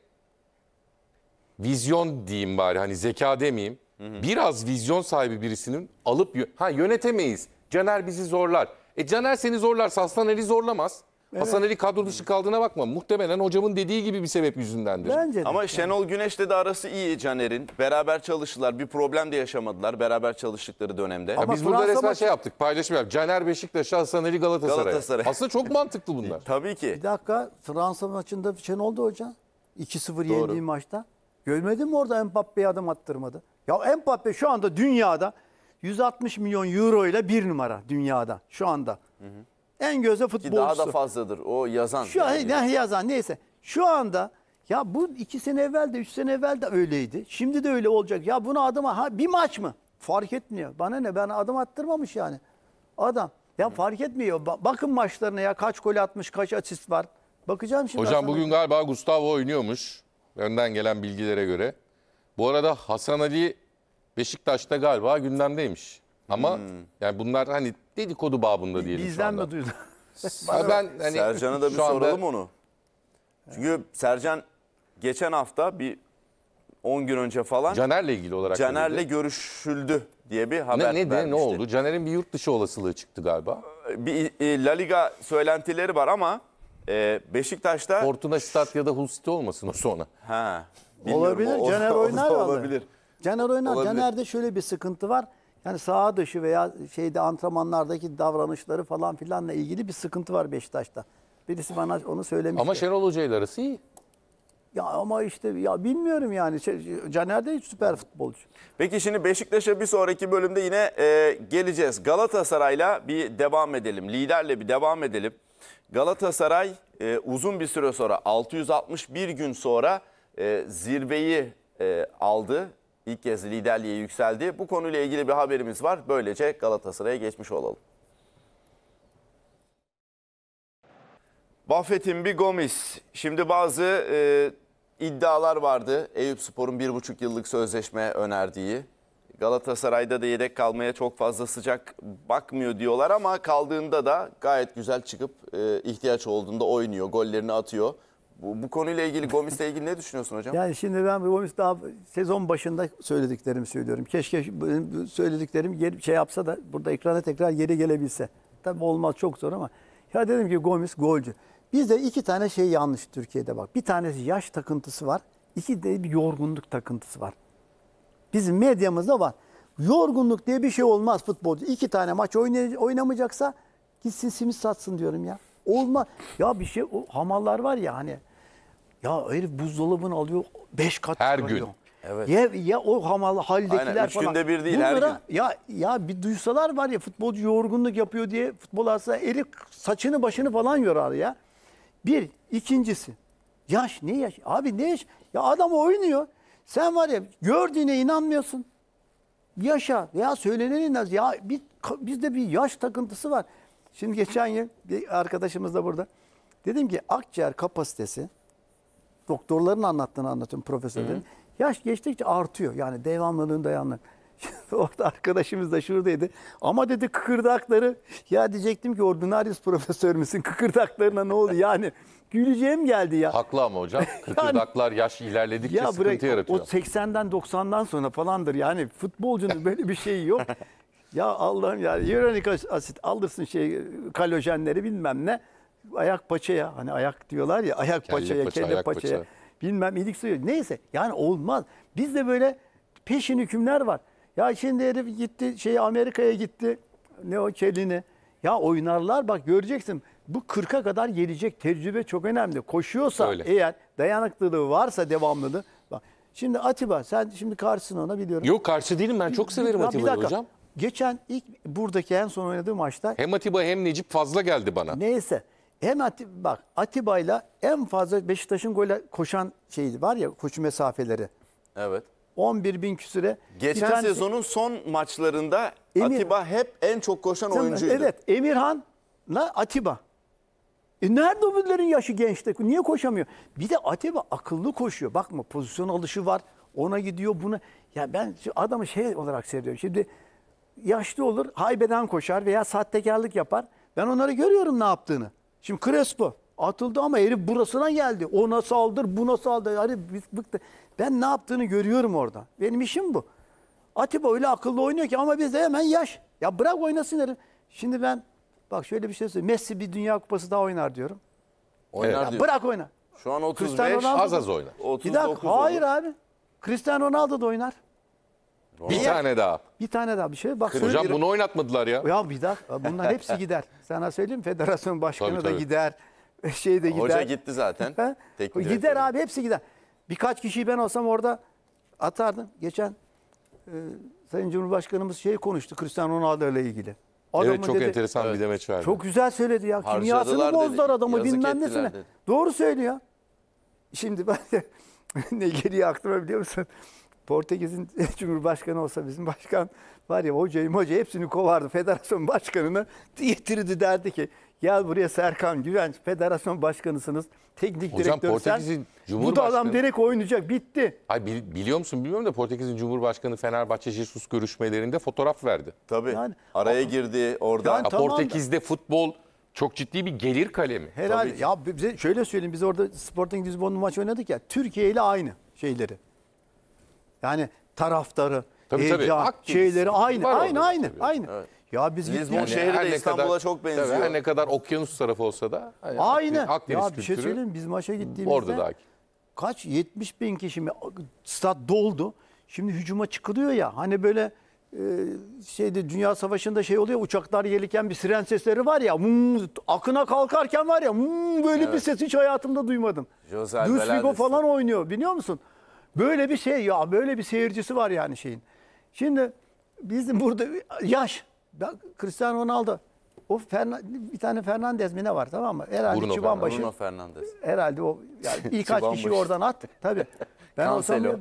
[SPEAKER 2] vizyon diyeyim bari hani zeka demeyeyim. Hı hı. Biraz vizyon sahibi birisinin alıp ha yönetemeyiz. Caner bizi zorlar. E Caner seni zorlarsa Hasan Ali zorlamaz. Evet. Hasan Ali kadro dışı kaldığına bakma. Muhtemelen hocamın dediği gibi bir sebep yüzündendir. Bence de. Ama Şenol
[SPEAKER 1] Güneş'le de arası iyi Caner'in. Beraber çalıştılar. Bir problem de yaşamadılar beraber çalıştıkları dönemde. Ama biz burada resmen şey yaptık.
[SPEAKER 2] Paylaşım yaptık. Caner Beşiktaş, Hasan Ali Galatasaray. Galatasaray. Aslında çok mantıklı bunlar. E, tabii ki. Bir
[SPEAKER 5] dakika Fransa maçında Şenol da hocam? 2-0 yendiği maçta. Görmedin mi orada Mbappe'ye adım attırmadı? Ya Mbappe şu anda dünyada 160 milyon euro ile bir numara dünyada şu anda. Hı hı. En göze futbolcusu. Ki daha da
[SPEAKER 1] fazladır o yazan. Şu yani. ne
[SPEAKER 5] yazan neyse. Şu anda ya bu iki sene evvel de üç sene evvel de öyleydi. Şimdi de öyle olacak. Ya bunu adama ha, bir maç mı? Fark etmiyor. Bana ne ben adım attırmamış yani. Adam. Ya hı. fark etmiyor. Ba bakın maçlarına ya kaç gol atmış kaç asist var. Bakacağım şimdi. Hocam bugün
[SPEAKER 2] galiba Gustavo oynuyormuş. Önden gelen bilgilere göre. Bu arada Hasan Ali Beşiktaş'ta galiba gündemdeymiş. Ama hmm. yani bunlar hani dedikodu babında diyelim şu
[SPEAKER 5] Bizden mi duydun? Ha, ben hani Sercan'a da bir şu anda- soralım onu.
[SPEAKER 1] Çünkü Sercan geçen hafta bir 10 gün önce falan Caner'le ilgili olarak. Caner'le görüşüldü
[SPEAKER 2] diye bir haber ne, ne de ne oldu? Caner'in bir yurt dışı olasılığı çıktı galiba.
[SPEAKER 1] Ee, bir e, La Liga söylentileri var ama e,
[SPEAKER 2] Beşiktaş'ta Fortuna Stad ya da Hull City olmasın o sonra. ha bilmiyorum, Olabilir, Caner oynar vallahi. Olabilir. Caner
[SPEAKER 5] oynar. Olabilir. Caner'de şöyle bir sıkıntı var. Yani saha dışı veya şeyde antrenmanlardaki davranışları falan filanla ilgili bir sıkıntı var Beşiktaş'ta. Birisi bana onu söylemiş. Ama Şenol Hoca ile arası iyi. Ya ama işte ya bilmiyorum yani. Şey, Caner de hiç süper futbolcu.
[SPEAKER 1] Peki şimdi Beşiktaş'a bir sonraki bölümde yine e, geleceğiz. Galatasaray'la bir devam edelim. Liderle bir devam edelim. Galatasaray e, uzun bir süre sonra 661 gün sonra e, zirveyi e, aldı ilk kez liderliğe yükseldi. Bu konuyla ilgili bir haberimiz var. Böylece Galatasaray'a geçmiş olalım. Buffett'in bir Gomis. Şimdi bazı e, iddialar vardı. Eyüp Spor'un bir buçuk yıllık sözleşme önerdiği. Galatasaray'da da yedek kalmaya çok fazla sıcak bakmıyor diyorlar ama kaldığında da gayet güzel çıkıp e, ihtiyaç olduğunda oynuyor, gollerini atıyor. Bu, bu konuyla ilgili Gomis'le ilgili ne düşünüyorsun hocam? Yani
[SPEAKER 5] şimdi ben Gomis daha sezon başında söylediklerimi söylüyorum. Keşke söylediklerim şey yapsa da burada ekrana tekrar geri gelebilse. Tabii olmaz çok zor ama. Ya dedim ki Gomis golcü. Bizde iki tane şey yanlış Türkiye'de bak. Bir tanesi yaş takıntısı var. İki de bir yorgunluk takıntısı var. Bizim medyamızda var. Yorgunluk diye bir şey olmaz futbolcu. İki tane maç oynamayacaksa gitsin simit satsın diyorum ya. Olma. Ya bir şey o hamallar var ya hani ya herif buzdolabını alıyor 5
[SPEAKER 2] kat Her çıkarıyor. gün. Evet. Ya,
[SPEAKER 5] ya o hamal haldekiler Aynen, üç falan. günde bir değil, her Bunlara- Ya, ya bir duysalar var ya futbolcu yorgunluk yapıyor diye futbol arasında eli saçını başını falan yorar ya. Bir. ikincisi Yaş ne yaş? Abi ne yaş? Ya adam oynuyor. Sen var ya gördüğüne inanmıyorsun. Yaşa. Ya söylenenin az. Ya bir, bizde bir yaş takıntısı var. Şimdi geçen yıl bir arkadaşımız da burada. Dedim ki akciğer kapasitesi doktorların anlattığını anlatıyorum profesörlerin. Hı. Yaş geçtikçe artıyor. Yani devamlılığın dayanlığı. Orada arkadaşımız da şuradaydı. Ama dedi kıkırdakları ya diyecektim ki ordinaryus profesör müsün? Kıkırdaklarına ne oldu? Yani güleceğim
[SPEAKER 2] geldi ya. Haklı ama hocam. Kıkırdaklar yani, yaş ilerledikçe ya sıkıntı yaratıyor. O
[SPEAKER 5] 80'den 90'dan sonra falandır. Yani futbolcunun böyle bir şeyi yok. ya Allah'ım yani uranik asit aldırsın şey kalojenleri bilmem ne ayak paçaya hani ayak diyorlar ya ayak Kendi paçaya, paça, kelle ayak paçaya. paça. Bilmem ilik suyu neyse yani olmaz. Bizde böyle peşin hükümler var. Ya şimdi herif gitti şey Amerika'ya gitti. Ne o kelini. Ya oynarlar bak göreceksin. Bu 40'a kadar gelecek tecrübe çok önemli. Koşuyorsa Öyle. eğer dayanıklılığı varsa devamlılığı. Bak, şimdi Atiba sen şimdi karşısın ona biliyorum. Yok karşı değilim ben çok severim Atiba'yı hocam. Geçen ilk buradaki en son oynadığı maçta.
[SPEAKER 2] Hem Atiba hem Necip fazla geldi bana. Neyse. Hem Atib bak Atiba'yla
[SPEAKER 5] en fazla Beşiktaş'ın gole koşan şeydi var ya koşu mesafeleri. Evet. 11 bin küsüre. Geçen tanesi, sezonun
[SPEAKER 1] son maçlarında Emir, Atiba hep en çok koşan oyuncuydu. Evet
[SPEAKER 5] Emirhan'la Atiba. E nerede öbürlerin yaşı gençte? Niye koşamıyor? Bir de Atiba akıllı koşuyor. Bakma pozisyon alışı var. Ona gidiyor bunu. Ya ben adamı şey olarak seviyorum. Şimdi yaşlı olur haybeden koşar veya sahtekarlık yapar. Ben onları görüyorum ne yaptığını. Şimdi Crespo atıldı ama herif burasına geldi. Ona saldır, buna saldır. Yani bıktı. Ben ne yaptığını görüyorum orada. Benim işim bu. Atiba öyle akıllı oynuyor ki ama biz de hemen yaş. Ya bırak oynasın herif. Şimdi ben bak şöyle bir şey söyleyeyim. Messi bir Dünya Kupası daha oynar diyorum.
[SPEAKER 1] Oynar evet. diyor. Bırak
[SPEAKER 5] oyna.
[SPEAKER 2] Şu an 35 Ronaldo az az oynar.
[SPEAKER 5] 39 bir dakika, hayır olur. abi. Cristiano Ronaldo da oynar.
[SPEAKER 2] Bir Eğer- tane daha.
[SPEAKER 5] Bir tane daha bir şey. Bak Hocam söylüyorum. bunu
[SPEAKER 2] oynatmadılar ya. Ya bir daha
[SPEAKER 5] bunlar hepsi gider. Sana söyleyeyim federasyon başkanı Tabii, da tabii. gider. Şey de gider. Hoca gitti
[SPEAKER 1] zaten. gider
[SPEAKER 5] abi hepsi gider. Birkaç kişiyi ben olsam orada atardım. Geçen e, Sayın Cumhurbaşkanımız şey konuştu Cristiano Ronaldo ile ilgili. Adamın evet çok dedi-
[SPEAKER 2] enteresan bir demeç verdi. Çok güzel söyledi ya. Kimyasını Harcadılar dedi. bozdular adamı Yazık bilmem nesine. dedi.
[SPEAKER 5] Doğru söylüyor. Şimdi ben de ne geliyor aklıma biliyor musun? Portekiz'in Cumhurbaşkanı olsa bizim başkan var ya hocayı hoca hepsini kovardı. Federasyon başkanını getirdi derdi ki gel buraya Serkan Güvenç federasyon başkanısınız. Teknik direktör direktörsen. Bu da adam direkt oynayacak bitti.
[SPEAKER 2] Ay, biliyor musun bilmiyorum da Portekiz'in Cumhurbaşkanı Fenerbahçe Jesus görüşmelerinde fotoğraf verdi. Tabii. Yani, araya girdi orada. Yani, Portekiz'de da. futbol çok ciddi bir gelir kalemi. Herhalde.
[SPEAKER 5] Ya bize şöyle söyleyeyim biz orada Sporting Lisbon'un maçı oynadık ya. Türkiye ile aynı şeyleri. Yani taraftarı, Tabii, heyecan, şeyleri aynı, Var aynı, aynı, aynı. Evet. Ya biz Lizbon Yani şehri de İstanbul'a çok benziyor. Tabii, her
[SPEAKER 2] ne kadar okyanus tarafı olsa da hani Aynı. Akdeniz, ya bir şey söyleyeyim
[SPEAKER 5] biz maça gittiğimizde orada da kaç 70 bin kişi mi stat doldu. Şimdi hücuma çıkılıyor ya hani böyle e, şeyde Dünya Savaşı'nda şey oluyor uçaklar gelirken bir siren sesleri var ya Mmm akına kalkarken var ya Mmm böyle bir ses hiç hayatımda duymadım.
[SPEAKER 1] Jose Luis Alvarado. Figo
[SPEAKER 5] falan oynuyor biliyor musun? Böyle bir şey ya böyle bir seyircisi var yani şeyin. Şimdi bizim burada yaş. Ben, Cristiano Ronaldo o Ferna, bir tane Fernandez mi ne var tamam mı? Herhalde Bruno Çubanbaşı. Bruno Fernandez. Herhalde o yani birkaç kişi oradan at. Tabii. Ben Cancelo.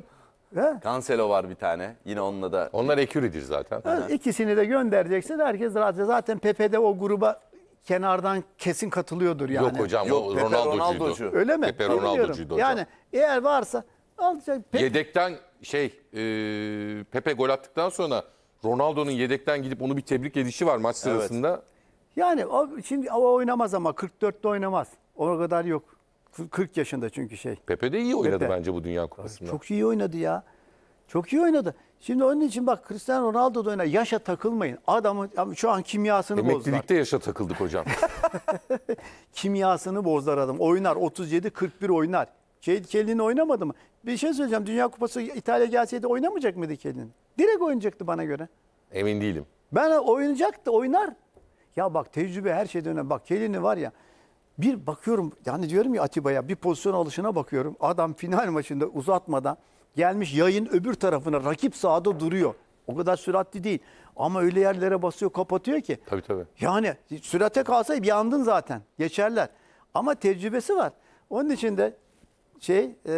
[SPEAKER 5] He?
[SPEAKER 1] Cancelo var
[SPEAKER 2] bir tane. Yine onunla da. Onlar Eküridir zaten. Ha,
[SPEAKER 5] ikisini de göndereceksin. Herkes rahat. Zaten Pepe de o gruba kenardan kesin katılıyordur yani. Yok hocam Yok, o Ronaldo'cuydu. Ronaldo'cu. Öyle mi? Pepe Ronaldo'cuydu hocam. Yani eğer varsa Alacak.
[SPEAKER 2] Pe Yedekten şey e, Pepe gol attıktan sonra Ronaldo'nun yedekten gidip onu bir tebrik edişi var maç sırasında.
[SPEAKER 5] Yani o, şimdi o oynamaz ama 44'te oynamaz. O kadar yok. 40 yaşında çünkü şey.
[SPEAKER 2] Pepe de iyi oynadı Pepe. bence bu Dünya Kupası'nda. Çok
[SPEAKER 5] iyi oynadı ya. Çok iyi oynadı. Şimdi onun için bak Cristiano Ronaldo da oynar. Yaşa takılmayın. adamı. şu an kimyasını bozdular. Emeklilikte
[SPEAKER 2] yaşa takıldık hocam.
[SPEAKER 5] Kimyasını bozdular adam. Oynar 37-41 oynar. Kate Kelly'nin oynamadı mı? Bir şey söyleyeceğim. Dünya Kupası İtalya gelseydi oynamayacak mıydı Kelin? Direkt oynayacaktı bana göre. Emin değilim. Ben oynayacaktı, oynar. Ya bak tecrübe her şeyden önemli. Bak Kelin'i var ya bir bakıyorum yani diyorum ya Atiba'ya bir pozisyon alışına bakıyorum. Adam final maçında uzatmadan gelmiş yayın öbür tarafına rakip sahada duruyor. O kadar süratli değil. Ama öyle yerlere basıyor kapatıyor ki. Tabii tabii. Yani sürate kalsaydı yandın zaten. Geçerler. Ama tecrübesi var. Onun için de şey e,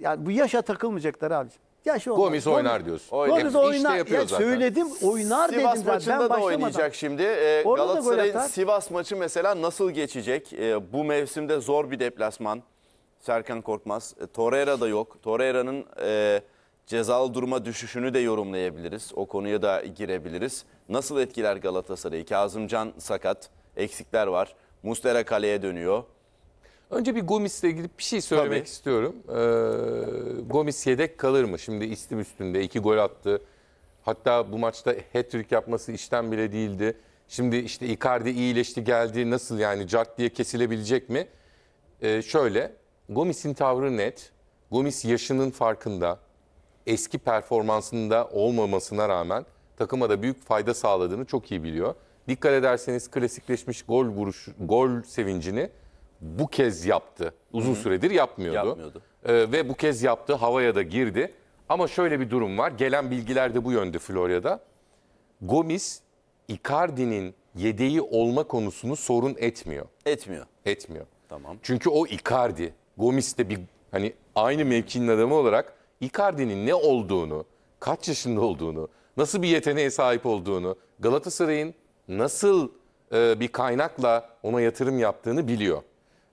[SPEAKER 5] yani bu yaşa takılmayacaklar abi. Yaş olmaz. Gomis
[SPEAKER 2] oynar
[SPEAKER 1] diyorsun. Oynar. Gomis oynar. İşte yapıyor ya zaten. söyledim oynar dedim Sivas zaten. maçında ben da başlamadan. oynayacak şimdi. Ee, Galatasaray'ın Sivas maçı mesela nasıl geçecek? Ee, bu mevsimde zor bir deplasman. Serkan Korkmaz. E, Torreira da yok. Torreira'nın e, cezalı duruma düşüşünü de yorumlayabiliriz. O konuya da girebiliriz. Nasıl etkiler Galatasaray'ı? Kazımcan sakat. Eksikler var. Mustera kaleye dönüyor.
[SPEAKER 2] Önce bir Gomis'le gidip bir şey söylemek Tabii. istiyorum. Ee, Gomis yedek kalır mı? Şimdi istim üstünde iki gol attı. Hatta bu maçta hat-trick yapması işten bile değildi. Şimdi işte Icardi iyileşti geldi nasıl yani cart diye kesilebilecek mi? Ee, şöyle Gomis'in tavrı net. Gomis yaşının farkında. Eski performansında olmamasına rağmen takıma da büyük fayda sağladığını çok iyi biliyor. Dikkat ederseniz klasikleşmiş gol vuruş, gol sevincini bu kez yaptı. Uzun süredir yapmıyordu. Yapmıyordu. Ee, ve bu kez yaptı. Havaya da girdi. Ama şöyle bir durum var. Gelen bilgiler de bu yönde Florya'da. Gomis Icardi'nin yedeği olma konusunu sorun etmiyor. Etmiyor. Etmiyor. Tamam. Çünkü o Icardi. Gomis de bir hani aynı mevkinin adamı olarak Icardi'nin ne olduğunu, kaç yaşında olduğunu, nasıl bir yeteneğe sahip olduğunu, Galatasaray'ın nasıl e, bir kaynakla ona yatırım yaptığını biliyor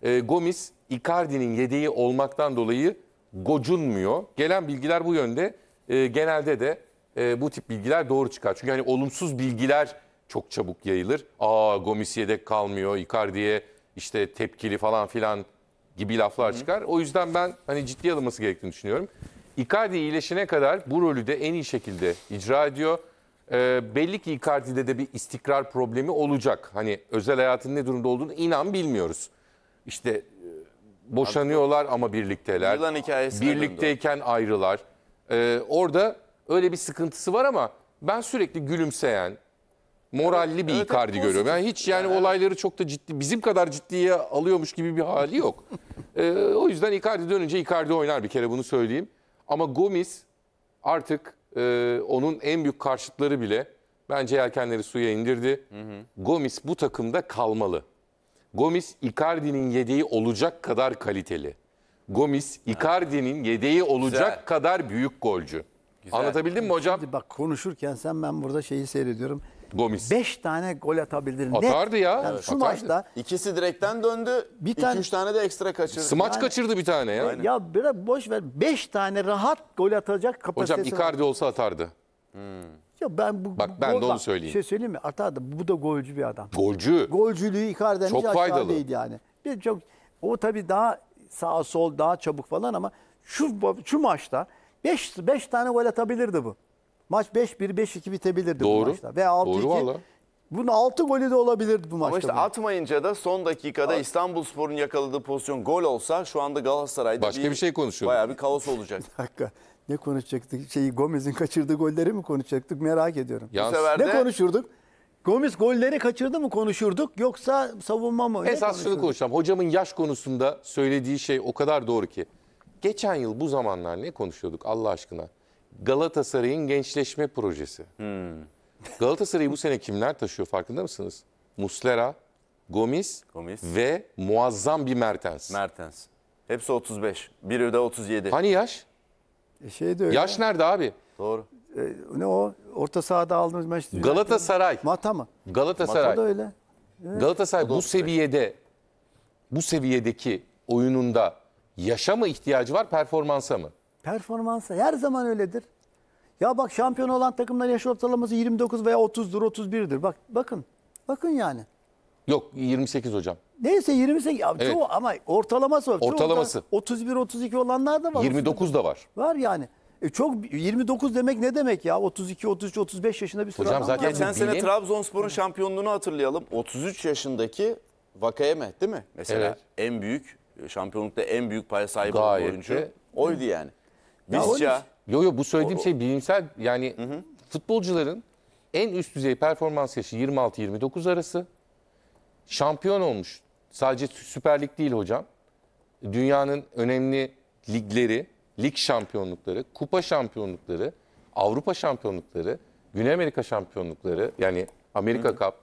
[SPEAKER 2] e, Gomis Icardi'nin yedeği olmaktan dolayı gocunmuyor. Gelen bilgiler bu yönde. E, genelde de e, bu tip bilgiler doğru çıkar. Çünkü hani olumsuz bilgiler çok çabuk yayılır. Aa Gomis yedek kalmıyor, Icardi'ye işte tepkili falan filan gibi laflar Hı. çıkar. O yüzden ben hani ciddiye alınması gerektiğini düşünüyorum. Icardi iyileşene kadar bu rolü de en iyi şekilde icra ediyor. E, belli ki Icardi'de de bir istikrar problemi olacak. Hani özel hayatın ne durumda olduğunu inan bilmiyoruz işte e, boşanıyorlar ama birlikteler. Yılan hikayesi. Birlikteyken döndü. ayrılar. Ee, orada öyle bir sıkıntısı var ama ben sürekli gülümseyen, moralli bir evet, Icardi görüyorum. Yani hiç yani, yani olayları çok da ciddi, bizim kadar ciddiye alıyormuş gibi bir hali yok. ee, o yüzden Icardi dönünce Icardi oynar bir kere bunu söyleyeyim. Ama Gomis artık e, onun en büyük karşıtları bile bence yelkenleri suya indirdi. Gomis bu takımda kalmalı. Gomis Icardi'nin yedeği olacak kadar kaliteli. Gomis Icardi'nin yedeği olacak Güzel. kadar büyük golcü. Güzel.
[SPEAKER 5] Anlatabildim mi hocam? Şimdi bak konuşurken sen ben burada şeyi seyrediyorum. Gomis. Beş tane gol atabilir.
[SPEAKER 2] Atardı ya. Yani şu Atardı. maçta
[SPEAKER 5] İkisi direkten döndü. Bir iki tane- üç tane de ekstra kaçırdı. smaç Yani- kaçırdı bir tane ya. ya biraz boş ver beş tane rahat gol atacak kapasitesi Hocam var. Icardi
[SPEAKER 2] olsa atardı. Hmm. Ya ben bu Bak bu ben de onu söyleyeyim. Şey
[SPEAKER 5] söyleyeyim mi? Ata da bu da golcü bir adam.
[SPEAKER 2] Golcü. Golcülüğü Icardi'den Çok hiç faydalı. aşağıdaydı
[SPEAKER 5] yani. Bir çok o tabii daha sağ sol daha çabuk falan ama şu şu maçta 5 5 tane gol atabilirdi bu. Maç 5-1 5-2 bitebilirdi bu Doğru. maçta. Ve 6-2. Doğru valla. Bunun 6 golü de olabilirdi bu maçta. Ama işte bunun.
[SPEAKER 1] atmayınca da son dakikada İstanbulspor'un yakaladığı pozisyon gol olsa şu anda Galatasaray'da Başka bir şey konuşuyorduk. Bayağı bir kaos olacak.
[SPEAKER 5] dakika. Ne konuşacaktık? Şeyi Gomez'in kaçırdığı golleri mi konuşacaktık? Merak ediyorum. Bu sefer Ne konuşurduk? Gomez golleri kaçırdı mı konuşurduk yoksa savunma mı? Ne Esas şunu
[SPEAKER 2] konuşacağım. Hocamın yaş konusunda söylediği şey o kadar doğru ki. Geçen yıl bu zamanlar ne konuşuyorduk Allah aşkına? Galatasaray'ın gençleşme projesi. Hmm. Galatasaray'ı bu sene kimler taşıyor farkında mısınız? Muslera, Gomis, Gomis. ve muazzam bir Mertens. Mertens.
[SPEAKER 1] Hepsi 35. Biri de 37. Hani yaş?
[SPEAKER 5] E şey
[SPEAKER 2] de öyle. Yaş
[SPEAKER 1] nerede abi? Doğru.
[SPEAKER 5] E, ne o? Orta sahada aldığımız maç. Galatasaray.
[SPEAKER 2] Mata mı? Galatasaray. Mata da öyle. Evet. Galatasaray bu seviyede bu seviyedeki oyununda yaşa mı ihtiyacı var performansa mı?
[SPEAKER 5] Performansa her zaman öyledir. Ya bak şampiyon olan takımların yaş ortalaması 29 veya 30'dur, 31'dir. Bak bakın. Bakın yani.
[SPEAKER 2] Yok 28 hocam.
[SPEAKER 5] Neyse 28 ya Evet. çoğu ama ortalaması var. Ortalaması. 31 32 olanlar da var. 29 da var. Var yani. E çok 29 demek ne demek ya? 32 33 35 yaşında bir sürü Hocam zaten- var. Geçen sene
[SPEAKER 1] Trabzonspor'un şampiyonluğunu hatırlayalım. 33 yaşındaki Vakayeme değil mi? Mesela Evet. en büyük e, şampiyonlukta en büyük pay sahibi Gayet oyuncu de.
[SPEAKER 2] oydu yani. Bizca Yo yo bu söylediğim şey bilimsel yani futbolcuların en üst düzey performans yaşı 26-29 arası şampiyon olmuş. Sadece Süper Lig değil hocam. Dünyanın önemli ligleri, lig şampiyonlukları, kupa şampiyonlukları, Avrupa şampiyonlukları, Güney Amerika şampiyonlukları yani Amerika Hı. Cup,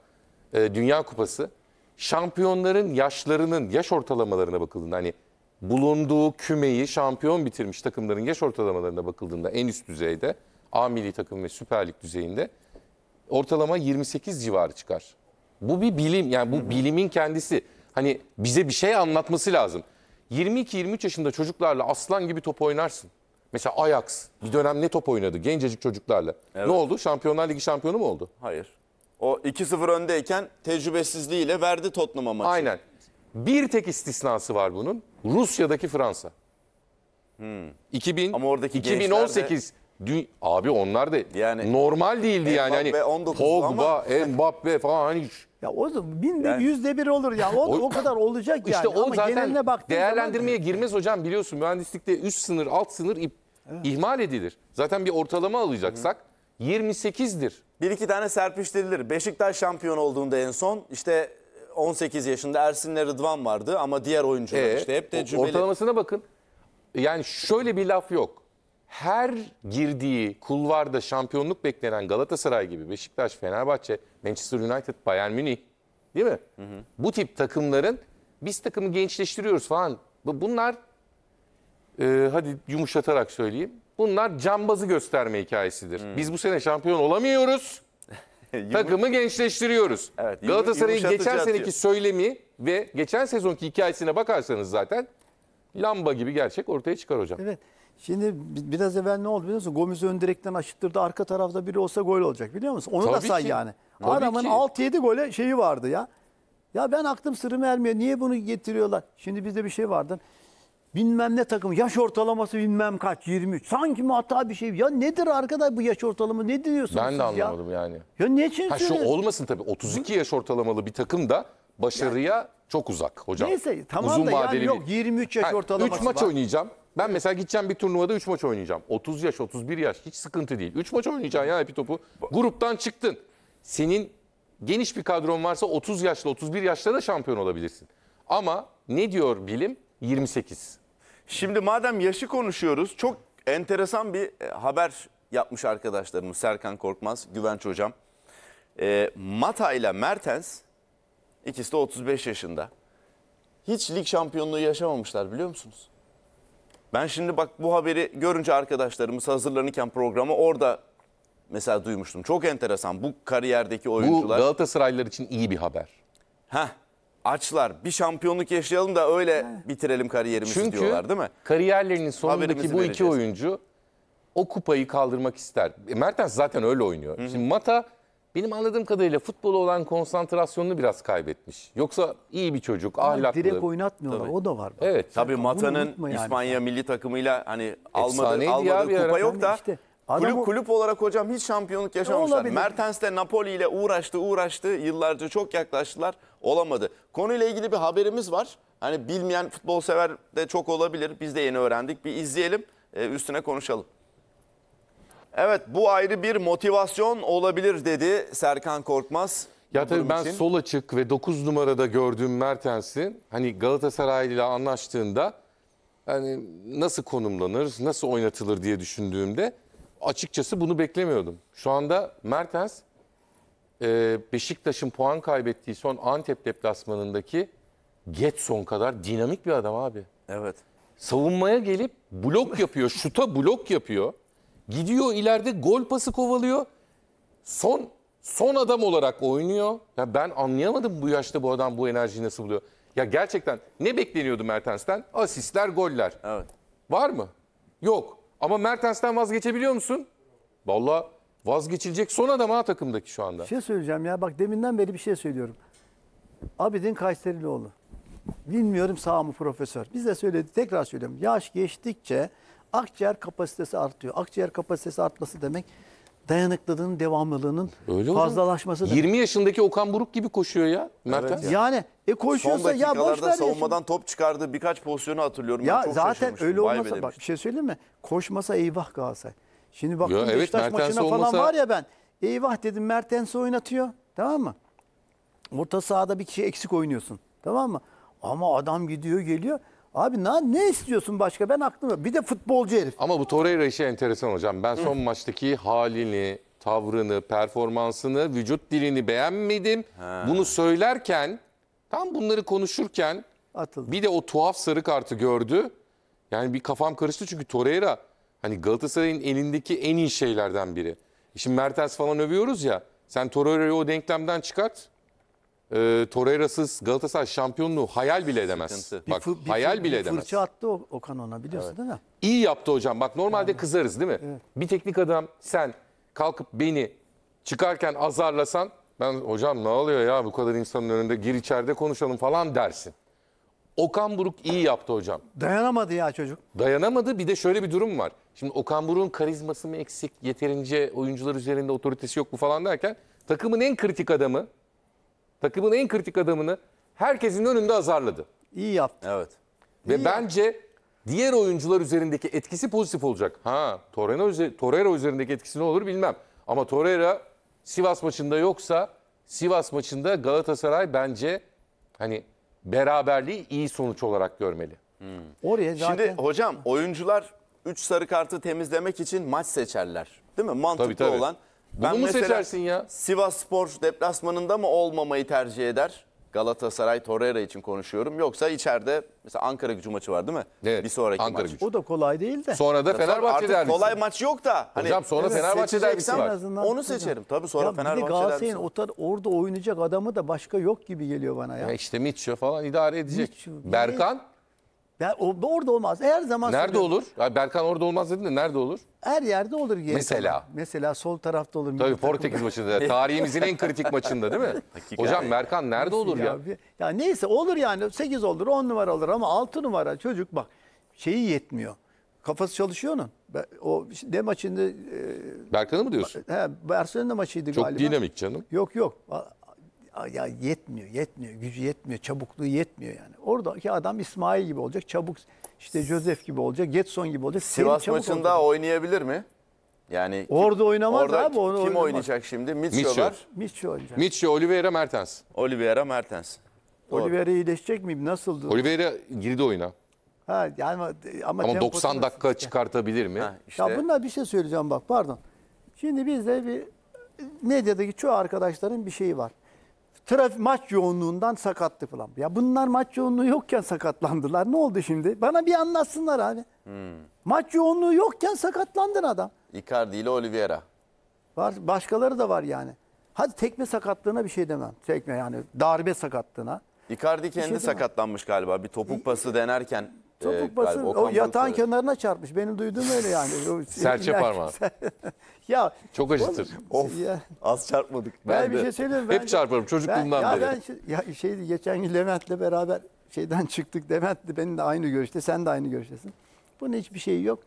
[SPEAKER 2] e, Dünya Kupası şampiyonların yaşlarının yaş ortalamalarına bakıldığında hani bulunduğu kümeyi şampiyon bitirmiş takımların yaş ortalamalarına bakıldığında en üst düzeyde A milli takım ve Süper Lig düzeyinde ortalama 28 civarı çıkar. Bu bir bilim yani bu bilimin kendisi. Hani bize bir şey anlatması lazım. 22-23 yaşında çocuklarla aslan gibi top oynarsın. Mesela Ajax bir dönem ne top oynadı gencecik çocuklarla. Evet. Ne oldu? Şampiyonlar Ligi şampiyonu mu oldu? Hayır. O 2-0 öndeyken tecrübesizliğiyle verdi Tottenham'a maçı. Aynen. Bir tek istisnası var bunun. Rusya'daki Fransa. Hmm. 2000 Ama oradaki 2018 de... abi onlar da yani normal değildi Mbappe yani hani Pogba, ama... Mbappe falan hani ya o zaman binde yani, yüzde
[SPEAKER 5] bir olur ya. O, o, kadar olacak yani. İşte O Ama zaten geneline değerlendirmeye
[SPEAKER 2] zaman... girmez hocam biliyorsun mühendislikte üst sınır alt sınır ip, evet. ihmal edilir. Zaten bir ortalama alacaksak Hı. 28'dir. Bir iki tane serpiştirilir. Beşiktaş şampiyon olduğunda en son
[SPEAKER 1] işte 18 e, yaşında Ersin'le Rıdvan vardı ama diğer oyuncular ee, işte hep tecrübeli. Ortalamasına
[SPEAKER 2] bakın. Yani şöyle bir laf yok her girdiği kulvarda şampiyonluk beklenen Galatasaray gibi Beşiktaş, Fenerbahçe, Manchester United, Bayern Münih değil mi? Hı hı. Bu tip takımların biz takımı gençleştiriyoruz falan. Bunlar e, hadi yumuşatarak söyleyeyim. Bunlar cambazı gösterme hikayesidir. Hı. Hmm. Biz bu sene şampiyon olamıyoruz. takımı gençleştiriyoruz. Evet, Galatasaray'ın geçen seneki atıyor. söylemi ve geçen sezonki hikayesine bakarsanız zaten lamba gibi gerçek ortaya çıkar hocam.
[SPEAKER 5] Evet. Şimdi biraz evvel ne oldu biliyor musun? Gomez ön direkten aşıttırdı. Arka tarafta biri olsa gol olacak biliyor musun? Onu Tabii da say ki. yani. Tabii Adamın ki. 6-7 gole şeyi vardı ya. Ya ben aklım sırrım ermiyor. Niye bunu getiriyorlar? Şimdi bizde bir şey vardı. Bilmem ne takım. Yaş ortalaması bilmem kaç. 23. Sanki mi hata bir şey? Ya nedir arkadaş bu yaş ortalama? Ne diyorsunuz Ben siz de anlamadım
[SPEAKER 2] ya? yani. Ya ne için Ha şu söylüyorsunuz? olmasın tabii 32 yaş ortalamalı bir takım da başarıya çok uzak hocam. Neyse tamam da yani değil. yok
[SPEAKER 5] 23 yaş Ha, ortalaması üç maç var.
[SPEAKER 2] oynayacağım. Ben mesela gideceğim bir turnuvada 3 maç oynayacağım. 30 yaş, 31 yaş hiç sıkıntı değil. 3 maç oynayacaksın ya hepi topu. Gruptan çıktın. Senin geniş bir kadron varsa 30 yaşlı, 31 yaşta da şampiyon olabilirsin. Ama ne diyor bilim? 28. Şimdi madem yaşı konuşuyoruz, çok enteresan bir e, haber yapmış
[SPEAKER 1] arkadaşlarımız Serkan Korkmaz, Güvenç Hocam. E, Mata ile Mertens, ikisi de 35 yaşında. Hiç lig şampiyonluğu yaşamamışlar biliyor musunuz? Ben şimdi bak bu haberi görünce arkadaşlarımız hazırlanırken programı orada mesela duymuştum. Çok enteresan bu kariyerdeki oyuncular. Bu
[SPEAKER 2] Galatasaraylılar için iyi bir haber.
[SPEAKER 1] Heh açlar bir şampiyonluk yaşayalım da öyle bitirelim kariyerimizi Çünkü diyorlar değil mi?
[SPEAKER 2] kariyerlerinin sonundaki Haberimizi bu vereceğiz. iki oyuncu o kupayı kaldırmak ister. E, Mertens zaten öyle oynuyor. Şimdi Mata benim anladığım kadarıyla futbola olan konsantrasyonunu biraz kaybetmiş. Yoksa iyi bir çocuk, Ama ahlaklı. Direkt oynatmıyorlar. Tabii. O da var. Bak. Evet. Tabii Serkan, Mata'nın yani. İspanya milli takımıyla hani almadığı, almadığı kupa yok da yani
[SPEAKER 5] işte, kulüp, kulüp
[SPEAKER 1] olarak hocam hiç şampiyonluk yaşamamışlar. Olabilir. Mertens de Napoli ile uğraştı, uğraştı. Yıllarca çok yaklaştılar. Olamadı. Konuyla ilgili bir haberimiz var. Hani bilmeyen futbol sever de çok olabilir. Biz de yeni öğrendik. Bir izleyelim, e, üstüne konuşalım. Evet bu ayrı bir motivasyon olabilir dedi Serkan Korkmaz. Ya tabii ben için.
[SPEAKER 2] sol açık ve 9 numarada gördüğüm Mertens'in hani Galatasaray ile anlaştığında hani nasıl konumlanır, nasıl oynatılır diye düşündüğümde açıkçası bunu beklemiyordum. Şu anda Mertens e, Beşiktaş'ın puan kaybettiği son Antep deplasmanındaki Getson kadar dinamik bir adam abi. Evet. Savunmaya gelip blok yapıyor, şuta blok yapıyor. Gidiyor ileride gol pası kovalıyor. Son son adam olarak oynuyor. Ya ben anlayamadım bu yaşta bu adam bu enerjiyi nasıl buluyor. Ya gerçekten ne bekleniyordu Mertens'ten? Asistler, goller. Evet. Var mı? Yok. Ama Mertens'ten vazgeçebiliyor musun? Valla vazgeçilecek son adam ha takımdaki şu anda. Bir şey
[SPEAKER 5] söyleyeceğim ya bak deminden beri bir şey söylüyorum. Abidin Kayserili oğlu. Bilmiyorum sağ mı profesör. Biz de söyledik tekrar söylüyorum. Yaş geçtikçe akciğer kapasitesi artıyor. Akciğer kapasitesi artması demek dayanıklılığının devamlılığının
[SPEAKER 2] Öyle fazlalaşması. Demek. 20 yaşındaki Okan Buruk gibi koşuyor
[SPEAKER 1] ya Mert evet, ya. Yani e koşuyorsa ya boş ver savunmadan ya top çıkardı birkaç pozisyonu hatırlıyorum. Ya zaten öyle olmasa bak
[SPEAKER 5] bir şey söyleyeyim mi? Koşmasa eyvah Galatasaray. Şimdi bak, ya, evet, maçına olmasa... falan var ya ben. Eyvah dedim Mertens'i oynatıyor. Tamam mı? Orta sahada bir kişi eksik oynuyorsun. Tamam mı? Ama adam gidiyor geliyor. Abi ne, ne istiyorsun başka? Ben aklımda. Bir de futbolcu herif.
[SPEAKER 2] Ama bu Torreira işi enteresan hocam. Ben son maçtaki halini, tavrını, performansını, vücut dilini beğenmedim. Bunu söylerken, tam bunları konuşurken Atıldı. bir de o tuhaf sarı kartı gördü. Yani bir kafam karıştı çünkü Torreira hani Galatasaray'ın elindeki en iyi şeylerden biri. E şimdi Mertens falan övüyoruz ya. Sen Torreira'yı o denklemden çıkart e, Torreira'sız Galatasaray şampiyonluğu hayal bile edemez. Sıkıntı. Bak fı- hayal bile edemez. Fırça attı o, Okan ona biliyorsun değil mi? İyi yaptı hocam. Bak normalde kızarız değil mi? Bir teknik adam sen kalkıp beni çıkarken azarlasan ben hocam ne oluyor ya bu kadar insanın önünde gir içeride konuşalım falan dersin. Okan Buruk iyi yaptı hocam. Dayanamadı ya çocuk. Dayanamadı bir de şöyle bir durum var. Şimdi Okan Buruk'un karizması mı eksik, yeterince oyuncular üzerinde otoritesi yok mu falan derken takımın en kritik adamı Takımın en kritik adamını herkesin önünde azarladı. İyi yaptı. Evet. Ve İyi bence diğer oyuncular üzerindeki etkisi pozitif olacak. Ha, Torreira, Torreira üzerindeki etkisi ne olur bilmem. Ama Torreira Sivas maçında yoksa Sivas maçında Galatasaray bence hani beraberliği iyi sonuç olarak görmeli. Hmm. Oraya zaten... Şimdi hocam oyuncular 3 sarı kartı temizlemek için maç seçerler. Değil mi?
[SPEAKER 1] Mantıklı tabii, tabii. olan. Ben Bunu mu seçersin ya? Sivas Spor deplasmanında mı olmamayı tercih eder? Galatasaray Torreira için konuşuyorum. Yoksa içeride mesela Ankara gücü maçı var değil mi? Evet, Bir sonraki Ankara maç. Gücü.
[SPEAKER 5] O da kolay değil de. Sonra da Fenerbahçe derbisi. Artık kolay
[SPEAKER 1] maç yok da. Hani Hocam sonra Fenerbahçe
[SPEAKER 5] derbisi seçeceksen var. en azından- Onu seçerim. Tabii sonra Ya bir de Fenerbahçe Galatasaray'ın derbisi. o tar- orada oynayacak adamı da başka yok gibi geliyor bana ya. Ya
[SPEAKER 2] işte Mitchell falan idare edecek. Mitchell, Berkan
[SPEAKER 5] ya o, orada olmaz. Her zaman Nerede olur?
[SPEAKER 2] Ya Berkan orada olmaz dedin de nerede olur?
[SPEAKER 5] Her yerde olur. geri Mesela? kalan. Mesela sol tarafta olur. Tabii Portekiz maçında. Tarihimizin en kritik maçında değil mi? Hakikaten. Hocam Berkan nerede olur ya? bir- Ya neyse olur yani 8 olur 10 numara olur ama 6 numara çocuk bak şeyi yetmiyor. Kafası çalışıyor onun. O ne maçında e,
[SPEAKER 2] Berkan'ı mı diyorsun?
[SPEAKER 5] he, Barcelona maçıydı Çok galiba. dinamik canım. Yok yok ya yetmiyor, yetmiyor, gücü yetmiyor, çabukluğu yetmiyor yani. Oradaki adam İsmail gibi olacak, çabuk işte Joseph gibi olacak, Getson gibi olacak. Sivas maçında olacak.
[SPEAKER 1] oynayabilir mi? Yani
[SPEAKER 5] orada kim, oynamaz orada abi. Onu kim oynamaz. oynayacak
[SPEAKER 2] şimdi? Mitchell var.
[SPEAKER 5] Mitchell oynayacak.
[SPEAKER 2] Mitchell, Oliveira, Mertens. Oliveira, Mertens. Doğru.
[SPEAKER 5] Oliveira iyileşecek miyim? Nasıldı? Oliveira girdi oyuna. Ha yani ama, ama 90 dakika
[SPEAKER 2] işte. çıkartabilir mi? Ha, işte. Ya bunlar
[SPEAKER 5] bir şey söyleyeceğim bak pardon. Şimdi bizde bir medyadaki çoğu arkadaşların bir şeyi var. Trafik maç yoğunluğundan sakattı falan. Ya bunlar maç yoğunluğu yokken sakatlandılar. Ne oldu şimdi? Bana bir anlatsınlar abi. Hmm. Maç yoğunluğu yokken sakatlandın adam.
[SPEAKER 1] Icardi ile Oliveira.
[SPEAKER 5] Var başkaları da var yani. Hadi tekme sakatlığına bir şey demem. Tekme yani darbe sakatlığına.
[SPEAKER 1] Icardi şey kendi şey sakatlanmış galiba. Bir topuk pası denerken Topuk ee, basın o, o yatağın
[SPEAKER 5] böyle. kenarına çarpmış. Benim duyduğum öyle yani. Serçe parmağı. ya çok acıtır. Of. Ya. Az çarpmadık. Ben, ben de. bir şey söyleyeyim. Hep çarparım çocukluğumdan ben, ya beri. Ben, ya şey geçen gün Levent'le beraber şeyden çıktık. Levent de benim de aynı görüşte. Sen de aynı görüştesin. Bunun hiçbir şeyi yok.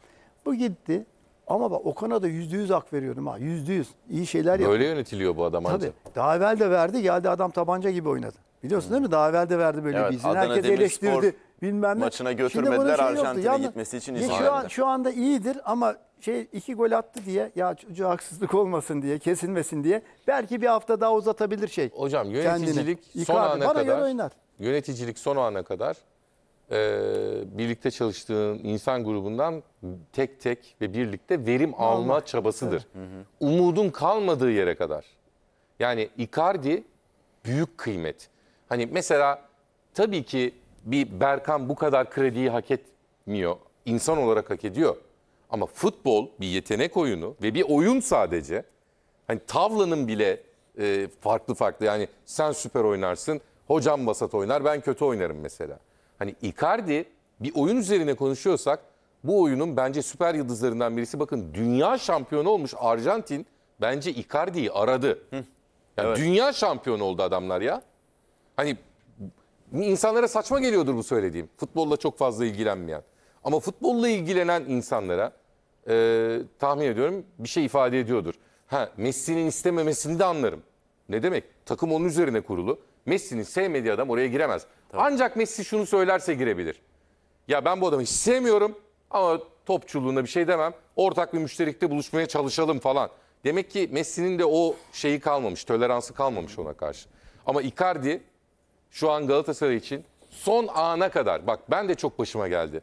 [SPEAKER 5] Bu gitti. Ama bak Okan'a da yüzde yüz hak veriyorum ha. Yüzde yüz. İyi şeyler yapıyor. Böyle
[SPEAKER 2] yönetiliyor bu adam Tabii. ancak.
[SPEAKER 5] Tabii. Daha evvel de verdi. Geldi adam tabanca gibi oynadı. Biliyorsun hmm. değil mi? Daha evvel de verdi böyle evet, bir izin. Herkes eleştirdi. Spor bilmem ne. Maçına götürmediler şey Arjantin'e yani, gitmesi için izin şu, an, şu anda iyidir ama şey iki gol attı diye ya çocuğa haksızlık olmasın diye kesilmesin diye belki bir hafta daha uzatabilir şey. Hocam yöneticilik son ana kadar oynar.
[SPEAKER 2] yöneticilik son ana kadar e, birlikte çalıştığın insan grubundan tek tek ve birlikte verim alma, alma çabasıdır. Evet. Umudun kalmadığı yere kadar. Yani Icardi büyük kıymet. Hani mesela tabii ki bir Berkan bu kadar krediyi hak etmiyor. İnsan olarak hak ediyor. Ama futbol bir yetenek oyunu ve bir oyun sadece. Hani tavlanın bile e, farklı farklı yani sen süper oynarsın, hocam basat oynar, ben kötü oynarım mesela. Hani Icardi bir oyun üzerine konuşuyorsak bu oyunun bence süper yıldızlarından birisi. Bakın dünya şampiyonu olmuş Arjantin bence Icardi'yi aradı. Hı. Yani evet. Dünya şampiyonu oldu adamlar ya. Hani İnsanlara saçma geliyordur bu söylediğim. Futbolla çok fazla ilgilenmeyen. Ama futbolla ilgilenen insanlara e, tahmin ediyorum bir şey ifade ediyordur. Ha Messi'nin istememesini de anlarım. Ne demek? Takım onun üzerine kurulu. Messi'nin sevmediği adam oraya giremez. Tabii. Ancak Messi şunu söylerse girebilir. Ya ben bu adamı hiç sevmiyorum ama topçuluğuna bir şey demem. Ortak bir müşterikte buluşmaya çalışalım falan. Demek ki Messi'nin de o şeyi kalmamış, toleransı kalmamış ona karşı. Ama Icardi şu an Galatasaray için son ana kadar bak ben de çok başıma geldi.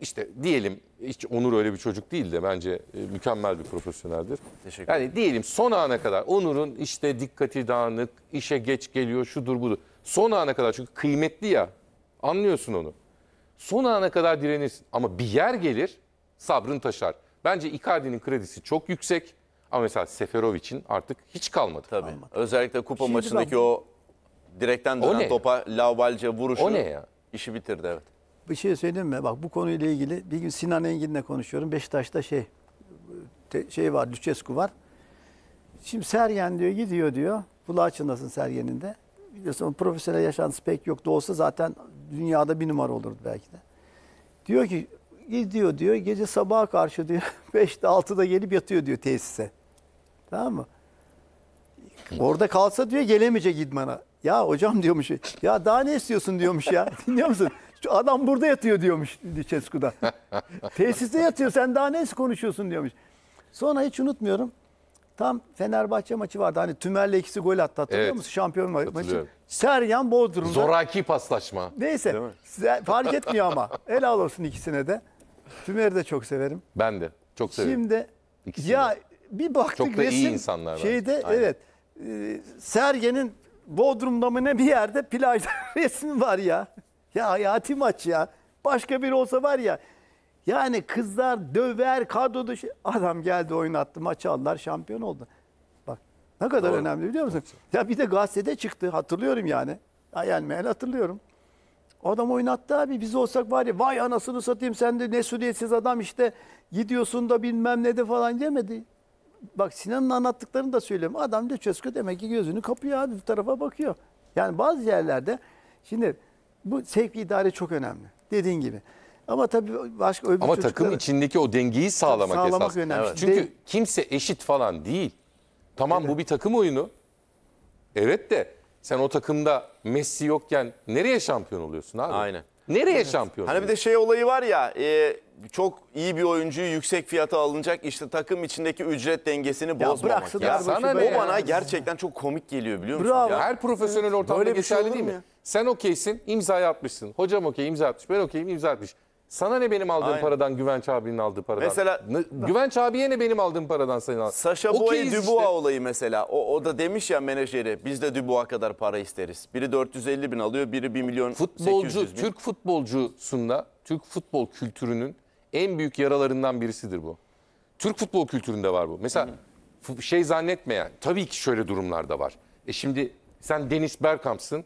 [SPEAKER 2] İşte diyelim hiç Onur öyle bir çocuk değil de bence e, mükemmel bir profesyoneldir. Teşekkür Yani diyelim son ana kadar Onur'un işte dikkati dağınık, işe geç geliyor, şudur budur. Son ana kadar çünkü kıymetli ya. Anlıyorsun onu. Son ana kadar direnirsin ama bir yer gelir sabrın taşar. Bence Icardi'nin kredisi çok yüksek ama mesela Seferovic'in artık hiç kalmadı. Tabii. Özellikle kupa Şimdi maçındaki bak- o direkten
[SPEAKER 1] dönen topa Laubalca vuruşu O ne ya? işi bitirdi evet.
[SPEAKER 5] Bir şey söyleyeyim mi? Bak bu konuyla ilgili bir gün Sinan Engin'le konuşuyorum. Beşiktaş'ta şey te- şey var, Lucescu var. Şimdi Sergen diyor gidiyor diyor. Kulağı çınlasın Sergen'in de. Biliyorsun profesyonel yaşantısı pek yoktu. Olsa zaten dünyada bir numara olurdu belki de. Diyor ki gidiyor diyor. Gece sabaha karşı diyor. 5'te 6'da gelip yatıyor diyor tesise. Tamam mı? Orada kalsa diyor gelemeyecek idmana. Ya hocam diyormuş. Ya daha ne istiyorsun diyormuş ya. Dinliyor musun? Şu adam burada yatıyor diyormuş Lichescu'da.
[SPEAKER 2] Tesiste
[SPEAKER 5] yatıyor sen daha ne konuşuyorsun diyormuş. Sonra hiç unutmuyorum. Tam Fenerbahçe maçı vardı. Hani Tümer'le ikisi gol attı hatırlıyor evet. musun? Şampiyon maçı. Seryan
[SPEAKER 2] Bodrum'da. Zoraki paslaşma. Neyse fark etmiyor ama.
[SPEAKER 5] Helal olsun ikisine de. Tümer'i de çok severim.
[SPEAKER 2] Ben de çok severim. Şimdi
[SPEAKER 5] ikisine. ya bir baktık çok da resim iyi insanlar şeyde bence. evet. E, Sergen'in Bodrum'da mı ne bir yerde plajda resmi var ya. Ya hayati maç ya. Başka biri olsa var ya. Yani kızlar döver kadroda dışı. Adam geldi oynattı maçı aldılar şampiyon oldu. Bak ne kadar Doğru. önemli biliyor musun? Ya bir de gazetede çıktı hatırlıyorum yani. Hayal meyal hatırlıyorum. Adam oynattı abi biz olsak var ya vay anasını satayım sen de ne suriyetsiz adam işte gidiyorsun da bilmem ne de falan demedi bak Sinan'ın anlattıklarını da söylüyorum. Adam da çözkü demek ki gözünü kapıyor abi bu tarafa bakıyor. Yani bazı yerlerde şimdi bu sevk idare çok önemli. Dediğin gibi. Ama tabii başka öbür Ama takım içindeki
[SPEAKER 2] o dengeyi sağlamak, Sağlamak esas. önemli. Evet. Çünkü De- kimse eşit falan değil. Tamam bu bir takım oyunu. Evet de sen o takımda Messi yokken nereye şampiyon oluyorsun abi? Aynen. Nereye şampiyon? Hani bir de şey olayı var ya
[SPEAKER 1] e, çok iyi bir oyuncuyu yüksek fiyata alınacak işte takım içindeki ücret dengesini bozmamak. bıraksınlar Ya sana ne be. O bana gerçekten
[SPEAKER 2] çok komik geliyor biliyor musun? Bravo. Ya? Her profesyonel ortamda Böyle bir şey geçerli olur değil mi? ya? Sen okeysin imzayı atmışsın. Hocam okey imza atmış. Ben okeyim imza atmış. Sana ne benim aldığım Aynen. paradan Güvenç abinin aldığı paradan? Mesela- Ne- Güvenç abiye ne benim aldığım paradan senin aldığın? Saşa Boy Okeyiz Dubois
[SPEAKER 1] işte. olayı mesela. O, o da demiş ya menajeri biz de Dubois kadar para isteriz. Biri 450 bin alıyor biri 1 milyon Futbolcu, 800 bin. Türk
[SPEAKER 2] futbolcusunda, Türk futbol kültürünün en büyük yaralarından birisidir bu. Türk futbol kültüründe var bu. Mesela hı. şey zannetmeyen tabii ki şöyle durumlar da var. E şimdi sen Deniz Bergkamp'sın.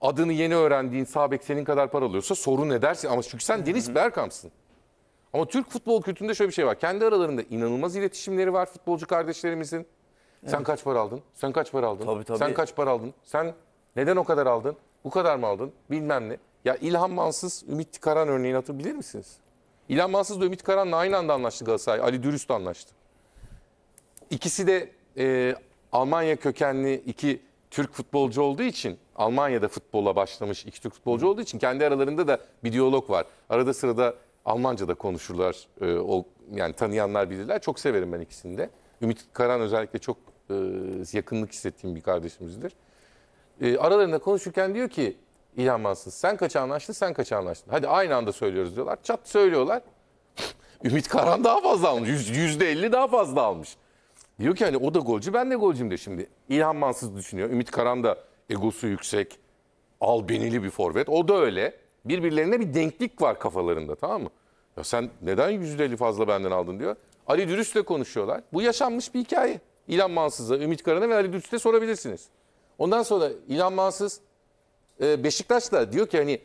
[SPEAKER 2] Adını yeni öğrendiğin Sabek senin kadar para alıyorsa sorun edersin. Ama çünkü sen Deniz Bergkamp'sın. Ama Türk futbol kültüründe şöyle bir şey var. Kendi aralarında inanılmaz iletişimleri var futbolcu kardeşlerimizin. Sen kaç para aldın? Sen kaç para aldın? Tabii, tabii. Sen kaç para aldın? Sen neden o kadar aldın? Bu kadar mı aldın? Bilmem ne. Ya İlhan Mansız, Ümit Karan örneğini hatırlayabilir misiniz? İlhan Mansız da Ümit Karan'la aynı anda anlaştı Galatasaray. Ali Dürüst anlaştı. İkisi de e, Almanya kökenli iki Türk futbolcu olduğu için Almanya'da futbola başlamış iki Türk futbolcu olduğu için kendi aralarında da bir diyalog var. Arada sırada Almanca da konuşurlar. E, o, yani tanıyanlar bilirler. Çok severim ben ikisini de. Ümit Karan özellikle çok e, yakınlık hissettiğim bir kardeşimizdir. E, aralarında konuşurken diyor ki İlhan Mansız sen kaça anlaştın sen kaça anlaştın. Hadi aynı anda söylüyoruz diyorlar. Çat söylüyorlar. Ümit Karan daha fazla almış. Yüzde elli daha fazla almış. Diyor ki hani o da golcü ben de golcüyüm de şimdi. İlhan Mansız düşünüyor. Ümit Karan da egosu yüksek. Albenili bir forvet. O da öyle. Birbirlerine bir denklik var kafalarında tamam mı? Ya sen neden yüzde elli fazla benden aldın diyor. Ali Dürüst'le konuşuyorlar. Bu yaşanmış bir hikaye. İlhan Mansız'a, Ümit Karan'a ve Ali Dürüst'e sorabilirsiniz. Ondan sonra İlhan Mansız e, Beşiktaş da diyor ki hani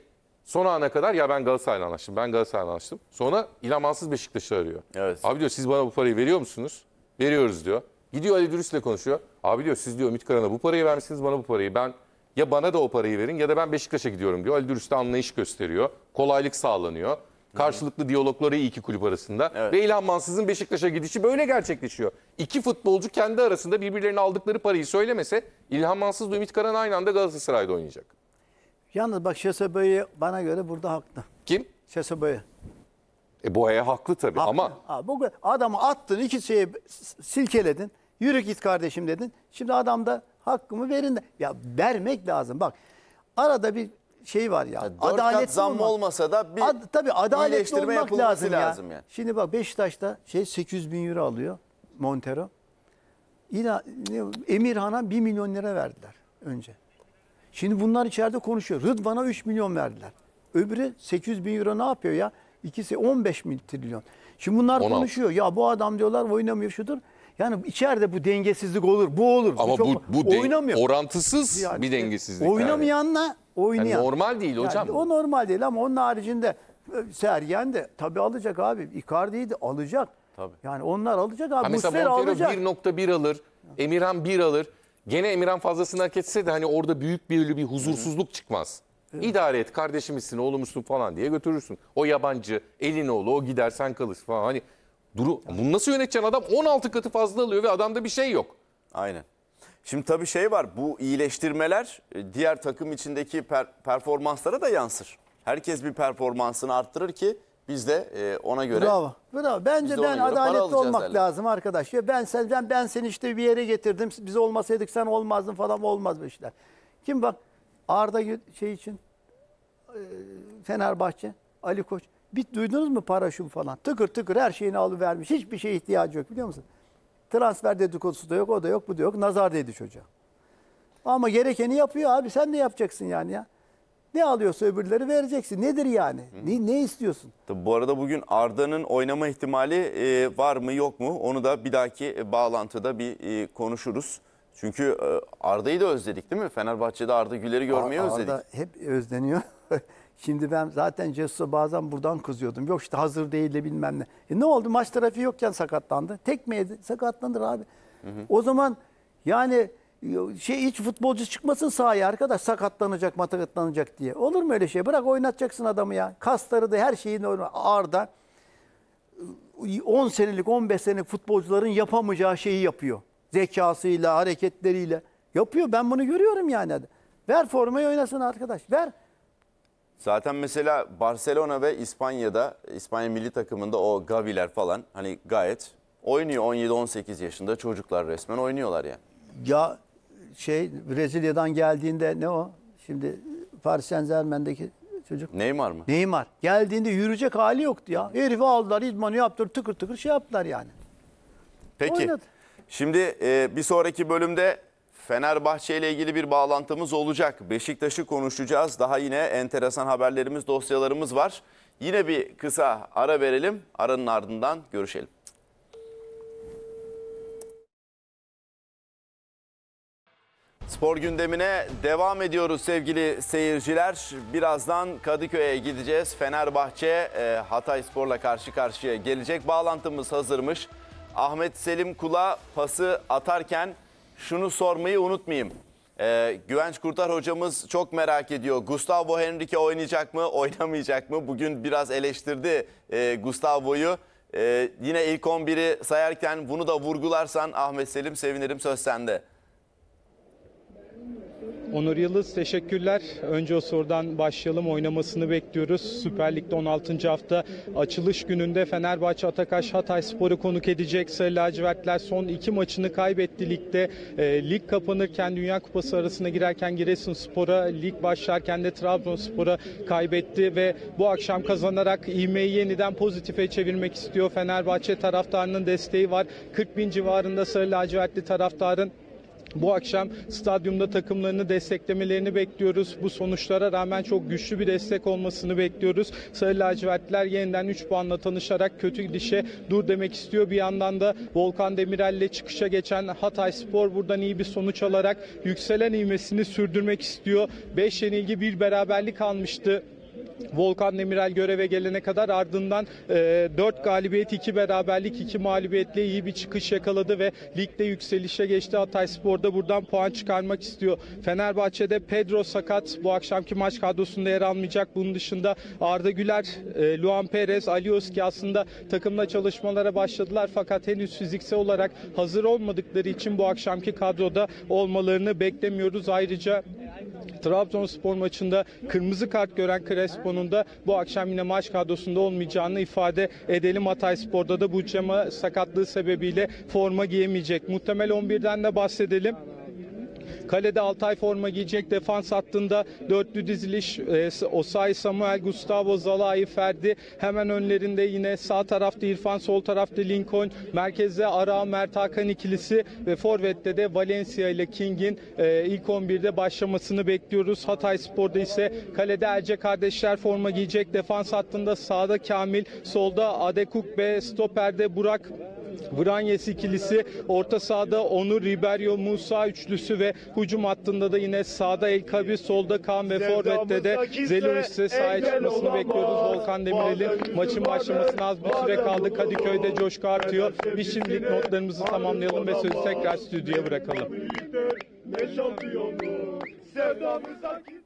[SPEAKER 2] son ana kadar ya ben Galatasaray'la anlaştım. Ben Galatasaray'la anlaştım. Sonra İlham Ansız Beşiktaş'ı arıyor. Evet. Abi diyor siz bana bu parayı veriyor musunuz? Veriyoruz diyor. Gidiyor Ali Dürüst'le konuşuyor. Abi diyor siz diyor Ümit Karan'a bu parayı vermişsiniz bana bu parayı. Ben ya bana da o parayı verin ya da ben Beşiktaş'a gidiyorum diyor. Ali Dürüst anlayış gösteriyor. Kolaylık sağlanıyor. Karşılıklı diyalogları iyi iki kulüp arasında. Evet. Ve İlhan Mansız'ın Beşiktaş'a gidişi böyle gerçekleşiyor. İki futbolcu kendi arasında birbirlerine aldıkları parayı söylemese İlhan Mansız ve Ümit Karan aynı anda Galatasaray'da oynayacak.
[SPEAKER 5] Yalnız bak Şeseböye bana göre burada haklı. Kim? Şeseböye.
[SPEAKER 2] E bu boğaya haklı tabii haklı. ama.
[SPEAKER 5] Abi, bu adamı attın iki şeyi silkeledin. Yürü git kardeşim dedin. Şimdi adam da hakkımı verin de. Ya vermek lazım bak. Arada bir şey var ya. Yani dört zam olmak. olmasa da bir Ad, tabii adaletli olmak lazım, lazım ya. yani. Şimdi bak Beşiktaş'ta şey 800 bin euro alıyor Montero. Yine Emirhan'a 1 milyon lira verdiler önce. Şimdi bunlar içeride konuşuyor. Rıdvan'a 3 milyon verdiler. Öbürü 800 bin euro ne yapıyor ya? İkisi 15 trilyon. Şimdi bunlar 16. konuşuyor. Ya bu adam diyorlar oynamıyor şudur. Yani içeride bu dengesizlik olur, bu olur. Ama Çok, bu, bu oynamıyor. orantısız yani,
[SPEAKER 2] bir dengesizlik. Oynamayanla
[SPEAKER 5] yani. oynayan. Yani normal değil hocam. Yani, o normal değil ama onun haricinde e, Sergen de tabii alacak abi. Icardi'yi de alacak. Tabii. Yani onlar alacak abi. Ha, mesela Montero
[SPEAKER 2] 1.1 alır, Emirhan 1 alır. Gene Emirhan fazlasını hak etse de hani orada büyük bir bir huzursuzluk çıkmaz. Evet. İdare et kardeşimizsin oğlumuzsun falan diye götürürsün. O yabancı elin oğlu o gider sen kalırsın falan. Hani duru bunu nasıl yöneteceksin adam 16 katı fazla alıyor ve adamda bir şey yok. Aynen. Şimdi tabii şey var bu iyileştirmeler e, diğer takım
[SPEAKER 1] içindeki per performanslara da yansır. Herkes bir performansını arttırır ki biz de e, ona göre Bravo.
[SPEAKER 5] Bravo. Bence ben ona adaletli olmak derler. lazım arkadaş. Ya ben senden ben seni işte bir yere getirdim. Biz olmasaydık sen olmazdın falan olmaz bu işler. Kim bak Arda şey için e, Fenerbahçe Ali Koç. Bir duydunuz mu paraşüm falan? Tıkır tıkır her şeyini vermiş, Hiçbir şeye ihtiyacı yok biliyor musun? Transfer dedikodusu da yok, o da yok, bu da yok. Nazar dedi çocuğa. Ama gerekeni yapıyor abi. Sen ne yapacaksın yani ya. Ne alıyorsa öbürleri vereceksin. Nedir yani? Ne, ne istiyorsun?
[SPEAKER 1] Tabii bu arada bugün Arda'nın oynama ihtimali e, var mı yok mu? Onu da bir dahaki e, bağlantıda bir e, konuşuruz. Çünkü e, Arda'yı da özledik değil mi? Fenerbahçe'de Arda Güler'i görmeyi Ar Arda özledik. Arda
[SPEAKER 5] hep özleniyor. Şimdi ben zaten Jesus'a bazen buradan kızıyordum. Yok işte hazır değil de bilmem ne. E ne oldu? Maç trafiği yokken sakatlandı. Tek yedi. sakatlandı abi. Hı hı. O zaman yani şey hiç futbolcu çıkmasın sahaya arkadaş sakatlanacak matakatlanacak diye. Olur mu öyle şey? Bırak oynatacaksın adamı ya. Kasları da her şeyini ağırda 10 senelik 15 senelik futbolcuların yapamayacağı şeyi yapıyor. Zekasıyla, hareketleriyle. Yapıyor ben bunu görüyorum yani. Ver formayı oynasın arkadaş ver.
[SPEAKER 1] Zaten mesela Barcelona ve İspanya'da İspanya milli takımında o Gavi'ler falan hani gayet oynuyor 17-18 yaşında çocuklar
[SPEAKER 5] resmen oynuyorlar yani. Ya şey Brezilya'dan geldiğinde ne o? Şimdi Paris Saint Germain'deki çocuk. Neymar mı? Neymar. Geldiğinde yürüyecek hali yoktu ya. Herifi aldılar idmanı yaptılar tıkır tıkır şey yaptılar yani. Peki. Oynadı. Şimdi
[SPEAKER 1] e, bir sonraki bölümde Fenerbahçe ile ilgili bir bağlantımız olacak. Beşiktaş'ı konuşacağız. Daha yine enteresan haberlerimiz, dosyalarımız var. Yine bir kısa ara verelim. Aranın ardından görüşelim. Spor gündemine devam ediyoruz sevgili seyirciler. Birazdan Kadıköy'e gideceğiz. Fenerbahçe e, Hatay Spor'la karşı karşıya gelecek. Bağlantımız hazırmış. Ahmet Selim Kula pası atarken şunu sormayı unutmayayım. Ee, Güvenç Kurtar hocamız çok merak ediyor. Gustavo Henrique oynayacak mı, oynamayacak mı? Bugün biraz eleştirdi e, Gustavo'yu. E, yine ilk 11'i sayarken bunu da vurgularsan Ahmet Selim sevinirim söz sende.
[SPEAKER 3] Onur Yıldız teşekkürler. Önce o sorudan başlayalım. Oynamasını bekliyoruz. Süper Lig'de 16. hafta açılış gününde Fenerbahçe Atakaş Hatay Spor'u konuk edecek. Sarı lacivertler son iki maçını kaybetti ligde. E, lig kapanırken Dünya Kupası arasına girerken Spor'a lig başlarken de Trabzonspor'a kaybetti ve bu akşam kazanarak ivmeyi yeniden pozitife çevirmek istiyor. Fenerbahçe taraftarının desteği var. 40 bin civarında sarı lacivertli taraftarın bu akşam stadyumda takımlarını desteklemelerini bekliyoruz. Bu sonuçlara rağmen çok güçlü bir destek olmasını bekliyoruz. Sarı lacivertler yeniden 3 puanla tanışarak kötü dişe dur demek istiyor. Bir yandan da Volkan Demirel ile çıkışa geçen Hatay Spor buradan iyi bir sonuç alarak yükselen ivmesini sürdürmek istiyor. 5 yenilgi bir beraberlik almıştı. Volkan Demirel göreve gelene kadar ardından e, 4 galibiyet, 2 beraberlik, 2 mağlubiyetle iyi bir çıkış yakaladı ve ligde yükselişe geçti. Hatay Spor'da buradan puan çıkarmak istiyor. Fenerbahçe'de Pedro sakat. Bu akşamki maç kadrosunda yer almayacak. Bunun dışında Arda Güler, e, Luan Perez, Ali Özki aslında takımla çalışmalara başladılar fakat henüz fiziksel olarak hazır olmadıkları için bu akşamki kadroda olmalarını beklemiyoruz. Ayrıca Trabzonspor maçında kırmızı kart gören Crespo'nun da bu akşam yine maç kadrosunda olmayacağını ifade edelim. Hatay Spor'da da bu cema sakatlığı sebebiyle forma giyemeyecek. Muhtemel 11'den de bahsedelim. Kalede Altay forma giyecek. Defans hattında dörtlü diziliş e, Osay, Samuel, Gustavo, Zalai, Ferdi. Hemen önlerinde yine sağ tarafta İrfan, sol tarafta Lincoln. Merkezde Ara, Mert Hakan ikilisi ve Forvet'te de Valencia ile King'in e, ilk 11'de başlamasını bekliyoruz. Hatay Spor'da ise kalede Erce kardeşler forma giyecek. Defans hattında sağda Kamil, solda Adekuk ve stoperde Burak Vranyesi ikilisi orta sahada Onur, Riberio, Musa üçlüsü ve hücum hattında da yine sağda El Kabi, solda Kaan ve Forvet'te de Zelonis'e sahaya çıkmasını bekliyoruz. Volkan Demirel'in maçın başlamasına az bir süre kaldı. Kadıköy'de coşku artıyor. Bir şimdilik notlarımızı tamamlayalım ve sözü tekrar stüdyoya bırakalım.
[SPEAKER 6] Ne şampiyonluğu.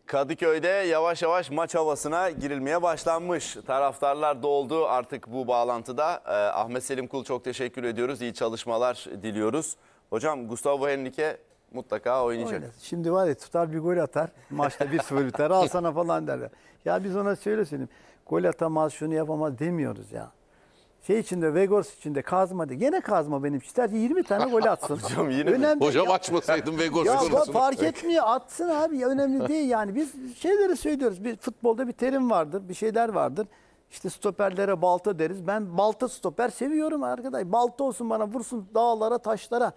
[SPEAKER 1] Kadıköy'de yavaş yavaş maç havasına girilmeye başlanmış. Taraftarlar doldu artık bu bağlantıda. Ee, Ahmet Selim Kul çok teşekkür ediyoruz. İyi çalışmalar diliyoruz. Hocam Gustavo Henrique mutlaka oynayacak. Oynar.
[SPEAKER 5] Şimdi var ya tutar bir gol atar. Maçta bir 0 biter al sana falan derler. Ya biz ona şöyle Gol atamaz şunu yapamaz demiyoruz ya şey içinde Vegors içinde kazma de gene kazma benim ister 20 tane gol atsın. hocam yine önemli Hocam ya, açmasaydım Vegors ya, fark etmiyor atsın abi ya, önemli değil yani biz şeyleri söylüyoruz. Bir futbolda bir terim vardır, bir şeyler vardır. İşte stoperlere balta deriz. Ben balta stoper seviyorum arkadaş. Balta olsun bana vursun dağlara, taşlara.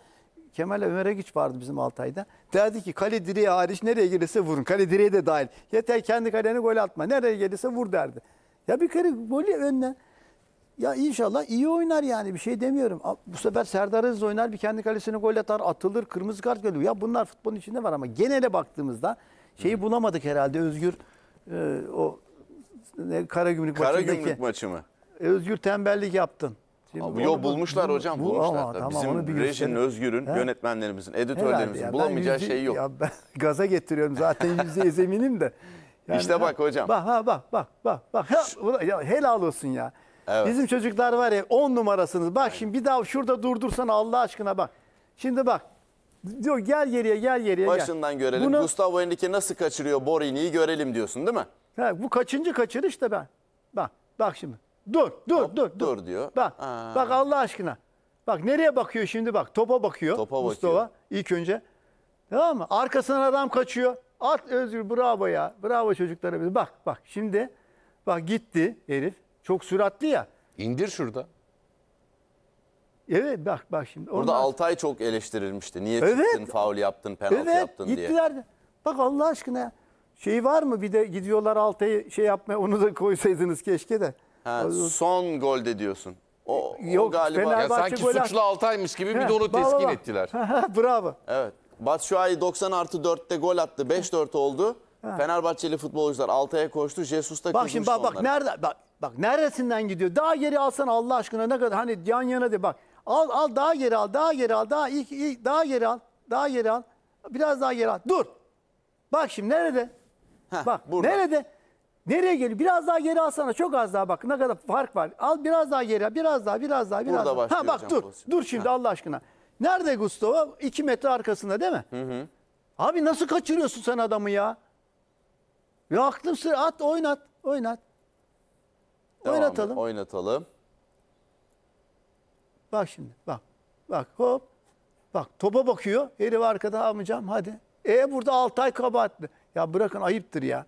[SPEAKER 5] Kemal Ömer'e Egiç vardı bizim Altay'da. Derdi ki kale direği hariç nereye gelirse vurun. Kale direği de dahil. Yeter kendi kaleni gol atma. Nereye gelirse vur derdi. Ya bir kere golü önüne. Ya inşallah iyi oynar yani bir şey demiyorum. Bu sefer Serdar Aziz oynar bir kendi kalesine gol atar atılır kırmızı kart geliyor. Ya bunlar futbolun içinde var ama genele baktığımızda şeyi bulamadık herhalde Özgür e, o ne, Kara Gümrük maçı mı? Özgür tembellik yaptın. Abi, yo bulmuşlar hocam bu, bulmuşlar. Ama, tamam, Bizim
[SPEAKER 1] rejinin, Özgür'ün, yönetmenlerimizin, editörlerimizin ya, bulamayacağı yüzde, şey yok. Ya
[SPEAKER 5] ben gaza getiriyorum zaten yüzde eminim de. Yani, işte bak hocam. Bak ha, bak bak bak bak. Ha, ya, helal olsun ya. Evet. Bizim çocuklar var ya 10 numarasınız. Bak şimdi bir daha şurada durdursan Allah aşkına bak. Şimdi bak. Diyor gel geriye gel geriye gel. Başından görelim. Bunu-
[SPEAKER 1] Gustavo Henrique nasıl kaçırıyor Borini'yi
[SPEAKER 5] görelim diyorsun değil mi? Ha, bu kaçıncı kaçırış da ben. Bak bak şimdi. Dur dur Hop, dur, dur diyor. Bak Aa. bak Allah aşkına. Bak nereye bakıyor şimdi bak. Topa bakıyor. Topa Mustafa bakıyor. ilk önce. Tamam mı? Arkasından adam kaçıyor. At Özgür bravo ya. Bravo çocuklara. Bak bak şimdi. Bak gitti herif. Çok süratli ya. İndir şurada. Evet bak bak şimdi. Burada
[SPEAKER 1] Onlar... Altay çok eleştirilmişti. Niye evet. çıktın, faul yaptın, penaltı evet, yaptın gittiler. diye.
[SPEAKER 5] Gittiler. Bak Allah aşkına şey var mı bir de gidiyorlar Altay'ı şey yapmaya onu da koysaydınız keşke de. Ha, son
[SPEAKER 1] golde diyorsun. O, Yok, o galiba ya sanki gol suçlu Altay'mış gibi bir de onu bravo, teskin ettiler. Bravo. Evet. Batshuayi 90 artı 4'te gol attı. 5-4 oldu. Ha. Fenerbahçeli futbolcular Altay'a koştu. Jesus da Bak şimdi bak onları. bak nerede
[SPEAKER 5] bak Bak neresinden gidiyor? Daha geri alsan Allah aşkına ne kadar hani yan yana de bak. Al al daha geri al, daha geri al, daha ilk, ilk daha geri al, daha geri al. Biraz daha geri al. Dur. Bak şimdi nerede? Heh, bak burada. nerede? Nereye geliyor? Biraz daha geri alsana. Çok az daha bak. Ne kadar fark var. Al biraz daha geri al. Biraz daha, biraz daha, biraz Burada daha. Ha bak dur. Pozisyon. Dur şimdi ha. Allah aşkına. Nerede Gustavo? 2 metre arkasında değil mi? Hı hı. Abi nasıl kaçırıyorsun sen adamı ya? Ya aklım sıra at oynat. Oynat. Devam oynatalım.
[SPEAKER 1] Et, oynatalım.
[SPEAKER 5] Bak şimdi bak. Bak hop. Bak topa bakıyor. Herif arkada almayacağım, hadi. E burada Altay kabahatli. Ya bırakın ayıptır ya.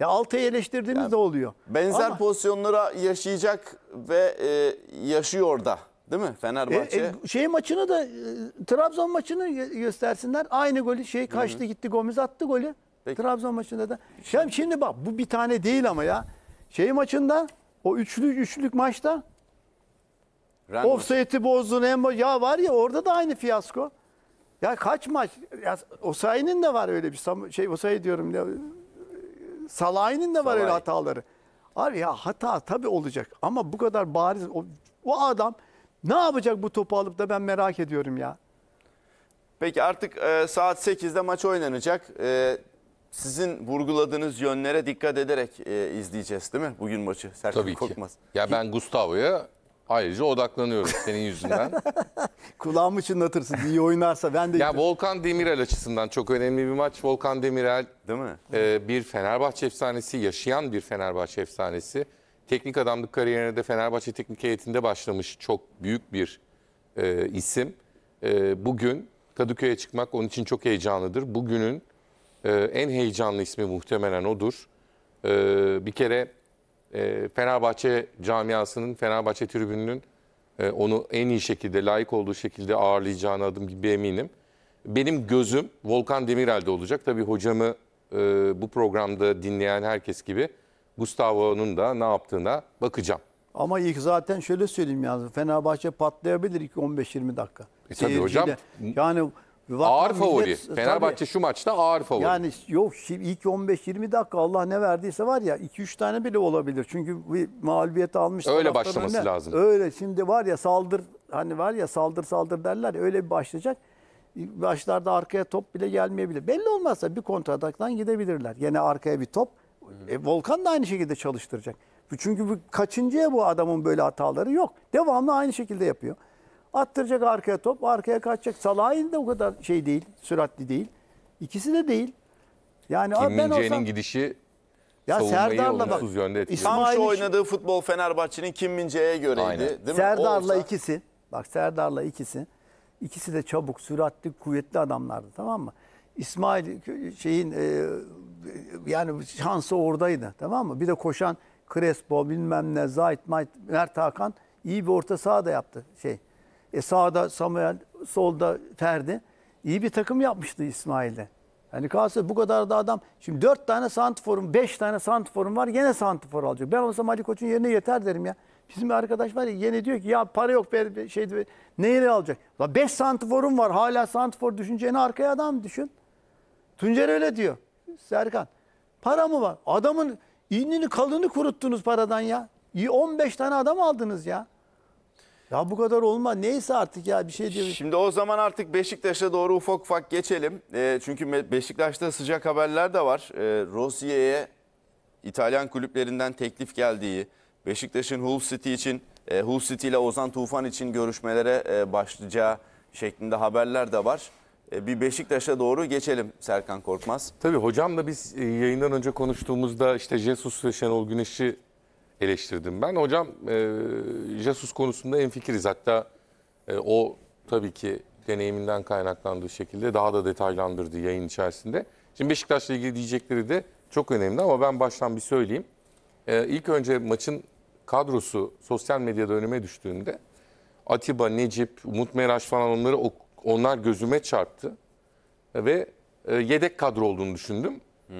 [SPEAKER 5] Ya Altay'ı eleştirdiğimiz yani, de oluyor. Benzer Ama, pozisyonlara yaşayacak
[SPEAKER 1] ve e, yaşıyor da. Değil mi? Fenerbahçe. E,
[SPEAKER 5] e, şey maçını da e, Trabzon maçını göstersinler. Aynı golü şey kaçtı Hı -hı. gitti Gomez attı golü. Peki. Trabzon maçında da. Şimdi, şimdi bak bu bir tane değil ama ya. Şey maçında o üçlü üçlük maçta Randall. offside'i bozdun. Embo. Ya var ya orada da aynı fiyasko. Ya kaç maç? Ya, Osayi'nin de var öyle bir şey. Osayi diyorum. Ya, Salah'ın da var Salay. öyle hataları. Abi ya hata tabii olacak ama bu kadar bariz o, o adam ne yapacak bu topu alıp da ben merak ediyorum ya.
[SPEAKER 1] Peki artık e, saat 8'de maç oynanacak. E, sizin vurguladığınız yönlere dikkat ederek e, izleyeceğiz değil mi bugün maçı? Serkan Tabii Korkmaz. ki. Ya ben
[SPEAKER 2] Gustavo'ya ayrıca odaklanıyorum senin yüzünden.
[SPEAKER 5] Kulağımı çınlatırsın iyi
[SPEAKER 2] oynarsa ben de... Ya Volkan Demirel açısından çok önemli bir maç. Volkan Demirel Değil mi? e, bir Fenerbahçe efsanesi, yaşayan bir Fenerbahçe efsanesi. Teknik adamlık kariyerine de Fenerbahçe Teknik Heyeti'nde başlamış çok büyük bir e, isim. E, bugün Kadıköy'e çıkmak onun için çok heyecanlıdır. Bugünün e, en heyecanlı ismi muhtemelen odur. E, bir kere e, Fenerbahçe camiasının, Fenerbahçe tribününün e, onu en iyi şekilde, layık olduğu şekilde ağırlayacağını adım gibi eminim. Benim gözüm Volkan Demirel'de olacak. Tabii hocamı e, bu programda dinleyen herkes gibi Gustavo'nun da ne yaptığına bakacağım.
[SPEAKER 5] Ama ilk zaten şöyle söyleyeyim yani Fenerbahçe patlayabilir ilk 15-20 dakika. E tabii hocam.
[SPEAKER 2] Yani Ağır favori. Millet, Fenerbahçe tabii, şu maçta ağır favori. Yani
[SPEAKER 5] yok şimdi ilk 15-20 dakika Allah ne verdiyse var ya 2-3 tane bile olabilir. Çünkü bir mağlubiyet almış. Öyle başlaması önüne. lazım. Öyle şimdi var ya saldır hani var ya saldır saldır derler öyle bir başlayacak. Başlarda arkaya top bile gelmeyebilir. Belli olmazsa bir kontrataktan gidebilirler. Yine arkaya bir top. E, Volkan da aynı şekilde çalıştıracak. Çünkü bu, kaçıncıya bu adamın böyle hataları yok. Devamlı aynı şekilde yapıyor. Attıracak arkaya top, arkaya kaçacak. Salah'ın da o kadar şey değil, süratli değil. İkisi de değil. Yani Kim ben olsam...
[SPEAKER 2] gidişi ya Serdar'la bak. Yönde etkiliyor. Tam şu
[SPEAKER 5] oynadığı futbol Fenerbahçe'nin Kim Min
[SPEAKER 1] Jae'ye göreydi. Aynen. Değil mi? Serdar'la
[SPEAKER 5] olsa... ikisi. Bak Serdar'la ikisi. İkisi de çabuk, süratli, kuvvetli adamlardı tamam mı? İsmail şeyin e, yani şansı oradaydı tamam mı? Bir de koşan Crespo bilmem ne Zayt Mert Hakan iyi bir orta saha da yaptı şey. E sağda Samuel, solda Ferdi. İyi bir takım yapmıştı İsmail'de. Yani Galatasaray bu kadar da adam. Şimdi dört tane santiforum, beş tane santiforum var. yine santifor alacak. Ben olsam Ali Koç'un yerine yeter derim ya. Bizim bir arkadaş var ya yeni diyor ki ya para yok be, şey neyle alacak? La 5 santiforum var hala santifor düşüneceğini arkaya adam düşün. Tuncer öyle diyor. Serkan. Para mı var? Adamın inini kalını kuruttunuz paradan ya. 15 tane adam aldınız ya. Ya bu kadar olma. Neyse artık ya bir şey diyor.
[SPEAKER 1] Şimdi o zaman artık Beşiktaş'a doğru ufak ufak geçelim. E, çünkü Beşiktaş'ta sıcak haberler de var. E, Rossiye'ye İtalyan kulüplerinden teklif geldiği, Beşiktaş'ın Hull City için, e, Hull City ile Ozan Tufan için görüşmelere e, başlayacağı şeklinde haberler de var. E, bir Beşiktaş'a doğru geçelim Serkan
[SPEAKER 2] Korkmaz. Tabii hocamla biz e, yayından önce konuştuğumuzda işte Jesus ve Şenol Güneş'i eleştirdim ben. Hocam e, Jasus konusunda fikiriz Hatta e, o tabii ki deneyiminden kaynaklandığı şekilde daha da detaylandırdı yayın içerisinde. Şimdi Beşiktaş'la ilgili diyecekleri de çok önemli ama ben baştan bir söyleyeyim. E, ilk önce maçın kadrosu sosyal medyada önüme düştüğünde Atiba, Necip, Umut Meraş falan onları onlar gözüme çarptı. Ve e, yedek kadro olduğunu düşündüm. Hmm.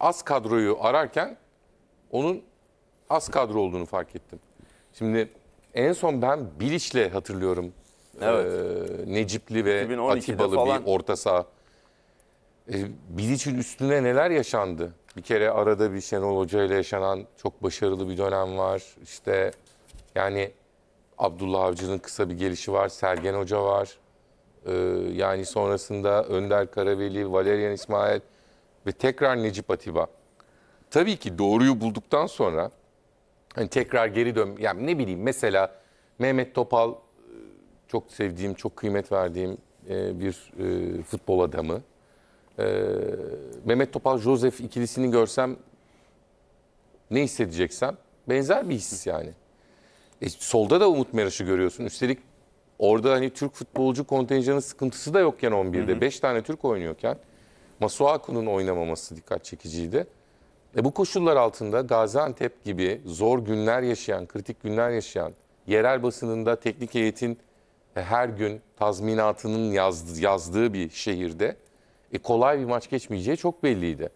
[SPEAKER 2] Az kadroyu ararken onun az kadro olduğunu fark ettim. Şimdi en son ben Bilic'le hatırlıyorum. Evet. Ee, Necipli ve Atibalı falan. bir orta saha. Ee, Bilic'in üstüne neler yaşandı? Bir kere arada bir Şenol Hoca ile yaşanan çok başarılı bir dönem var. İşte yani Abdullah Avcı'nın kısa bir gelişi var. Sergen Hoca var. Ee, yani sonrasında Önder Karaveli, Valerian İsmail ve tekrar Necip Atiba. Tabii ki doğruyu bulduktan sonra Hani tekrar geri dön. Yani ne bileyim mesela Mehmet Topal e, çok sevdiğim, çok kıymet verdiğim e, bir e, futbol adamı. Mehmet Topal Josef ikilisini görsem ne hissedeceksem benzer bir his yani. E, solda da Umut Meraş'ı görüyorsun. Üstelik orada hani Türk futbolcu kontenjanı sıkıntısı da yokken 11'de. 5 tane Türk oynuyorken Masuaku'nun oynamaması dikkat çekiciydi. E bu koşullar altında Gaziantep gibi zor günler yaşayan, kritik günler yaşayan, yerel basınında teknik heyetin e, her gün tazminatının yazdığı bir şehirde e, kolay bir maç geçmeyeceği çok belliydi.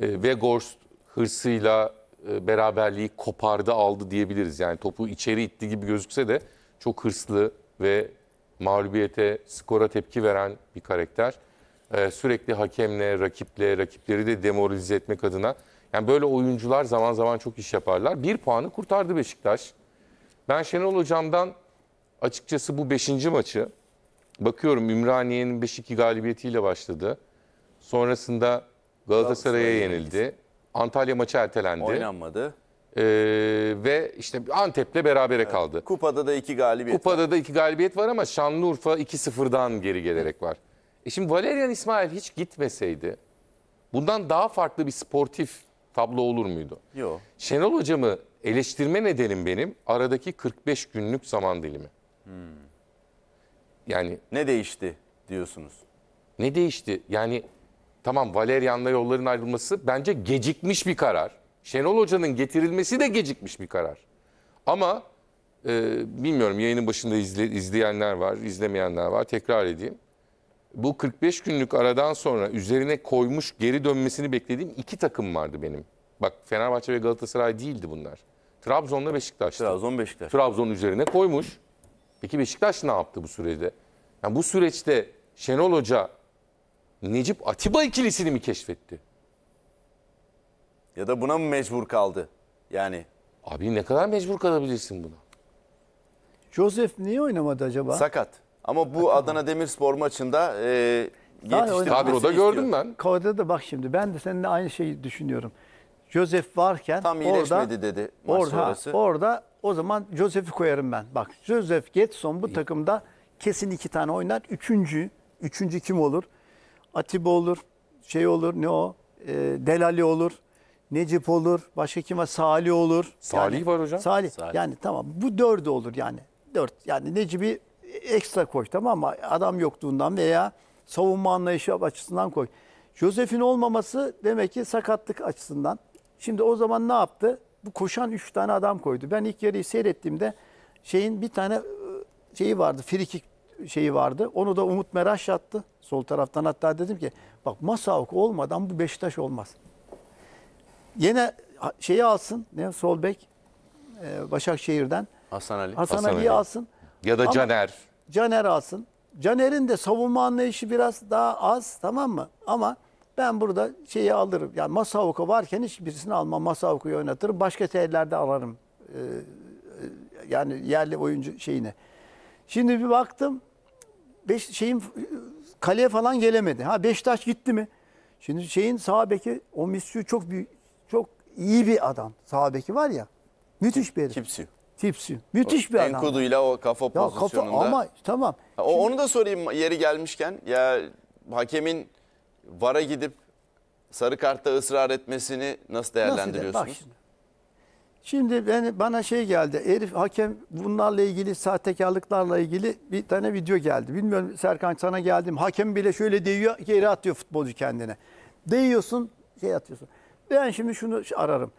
[SPEAKER 2] E, Weghorst hırsıyla e, beraberliği kopardı aldı diyebiliriz. Yani topu içeri itti gibi gözükse de çok hırslı ve mağlubiyete, skora tepki veren bir karakter. E, sürekli hakemle, rakiple, rakipleri de demoralize etmek adına yani böyle oyuncular zaman zaman çok iş yaparlar. Bir puanı kurtardı Beşiktaş. Ben Şenol Hocam'dan açıkçası bu beşinci maçı bakıyorum Ümraniye'nin 5-2 galibiyetiyle başladı. Sonrasında Galatasaray'a yenildi. Antalya maçı ertelendi. Oynanmadı. Ee, ve işte Antep'le berabere kaldı.
[SPEAKER 1] Kupada da iki galibiyet
[SPEAKER 2] var. Kupada da iki galibiyet var ama Şanlıurfa 2-0'dan geri gelerek var. E şimdi Valerian İsmail hiç gitmeseydi bundan daha farklı bir sportif tablo olur muydu? Yok. Şenol hocamı eleştirme nedenim benim aradaki 45 günlük zaman dilimi. Hmm. Yani ne değişti diyorsunuz? Ne değişti? Yani tamam Valerian'la yolların ayrılması bence gecikmiş bir karar. Şenol Hoca'nın getirilmesi de gecikmiş bir karar. Ama e, bilmiyorum yayının başında izle, izleyenler var, izlemeyenler var. Tekrar edeyim bu 45 günlük aradan sonra üzerine koymuş geri dönmesini beklediğim iki takım vardı benim. Bak Fenerbahçe ve Galatasaray değildi bunlar. Trabzon'la Beşiktaş. Trabzon Beşiktaş. Trabzon üzerine koymuş. Peki Beşiktaş ne yaptı bu sürede? Yani bu süreçte Şenol Hoca Necip Atiba ikilisini mi keşfetti? Ya da buna mı mecbur kaldı? Yani Abi ne kadar mecbur kalabilirsin buna?
[SPEAKER 5] Joseph niye oynamadı acaba?
[SPEAKER 1] sakat. Ama bu Adana Demirspor maçında e, yetiştirmesi Kadroda istiyor. gördüm ben.
[SPEAKER 5] Kovada da bak şimdi ben de seninle aynı şeyi düşünüyorum. Joseph varken Tam orada, dedi maç orada, Orada o zaman Joseph'i koyarım ben. Bak Joseph Getson bu takımda kesin iki tane oynar. Üçüncü, üçüncü kim olur? Atiba olur, şey olur, ne o? E, Delali olur, Necip olur, başka kim var? Salih olur. Salih var hocam. Salih. Yani tamam bu dördü olur yani. Dört. Yani Necip'i ekstra koş tamam mı? Adam yokluğundan veya savunma anlayışı açısından koş. Josef'in olmaması demek ki sakatlık açısından. Şimdi o zaman ne yaptı? Bu koşan üç tane adam koydu. Ben ilk yarıyı seyrettiğimde şeyin bir tane e, şeyi vardı. Frikik şeyi vardı. Onu da Umut Meraş yattı Sol taraftan hatta dedim ki bak Masaok olmadan bu Beşiktaş olmaz. Yine şeyi alsın. Ne sol bek e, Başakşehir'den.
[SPEAKER 1] Hasan
[SPEAKER 2] Ali. Hasan, Hasan Ali'yi Ali. alsın. Ya da Ama, Caner.
[SPEAKER 5] Caner alsın. Caner'in de savunma anlayışı biraz daha az tamam mı? Ama ben burada şeyi alırım. Yani masavuku varken hiçbirisini almam. Masavuk'u oynatırım. Başka yerlerde alırım. Ee, e, yani yerli oyuncu şeyini. Şimdi bir baktım. Beş, şeyin kaleye falan gelemedi. Ha Beşiktaş gitti mi? Şimdi şeyin sağ beki o Misyu çok büyük, çok iyi bir adam. Sağ beki var ya. Müthiş bir herif. Kimsi. Tipsi. Müthiş bir adam. Enkudu'yla
[SPEAKER 1] o kafa ya pozisyonunda. Kafa, ama tamam. Şimdi, onu da sorayım yeri gelmişken. Ya hakemin VAR'a gidip sarı kartta ısrar etmesini nasıl değerlendiriyorsunuz? Nasıl de, bak
[SPEAKER 5] şimdi. Şimdi ben, bana şey geldi. Erif hakem bunlarla ilgili sahtekarlıklarla ilgili bir tane video geldi. Bilmiyorum Serkan sana geldim. Hakem bile şöyle değiyor geri atıyor futbolcu kendine. Değiyorsun şey atıyorsun. Ben şimdi şunu ararım.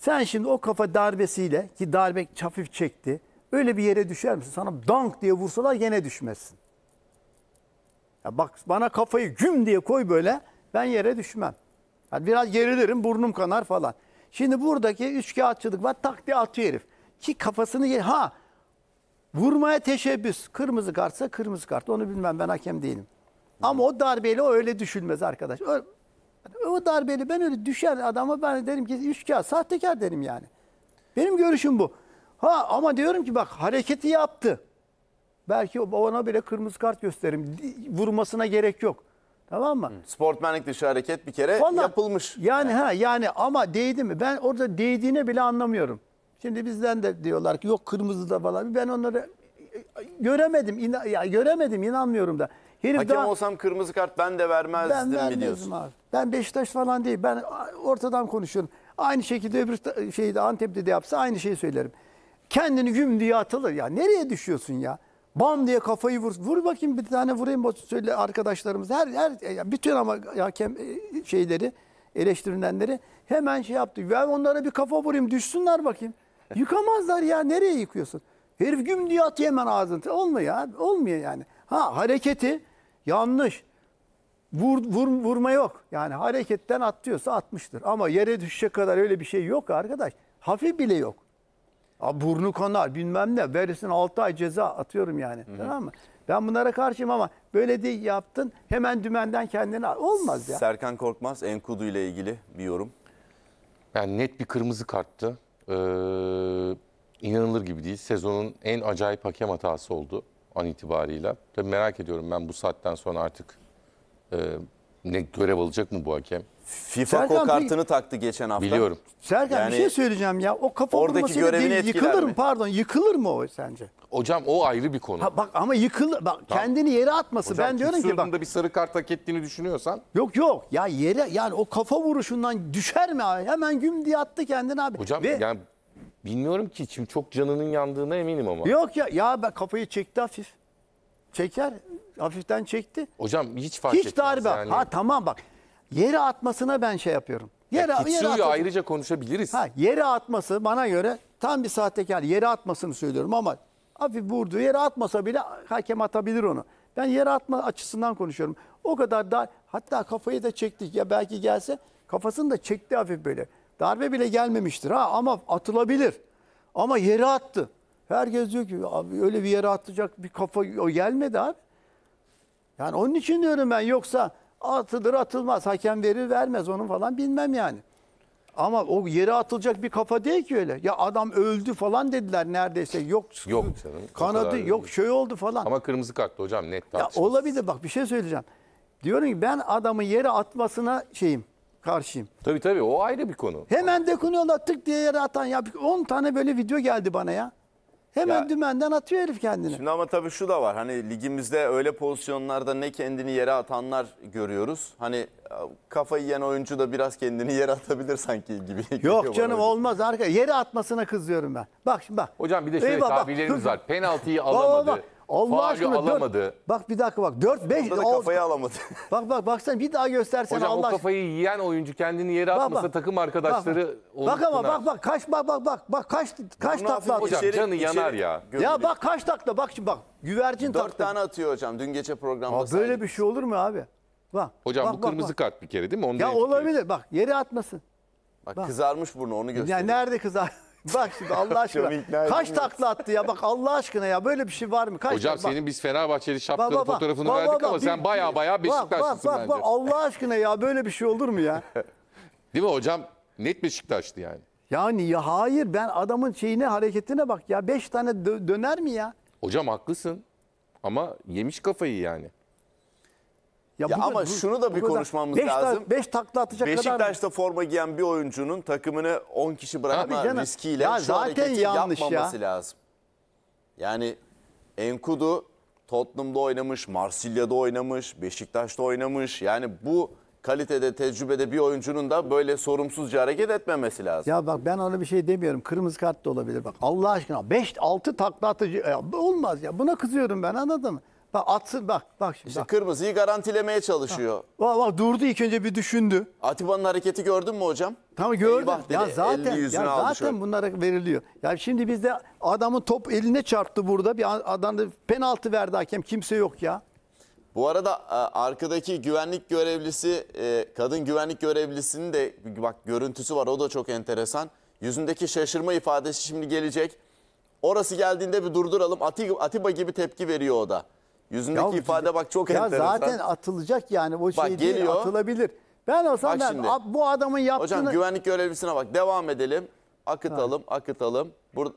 [SPEAKER 5] Sen şimdi o kafa darbesiyle ki darbe hafif çekti. Öyle bir yere düşer misin? Sana dank diye vursalar yine düşmezsin. Ya bak bana kafayı güm diye koy böyle ben yere düşmem. Yani biraz gerilirim burnum kanar falan. Şimdi buradaki üç üçkağıtçılık var tak diye atıyor herif. Ki kafasını ye ha vurmaya teşebbüs. Kırmızı kartsa kırmızı kart onu bilmem ben hakem değilim. Ama o darbeyle o öyle düşünmez arkadaş. O darbeli ben öyle düşer adama ben derim ki üçkağıt sahtekar derim yani. Benim görüşüm bu. Ha ama diyorum ki bak hareketi yaptı. Belki ona bile kırmızı kart gösteririm. Vurmasına gerek yok. Tamam mı?
[SPEAKER 1] Sportmenlik dışı hareket bir kere Vallahi,
[SPEAKER 5] yapılmış. Yani, yani ha yani ama değdi mi? Ben orada değdiğini bile anlamıyorum. Şimdi bizden de diyorlar ki yok kırmızı da falan. Ben onları e, e, göremedim. ina ya göremedim inanmıyorum da. Herif Hakem daha,
[SPEAKER 1] olsam kırmızı kart ben de vermezdim ben mi diyorsun? abi.
[SPEAKER 5] Ben Beşiktaş falan değil. Ben ortadan konuşuyorum. Aynı şekilde öbür ta- şeyde Antep'te de yapsa aynı şeyi söylerim. Kendini güm diye atılır ya. Nereye düşüyorsun ya? Bam diye kafayı vur. Vur bakayım bir tane vurayım söyle arkadaşlarımız. Her her e, ya bütün ama hakem e, şeyleri eleştirilenleri hemen şey yaptı. Ben onlara bir kafa vurayım düşsünler bakayım. Yıkamazlar ya. Nereye yıkıyorsun? Herif güm diye atıyor hemen ağzını. Olmuyor ya. Olmuyor yani. Ha hareketi Yanlış. Vur, vur, vurma yok. Yani hareketten atlıyorsa atmıştır. Ama yere düşe kadar öyle bir şey yok arkadaş. Hafif bile yok. Abi burnu kanar bilmem ne. Verirsin 6 ay ceza atıyorum yani. Hı-hı. Tamam mı? Ben bunlara karşıyım ama böyle de yaptın hemen dümenden kendini Olmaz ya.
[SPEAKER 2] Serkan Korkmaz Enkudu ile ilgili bir yorum. Yani net bir kırmızı karttı. Ee, inanılır gibi değil. Sezonun en acayip hakem hatası oldu an itibarıyla. Tabii merak ediyorum ben bu saatten sonra artık e, ne görev alacak mı bu hakem? FIFA Serkan, ko peki- taktı geçen hafta. Biliyorum. Serkan Yani- bir şey
[SPEAKER 5] söyleyeceğim ya.
[SPEAKER 2] O kafa Oradaki görevini değil, yıkılır mı? mi?
[SPEAKER 5] Pardon yıkılır mı o sence?
[SPEAKER 2] Hocam o ayrı bir konu. Ha, bak ama yıkılır. Bak kendini yere atması. Hocam, ben diyorum ki bak. Sırtında bir sarı kart hak ettiğini düşünüyorsan
[SPEAKER 5] Yok yok ya yere yani o kafa vuruşundan düşer mi abi? Hemen güm diye attı kendini abi. hocam Ve
[SPEAKER 2] yani Bilmiyorum ki şimdi çok canının yandığına eminim ama.
[SPEAKER 5] Yok ya ya ben kafayı çekti hafif. Çeker. Hafiften çekti. Hocam hiç fark Hiç etmez darbe. yani. Ha tamam bak. Yere atmasına ben şey yapıyorum. Yere, yere Kitsuyu atması- ayrıca
[SPEAKER 2] konuşabiliriz. Ha,
[SPEAKER 5] yere atması bana göre tam bir sahtekar. Yere atmasını söylüyorum ama hafif vurdu. Yere atmasa bile hakem atabilir onu. Ben yere atma açısından konuşuyorum. O kadar da Hatta kafayı da çektik. Ya belki gelse kafasını da çekti hafif böyle. Darbe bile gelmemiştir ha ama atılabilir. Ama yere attı. Herkes diyor ki abi öyle bir yere atacak bir kafa o gelmedi abi. Yani onun için diyorum ben yoksa atılır atılmaz hakem verir vermez onun falan bilmem yani. Ama o yere atılacak bir kafa değil ki öyle. Ya adam öldü falan dediler neredeyse. Yok
[SPEAKER 2] yok canım. Kanadı yok şey oldu falan. Ama kırmızı kartlı hocam net Ya
[SPEAKER 5] olabilir bak bir şey söyleyeceğim. Diyorum ki ben adamı yere atmasına şeyim karşıyım.
[SPEAKER 2] Tabii tabii o ayrı
[SPEAKER 5] bir konu. Hemen dokunuyorlar tık diye yere atan ya 10 tane böyle video geldi bana ya. Hemen Ya- dümenden atıyor herif kendini.
[SPEAKER 1] Şimdi ama tabii şu da var. Hani ligimizde öyle pozisyonlarda ne kendini yere atanlar görüyoruz. Hani e, kafayı yiyen oyuncu da biraz kendini yere atabilir sanki
[SPEAKER 2] gibi. Yok canım
[SPEAKER 5] olmaz arkadaş yere atmasına kızıyorum ben. Bak
[SPEAKER 2] şimdi bak. Hocam bir de şöyle tabirlerimiz var. Penaltıyı alamadı. Allah Faulü aşkına dört-
[SPEAKER 5] bak bir dakika bak 4 5 Orada da kafayı
[SPEAKER 2] alamadı. Bak bak sen bir daha göstersen Hocam Allah o kafayı yiyen oyuncu kendini yere atmasa bak. takım arkadaşları Bak, bak ama bak bak kaç bak bak bak bak kaç kaç takla atıyor. hocam, içeri- canı içeri yanar ya. Ya
[SPEAKER 5] bak kaç takla bak şimdi bak güvercin Dört takla. tane atıyor hocam dün gece programda. Aa, böyle bir şey olur mu abi? Bak. Hocam bak, bu bak, kırmızı bak. kart bir kere değil mi? onu? Ya olabilir bak yere atmasın. Bak,
[SPEAKER 2] kızarmış burnu onu gösteriyor. Ya
[SPEAKER 5] nerede kızar? Bak şimdi Allah aşkına. Kaç takla attı ya bak Allah aşkına ya böyle bir şey var mı? Kaç Hocam takla? senin
[SPEAKER 2] biz Fenerbahçeli şapkalı bak, bak, fotoğrafını bak, verdik bak, ama bir, sen baya baya Beşiktaşlısın bak, bak, bence. Bak Allah
[SPEAKER 5] aşkına ya böyle bir şey olur mu ya?
[SPEAKER 2] Değil mi hocam? Net Beşiktaşlı yani.
[SPEAKER 5] Yani ya hayır ben adamın şeyine hareketine bak ya. Beş tane dö döner mi ya?
[SPEAKER 2] Hocam haklısın ama yemiş kafayı yani. Ya, ya ama bu, şunu da bir konuşmamız beş lazım.
[SPEAKER 5] 5 ta, takla atacak Beşiktaş'ta kadar
[SPEAKER 2] Beşiktaş'ta forma giyen bir oyuncunun
[SPEAKER 1] takımını 10 kişi bırakma canım, riskiyle ya şu zaten yanlış yapmaması ya. lazım. Yani Enkudu Tottenham'da oynamış, Marsilya'da oynamış, Beşiktaş'ta oynamış. Yani bu kalitede, tecrübede bir oyuncunun da böyle sorumsuzca hareket etmemesi lazım.
[SPEAKER 5] Ya bak ben ona bir şey demiyorum. Kırmızı kart da olabilir. Bak Allah aşkına 5 6 takla atıcı ya, olmaz ya. Buna kızıyorum ben anladın mı? Bak atsın bak. bak şimdi, İşte bak. kırmızıyı garantilemeye çalışıyor. Bak, bak durdu ilk önce bir düşündü. Atiba'nın hareketi gördün mü hocam? Tamam gördüm. Eyvah dedi, ya zaten elini ya yüzüne aldı şöyle. bunlara veriliyor. Ya şimdi bizde adamın top eline çarptı burada. Bir adam da penaltı verdi hakem. Kimse yok ya.
[SPEAKER 1] Bu arada e, arkadaki güvenlik görevlisi, e, kadın güvenlik görevlisinin de bak görüntüsü var. O da çok enteresan. Yüzündeki şaşırma ifadesi şimdi gelecek. Orası geldiğinde bir durduralım. Atiba gibi tepki veriyor o da. Yüzündeki Ya- ifade bak çok Ya enteresan. zaten
[SPEAKER 5] atılacak yani o şey değil atılabilir. Ben olsam Bak ben şimdi. bu adamın yaptığını Hocam güvenlik
[SPEAKER 1] görevlisine bak. Devam edelim. Akıtalım, akıtalım. Bur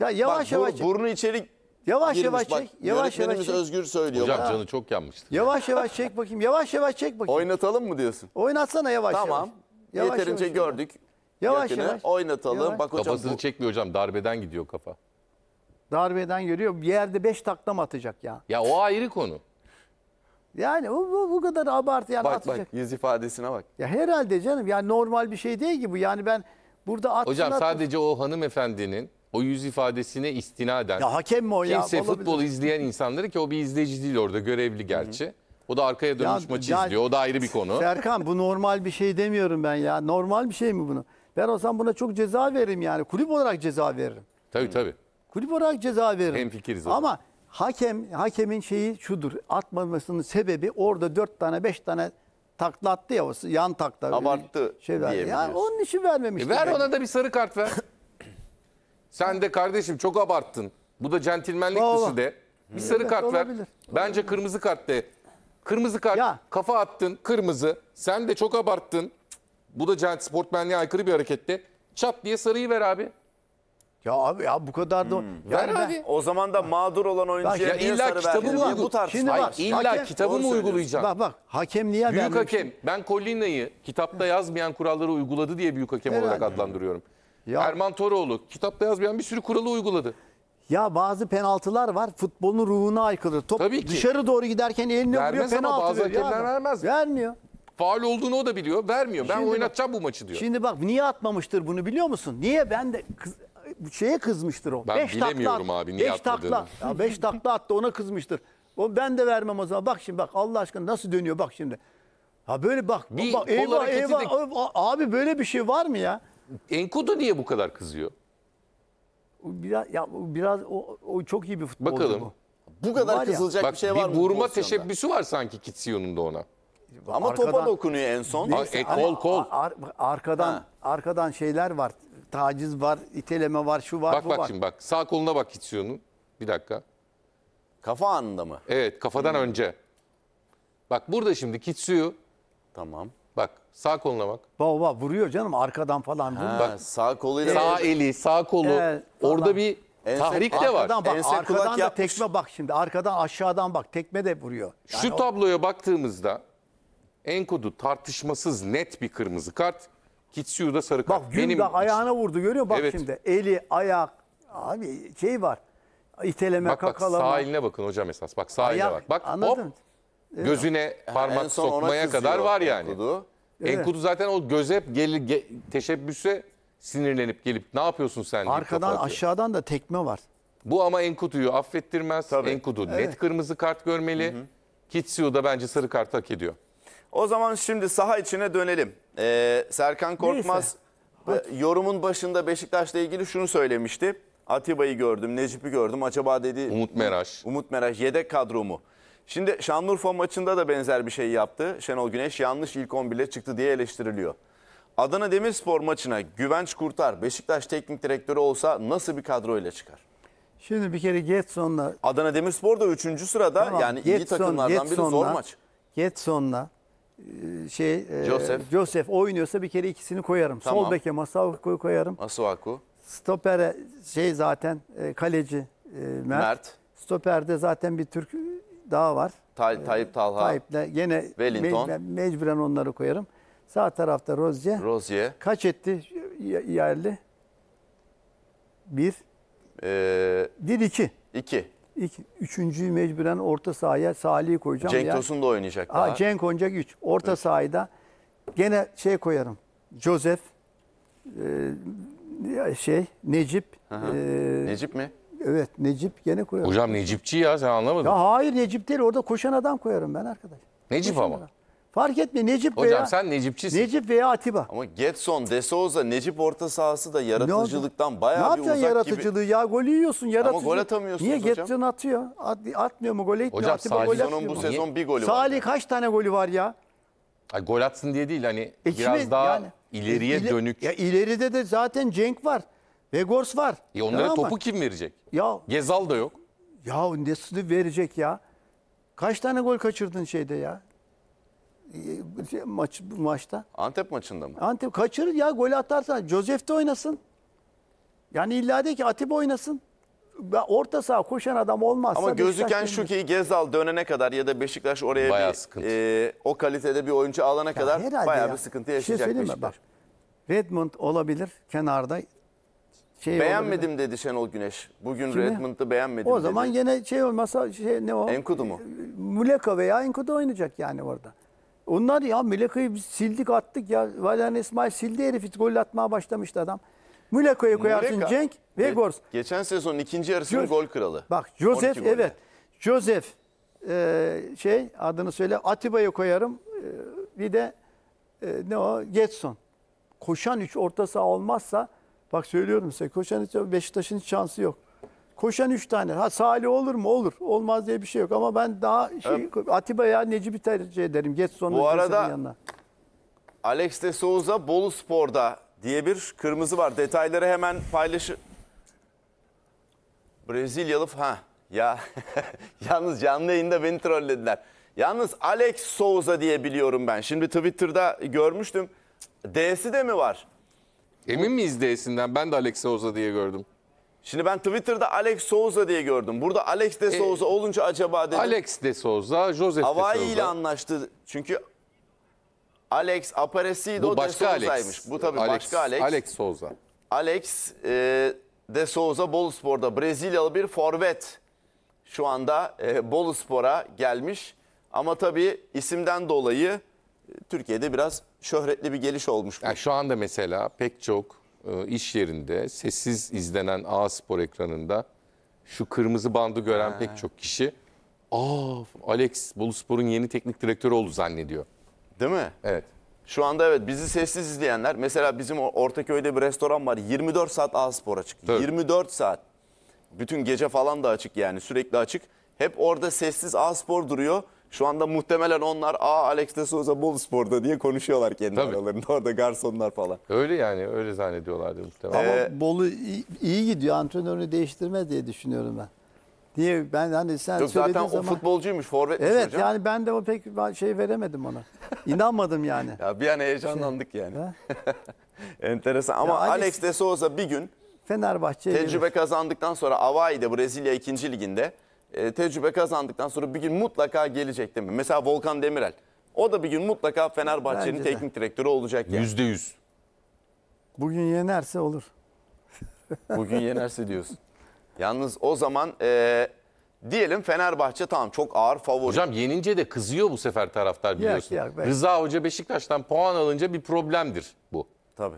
[SPEAKER 1] ya yavaş bak, bur- yavaş
[SPEAKER 2] burnu içeri Yavaş girmiş. yavaş bak, çek, yavaş yavaş Özgür söylüyor. Hocam Bak, canı çok yanmıştı. yavaş
[SPEAKER 5] yavaş çek bakayım. Yavaş yavaş çek bakayım. Oynatalım mı diyorsun? Oynatsana yavaş Tamam. yavaş. Yeterince yavaş. gördük.
[SPEAKER 2] Yavaş Yakını. yavaş. Oynatalım. Yavaş. Bak hocam Kafasını bu- çekmiyor hocam darbeden gidiyor kafa.
[SPEAKER 5] Darbeden yürüyor. Bir yerde beş taklam atacak ya.
[SPEAKER 2] Ya o ayrı konu.
[SPEAKER 5] Yani o, o, bu kadar abartı yani bak, atacak. Bak
[SPEAKER 2] yüz ifadesine bak. Ya herhalde canım
[SPEAKER 5] yani normal bir şey değil ki bu. Yani ben burada atsın Hocam atın. sadece
[SPEAKER 2] o hanımefendinin o yüz ifadesine istinaden. Ya hakem mi o ya? Kimse futbol izleyen insanları ki o bir izleyici değil orada görevli gerçi. Hı O da arkaya dönmüş ya, maçı ya, izliyor. O da ayrı bir konu. Serkan
[SPEAKER 5] bu normal bir şey demiyorum ben ya. Normal bir şey mi bunu? Ben o zaman buna çok ceza veririm yani. Kulüp olarak ceza veririm. Tabii tabii kulüp olarak ceza verir. Hem fikiriz Ama hakem hakemin şeyi şudur. Atmamasının sebebi orada dört tane beş tane taklattı ya o yan takla.
[SPEAKER 2] Abarttı şey var. Yani onun için vermemiş. E ver ona da bir sarı kart ver. Sen de kardeşim çok abarttın. Bu da centilmenlik Vallahi. dışı de. Bir sarı evet, kart olabilir. ver. Bence olabilir. kırmızı kart de. Kırmızı kart. Ya. Kafa attın kırmızı. Sen de çok abarttın. Bu da sportmenliğe aykırı bir harekette. Çat diye sarıyı ver abi.
[SPEAKER 5] Ya abi ya bu kadar da... Hmm. Ver ben- abi.
[SPEAKER 2] O zaman da mağdur olan oyuncuya Ya niye illa kitabı mı diye bu tartışma. bak, illa hakem- kitabı mı söylüyorsun. Bak bak
[SPEAKER 5] hakemliğe Büyük vermiş- hakem.
[SPEAKER 2] Ben Collina'yı kitapta yazmayan kuralları uyguladı diye büyük hakem Herhalde. olarak adlandırıyorum. Ya- Erman Toroğlu kitapta yazmayan bir sürü kuralı uyguladı.
[SPEAKER 5] Ya bazı penaltılar var futbolun ruhuna aykırı. Top Tabii ki. dışarı doğru giderken eline vuruyor Vermez ama bazı veriyor. hakemler abi. vermez.
[SPEAKER 2] Vermiyor. Faal olduğunu o da biliyor, vermiyor. Ben Şimdi bak- bu maçı diyor. Şimdi
[SPEAKER 5] bak niye atmamıştır bunu biliyor musun? Niye ben de kız, şeye kızmıştır o. Ben beş bilemiyorum takla, abi niye beş takla, ya beş takla attı ona kızmıştır. O ben de vermem o zaman. Bak şimdi bak Allah aşkına nasıl dönüyor bak şimdi. Ha böyle bak. Bir bak eyvah eyvah. De... Abi böyle bir şey
[SPEAKER 2] var mı ya? Enkudu niye bu kadar kızıyor?
[SPEAKER 5] Biraz ya biraz o, o çok iyi bir futbolcu Bakalım.
[SPEAKER 2] bu. kadar var kızılacak ya. bir şey Bak, var mı? Bir vurma teşebbüsü var sanki Kitsion'un da ona. Ama arkadan, topa dokunuyor en son. Neyse, e, kol kol.
[SPEAKER 5] Ar, ar, arkadan ha. arkadan şeyler var taciz var, iteleme var, şu var, Bak bu bak var. şimdi
[SPEAKER 2] bak. Sağ koluna bak Hitsyon'un. Bir dakika. Kafa anında mı? Evet kafadan önce. Bak burada şimdi Kitsuyu. Tamam. Bak sağ koluna bak. Baba vuruyor canım
[SPEAKER 5] arkadan falan. Ha, Bak. sağ
[SPEAKER 2] koluyla Sağ eli, sağ kolu. Evet, Orada bir Ense- tahrik de var. Arkadan bak, Ense arkadan kulak da
[SPEAKER 5] yapmış. tekme bak şimdi. Arkadan aşağıdan bak tekme de vuruyor.
[SPEAKER 2] Şu o- tabloya baktığımızda enkodu tartışmasız net bir kırmızı kart. Kitsiyu da sarı kart. Bak Benim Gündah ayağına
[SPEAKER 5] vurdu görüyor musun? Bak Evet. şimdi eli, ayak, abi şey var.
[SPEAKER 2] İteleme, bak bak sağ eline bakın hocam esas. Bak sağ eline bak. Bak anladın. hop gözüne parmak sokmaya kadar var yani. Enkudu zaten o göz hep gelir ge- teşebbüse sinirlenip gelip ne yapıyorsun sen Arkadan aşağıdan
[SPEAKER 5] da tekme var.
[SPEAKER 2] Bu ama Enkudu'yu affettirmez. Tabii. Enkudu net kırmızı kart görmeli. Kitsiyu da bence sarı kart hak ediyor.
[SPEAKER 1] O zaman şimdi saha içine dönelim. Ee, Serkan Korkmaz e, yorumun başında Beşiktaş'la ilgili şunu söylemişti. Atiba'yı gördüm, Necip'i gördüm. Acaba dedi Umut Meraş. Umut Meraş yedek kadro mu? Şimdi Şanlıurfa maçında da benzer bir şey yaptı. Şenol Güneş yanlış ilk 11'le çıktı diye eleştiriliyor. Adana Demirspor maçına Güvenç Kurtar Beşiktaş teknik direktörü olsa nasıl bir kadro ile çıkar?
[SPEAKER 5] Şimdi bir kere Getson'la
[SPEAKER 1] Adana Demirspor da 3. sırada Tamam, yani iyi Getson- takımlardan biri zor Getson'la- maç.
[SPEAKER 5] Getson'la ee, şey Joseph. E, Joseph oynuyorsa bir kere ikisini koyarım. Tamam. Sol beke Masuaku koyarım.
[SPEAKER 1] Masuaku.
[SPEAKER 5] Stopere şey zaten e, kaleci e, Mert. Mert. Stoperde zaten bir Türk daha var. Tay e, Tayyip
[SPEAKER 1] Talha. Tayyip'le
[SPEAKER 5] yine Wellington. Me mecburen onları koyarım. Sağ tarafta Rozye. Rozye. Kaç etti yerli? Bir. Ee, Dil iki. İki. İlk üçüncüyü mecburen orta sahaya Salih'i koyacağım. Cenk Tosun da oynayacak ha, daha. Cenk oynayacak 3. Orta üç. sahada gene şey koyarım. Joseph, e, şey Necip. E, Necip mi? Evet Necip gene koyarım. Hocam Necipçi
[SPEAKER 2] ya sen anlamadın.
[SPEAKER 5] Ya hayır Necip değil orada koşan adam koyarım ben arkadaş. Necip koşan ama. Adam. Fark etme Necip Hocam veya...
[SPEAKER 2] sen Necipçisin. Necip veya Atiba. Ama Getson, De
[SPEAKER 1] Souza, Necip orta sahası da yaratıcılıktan bayağı ne bir uzak gibi. Ne yapacaksın yaratıcılığı
[SPEAKER 5] ya? gol yiyorsun. Yaratıcı... Ama gol atamıyorsunuz Niye? hocam. Niye Getson atıyor? At, atmıyor mu? Gol etmiyor. Hocam Atiba Salih, gol atmıyor bu sezon bir golü Salih var. Salih kaç tane golü var ya?
[SPEAKER 2] Ha, gol atsın diye değil hani e biraz kime, daha yani, ileriye e, iler, dönük. Ya
[SPEAKER 5] ileride de zaten Cenk var. ve Gors var. E onlara tamam topu mı? kim verecek? Ya
[SPEAKER 2] Gezal da yok.
[SPEAKER 5] Ya nesini verecek ya? Kaç tane gol kaçırdın şeyde ya? E, şey, maç bu maçta.
[SPEAKER 2] Antep maçında mı?
[SPEAKER 5] Antep kaçırır ya gol atarsan Josef de oynasın. Yani illa de ki Atip oynasın. Orta saha koşan adam olmazsa... Ama gözüken şu
[SPEAKER 1] ki Gezal dönene kadar ya da Beşiktaş oraya bayağı bir sıkıntı. e, o kalitede bir oyuncu alana ya kadar bayağı ya. bir sıkıntı şey yaşayacak şey Beşiktaş.
[SPEAKER 5] Mi? Redmond olabilir kenarda. Şey Beğenmedim
[SPEAKER 1] olabilir. dedi Şenol Güneş. Bugün Kimi? Redmond'u beğenmedim O zaman dedi. yine
[SPEAKER 5] şey olmasa şey ne o? Enkudu mu? Muleka veya Enkudu oynayacak yani orada. Onlar ya Müleka'yı sildik attık ya. Valerian İsmail sildi herifi gol atmaya başlamıştı adam. Müleka'yı koyarsın Muleka. Cenk ve Ge Gors.
[SPEAKER 1] Geçen sezonun ikinci yarısının gol kralı. Bak Joseph evet.
[SPEAKER 5] Joseph e, şey adını söyle Atiba'yı koyarım. E, bir de e, ne o Getson. Koşan üç orta saha olmazsa bak söylüyorum size koşan üç Beşiktaş'ın şansı yok. Koşan üç tane. Ha Salih olur mu? Olur. Olmaz diye bir şey yok. Ama ben daha ee, şey, evet. Atiba'ya Necip'i tercih ederim. Geç sonra Bu arada yanına.
[SPEAKER 1] Alex de Souza Bolu Spor'da diye bir kırmızı var. Detayları hemen paylaş. Brezilyalı ha ya yalnız canlı yayında beni trollediler. Yalnız Alex Souza diye biliyorum ben. Şimdi Twitter'da görmüştüm. D'si de mi var? Emin miyiz D'sinden? Ben de Alex Souza diye gördüm. Şimdi ben Twitter'da Alex Souza diye gördüm. Burada Alex de e, Souza olunca acaba dedim. Alex de Souza, Joseph de Hawaii ile anlaştı. Çünkü Alex Aparecido Bu de başka Souza'ymış. Alex. Bu tabii başka Alex. Alex Souza. Alex e, de Souza Boluspor'da Brezilyalı bir forvet şu anda e, Bolu gelmiş. Ama tabii
[SPEAKER 2] isimden dolayı e, Türkiye'de biraz şöhretli bir geliş olmuş. Yani şu anda mesela pek çok e, iş yerinde sessiz izlenen A Spor ekranında şu kırmızı bandı gören ha. pek çok kişi aa Alex Boluspor'un yeni teknik direktörü oldu zannediyor. Değil mi? Evet.
[SPEAKER 1] Şu anda evet bizi sessiz izleyenler mesela bizim Ortaköy'de bir restoran var 24 saat A Spor açık. Tabii. 24 saat. Bütün gece falan da açık yani sürekli açık. Hep orada sessiz A Spor duruyor. Şu anda muhtemelen onlar aa Alex de Souza Bol Spor'da diye konuşuyorlar kendi Tabii. aralarında. Orada garsonlar falan.
[SPEAKER 2] Öyle yani öyle zannediyorlardı muhtemelen. Ama
[SPEAKER 5] ee, Bolu iyi, iyi gidiyor. Antrenörünü değiştirme diye düşünüyorum ben. Diye ben hani sen Yok, söylediğin zaten o zaman... futbolcuymuş, forvetmiş Evet hocam. yani ben de o pek şey veremedim ona. İnanmadım yani. Ya bir an heyecanlandık şey, yani.
[SPEAKER 1] Enteresan ama Ya Alex-
[SPEAKER 5] de Souza bir gün Fenerbahçe'ye gelir.
[SPEAKER 1] tecrübe kazandıktan sonra Avai'de Brezilya 2. liginde e, tecrübe kazandıktan sonra bir gün mutlaka gelecek değil mi? Mesela Volkan Demirel. O da bir gün mutlaka Fenerbahçe'nin teknik direktörü olacak yani.
[SPEAKER 2] Yüzde yüz.
[SPEAKER 5] Bugün yenerse olur. Bugün
[SPEAKER 1] yenerse diyorsun. Yalnız o zaman
[SPEAKER 2] e, diyelim Fenerbahçe tamam çok ağır favori. Hocam yenince de kızıyor bu sefer taraftar biliyorsun. yok, belki. Rıza Hoca Beşiktaş'tan puan alınca bir problemdir bu. Tabii.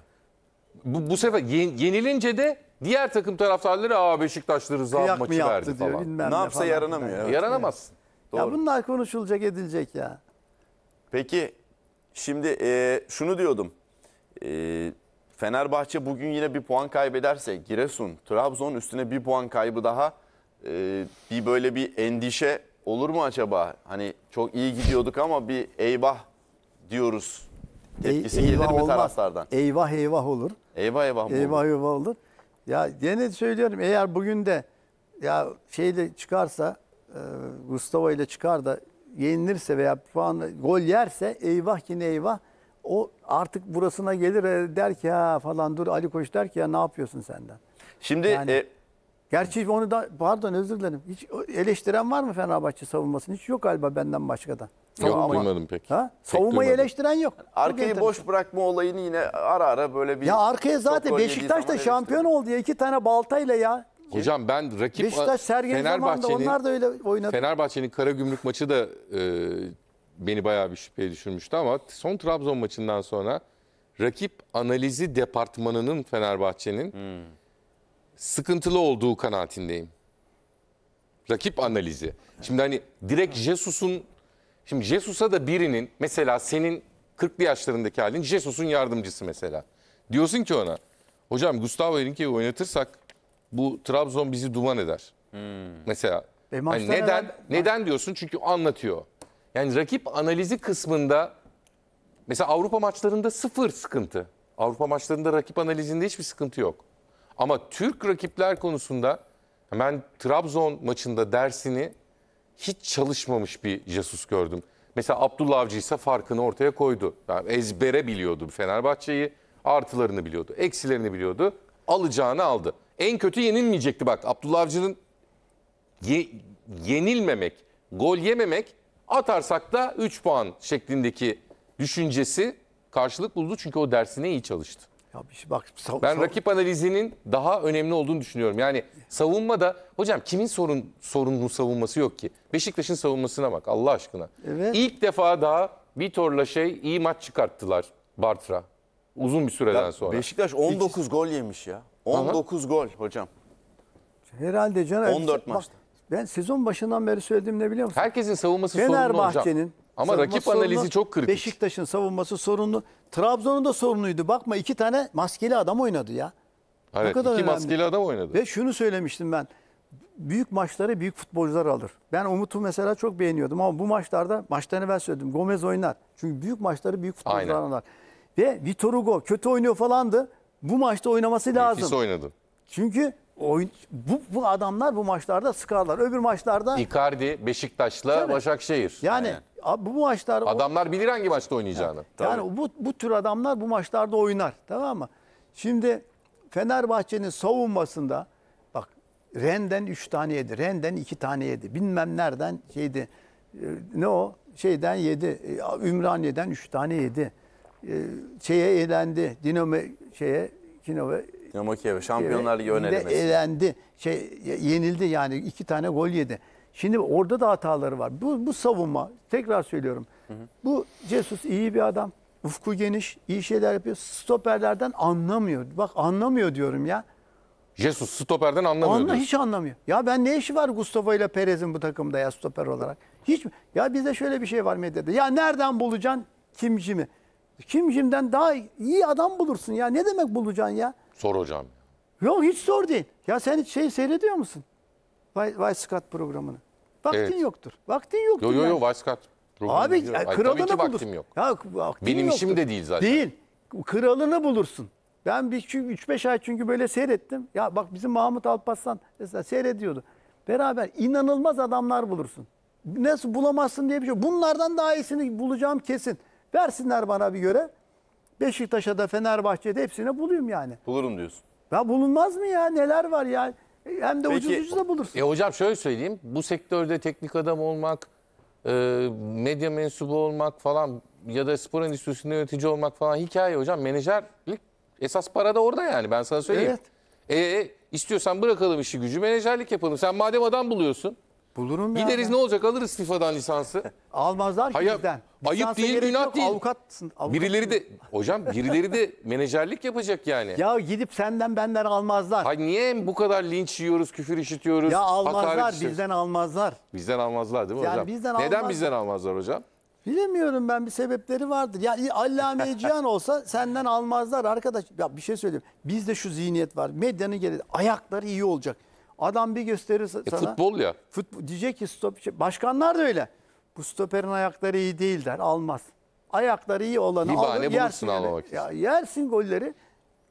[SPEAKER 2] Bu, bu sefer yenilince de Diğer takım taraftarları aa Beşiktaşlı Rıza Kıyak maçı yaptı verdi diyor, falan. bilmem Ne yapsa falan. yaranamıyor. Evet. Yaranamazsın.
[SPEAKER 5] Ya bunlar konuşulacak edilecek ya.
[SPEAKER 1] Peki şimdi e, şunu diyordum. E, Fenerbahçe bugün yine bir puan kaybederse Giresun, Trabzon üstüne bir puan kaybı daha e, bir böyle bir endişe olur mu acaba? Hani çok iyi gidiyorduk ama bir eyvah diyoruz. Ey- gelir mi olmaz. taraftardan?
[SPEAKER 5] Eyvah eyvah olur.
[SPEAKER 1] Eyvah eyvah mı olur? Eyvah
[SPEAKER 5] eyvah olur. Ya yine söylüyorum eğer bugün de ya şeyle çıkarsa e, Gustavo ile çıkar da yenilirse veya puan gol yerse eyvah ki ne eyvah o artık burasına gelir e, der ki ha falan dur Ali Koç der ki ya ne yapıyorsun senden. Şimdi yani, e... Gerçi onu da pardon özür dilerim. Hiç eleştiren var mı Fenerbahçe savunmasını? Hiç yok galiba benden başka da. Yok
[SPEAKER 1] duymadım pek. Ha? Savunmayı duymadım. eleştiren yok. Arkayı boş bırakma olayını yine ara ara böyle bir... Ya arkaya
[SPEAKER 5] zaten Beşiktaş da şampiyon oldu ya iki tane baltayla ya.
[SPEAKER 2] Hocam ben rakip Beşiktaş Sergen Fenerbahçe'nin onlar da öyle oynadı. Fenerbahçe'nin Karagümrük maçı da e, beni bayağı bir şüpheye düşürmüştü ama son Trabzon maçından sonra rakip analizi departmanının Fenerbahçe'nin sıkıntılı olduğu kanaatindeyim. Rakip analizi. Şimdi hani direkt Jesus'un Şimdi Jesus'a da birinin mesela senin 40'lı yaşlarındaki halin Jesus'un yardımcısı mesela. Diyorsun ki ona hocam Gustavo Henrique'yi oynatırsak bu Trabzon bizi duman eder. Hmm. Mesela e, hani neden herhalde... neden diyorsun? Çünkü anlatıyor. Yani rakip analizi kısmında mesela Avrupa maçlarında sıfır sıkıntı. Avrupa maçlarında rakip analizinde hiçbir sıkıntı yok. Ama Türk rakipler konusunda ben Trabzon maçında dersini hiç çalışmamış bir casus gördüm. Mesela Abdullah Avcı ise farkını ortaya koydu. Yani ezbere biliyordu Fenerbahçe'yi. Artılarını biliyordu, eksilerini biliyordu. Alacağını aldı. En kötü yenilmeyecekti bak. Abdullah Avcı'nın ye, yenilmemek, gol yememek atarsak da 3 puan şeklindeki düşüncesi karşılık buldu. Çünkü o dersine iyi çalıştı. Ya işte bak ben rakip analizinin daha önemli olduğunu düşünüyorum. Yani savunma da hocam kimin sorun sorunlu savunması yok ki? Beşiktaş'ın savunmasına bak Allah aşkına. Evet. İlk defa daha Vitor'la şey iyi maç çıkarttılar Bartra. Uzun bir süreden Ya sonra. Beşiktaş
[SPEAKER 5] 19
[SPEAKER 1] gol yemiş ya. 19
[SPEAKER 2] gol hocam.
[SPEAKER 5] herhalde Caner. 14 Bak, maçta. Ben sezon başından beri söylediğim ne biliyor musun? Herkesin savunması sorunlu hocam. Fenerbahçe'nin ama rakip sorunu, analizi çok kritik. Beşiktaş'ın savunması sorunlu. Trabzon'un da sorunluydu. Bakma iki tane maskeli adam oynadı ya.
[SPEAKER 2] Evet, kadar iki önemli. maskeli adam oynadı.
[SPEAKER 5] Ve şunu söylemiştim ben. Büyük maçları büyük futbolcular alır. Ben Umut'u mesela çok beğeniyordum ama bu maçlarda maçtan evvel söyledim. Gomez oynar. Çünkü büyük maçları büyük futbolcular Aynen. alır. Ve Vitor Hugo kötü oynuyor falandı. Bu maçta oynaması lazım. Nefis oynadı. Çünkü oyun bu, bu adamlar bu maçlarda sıkarlar. Öbür maçlarda
[SPEAKER 2] Icardi Beşiktaş'la Tabii. Başakşehir. yani,
[SPEAKER 5] Aynen. bu maçlar
[SPEAKER 2] o- Adamlar bilir hangi maçta oynayacağını. yani
[SPEAKER 5] bu bu tür adamlar bu maçlarda oynar. Tamam mı? Şimdi Fenerbahçe'nin savunmasında bak Ren'den 3 tane yedi. Ren'den 2 tane yedi. Bilmem nereden şeydi. Ee, ne o? Şeyden yedi. e, Ümraniye'den 3 tane yedi. Ee, şeye elendi. Dinamo şeye Dinamo
[SPEAKER 1] Dinamo Kiev Şampiyonlar Ligi önerilmesi.
[SPEAKER 5] Elendi. Şey, yenildi yani iki tane gol yedi. Şimdi orada da hataları var. Bu, bu savunma tekrar söylüyorum.
[SPEAKER 6] Hı
[SPEAKER 2] hı.
[SPEAKER 5] Bu Jesus iyi bir adam. Ufku geniş, iyi şeyler yapıyor. Stoperlerden anlamıyor. Bak anlamıyor diyorum ya.
[SPEAKER 2] Jesus stoperden anlamıyor. Anla, hiç
[SPEAKER 5] anlamıyor. Ya ben ne işi var Gustavo ile Perez'in bu takımda ya stoper olarak? Hiç Ya bizde şöyle bir şey var medyada. Ya nereden bulacaksın Kimcim'i? Kimcim'den daha iyi adam bulursun ya. Ne demek bulacaksın ya? Sor hocam. Yok hiç sor değil. Ya sen hiç şey seyrediyor musun? Vice Vay Scott programını. Vaktin Evet. yoktur. Vaktin yoktur. Yo yo yani. yo
[SPEAKER 2] Vice Card. programı Abi biliyorum. kralını bulur ki vaktim yok. Ya, vaktin Benim işim de değil zaten.
[SPEAKER 5] Değil. Kralını bulursun. Ben bir 3-5 ay çünkü böyle seyrettim. Ya bak bizim Mahmut Alparslan mesela seyrediyordu. Beraber inanılmaz adamlar bulursun. Nasıl bulamazsın diye bir şey. Bunlardan daha iyisini bulacağım kesin. Versinler bana bir göre. Beşiktaş'a da Fenerbahçe'de hepsini bulayım yani. Bulurum diyorsun. Ya bulunmaz mı ya? Neler var ya? Hem de Peki, ucuz da bulursun. E
[SPEAKER 2] hocam şöyle söyleyeyim. Bu sektörde teknik adam olmak, e, medya mensubu olmak falan ya da spor endüstrisinde yönetici olmak falan hikaye hocam. Menajerlik esas para da orada yani ben sana söyleyeyim. Evet. E, e istiyorsan bırakalım işi gücü menajerlik yapalım. Sen madem adam buluyorsun Bulurum ya. Gideriz ne olacak alırız FIFA'dan lisansı. Almazlar ki Hayır, bizden. Ayıp değil, gerek günah değil. Avukatsın. avukat- Birileri de hocam birileri de menajerlik yapacak yani. Ya gidip senden benden almazlar. Hay niye bu kadar linç yiyoruz, küfür işitiyoruz? ya almazlar bizden almazlar. Bizden almazlar değil mi Yani hocam? bizden Neden bizden almazlar hocam?
[SPEAKER 5] Bilemiyorum ben bir sebepleri vardır. Ya i- Allame Cihan olsa senden almazlar arkadaş. Ya bir şey söyleyeyim. Bizde şu zihniyet var. Medyanın gereği ayakları iyi olacak. Adam bir gösterir e, sana. E futbol ya. Futbol, diyecek ki stop, şey, başkanlar da öyle. Bu stoperin ayakları iyi değil der. Almaz. Ayakları iyi olanı bir alır. Yersin, almamak ya, yersin golleri.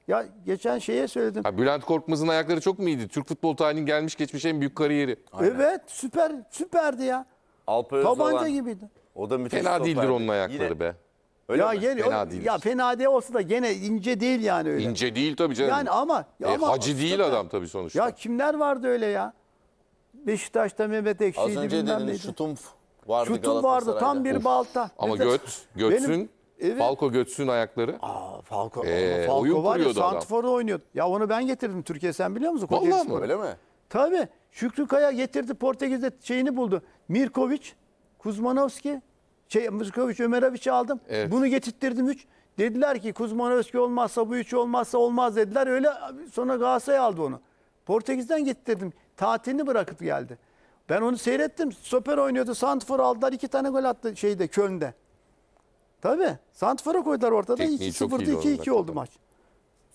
[SPEAKER 5] Ya geçen şeye söyledim.
[SPEAKER 2] Ha, Bülent Korkmaz'ın ayakları çok mu iyiydi? Türk futbol tarihinin gelmiş geçmiş en büyük kariyeri. Aynen.
[SPEAKER 5] Evet süper süperdi ya.
[SPEAKER 2] Alper Tabanca olan, gibiydi. O da müthiş Fena stoperdi. değildir
[SPEAKER 5] onun ayakları Yine,
[SPEAKER 2] be. Öyle ya mi? Yeni, fena değil. Ya
[SPEAKER 5] fena de olsa da gene ince değil yani öyle.
[SPEAKER 2] İnce değil tabii canım. Yani ama, ya e, ama hacı değil tabii. adam tabii sonuçta.
[SPEAKER 5] Ya kimler vardı öyle ya? Beşiktaş'ta Mehmet Ekşi'ydi. Az önce dediniz Şutumf
[SPEAKER 2] vardı Şutum vardı tam bir of.
[SPEAKER 5] balta. Ama Mesela, Göt, Götsün, benim,
[SPEAKER 2] evet. Falco Götsün ayakları. Aa, Falco, ee, Falco oyun var ya Santifor'u
[SPEAKER 5] oynuyordu. Ya onu ben getirdim Türkiye sen biliyor musun? Valla mı? Öyle mi? Tabii. Şükrü Kaya getirdi Portekiz'de şeyini buldu. Mirkoviç, Kuzmanovski, şey, Ömer Ömeroviç'i aldım. Evet. Bunu getirttirdim 3. Dediler ki Kuzmanovski olmazsa bu üç olmazsa olmaz dediler. Öyle sonra Galatasaray aldı onu. Portekiz'den getirdim. Tatilini bırakıp geldi. Ben onu seyrettim. Soper oynuyordu. Santfor aldılar. iki tane gol attı şeyde Köln'de. Tabii. Santfor'a koydular ortada. 2-0'dı 2-2 oldu maç.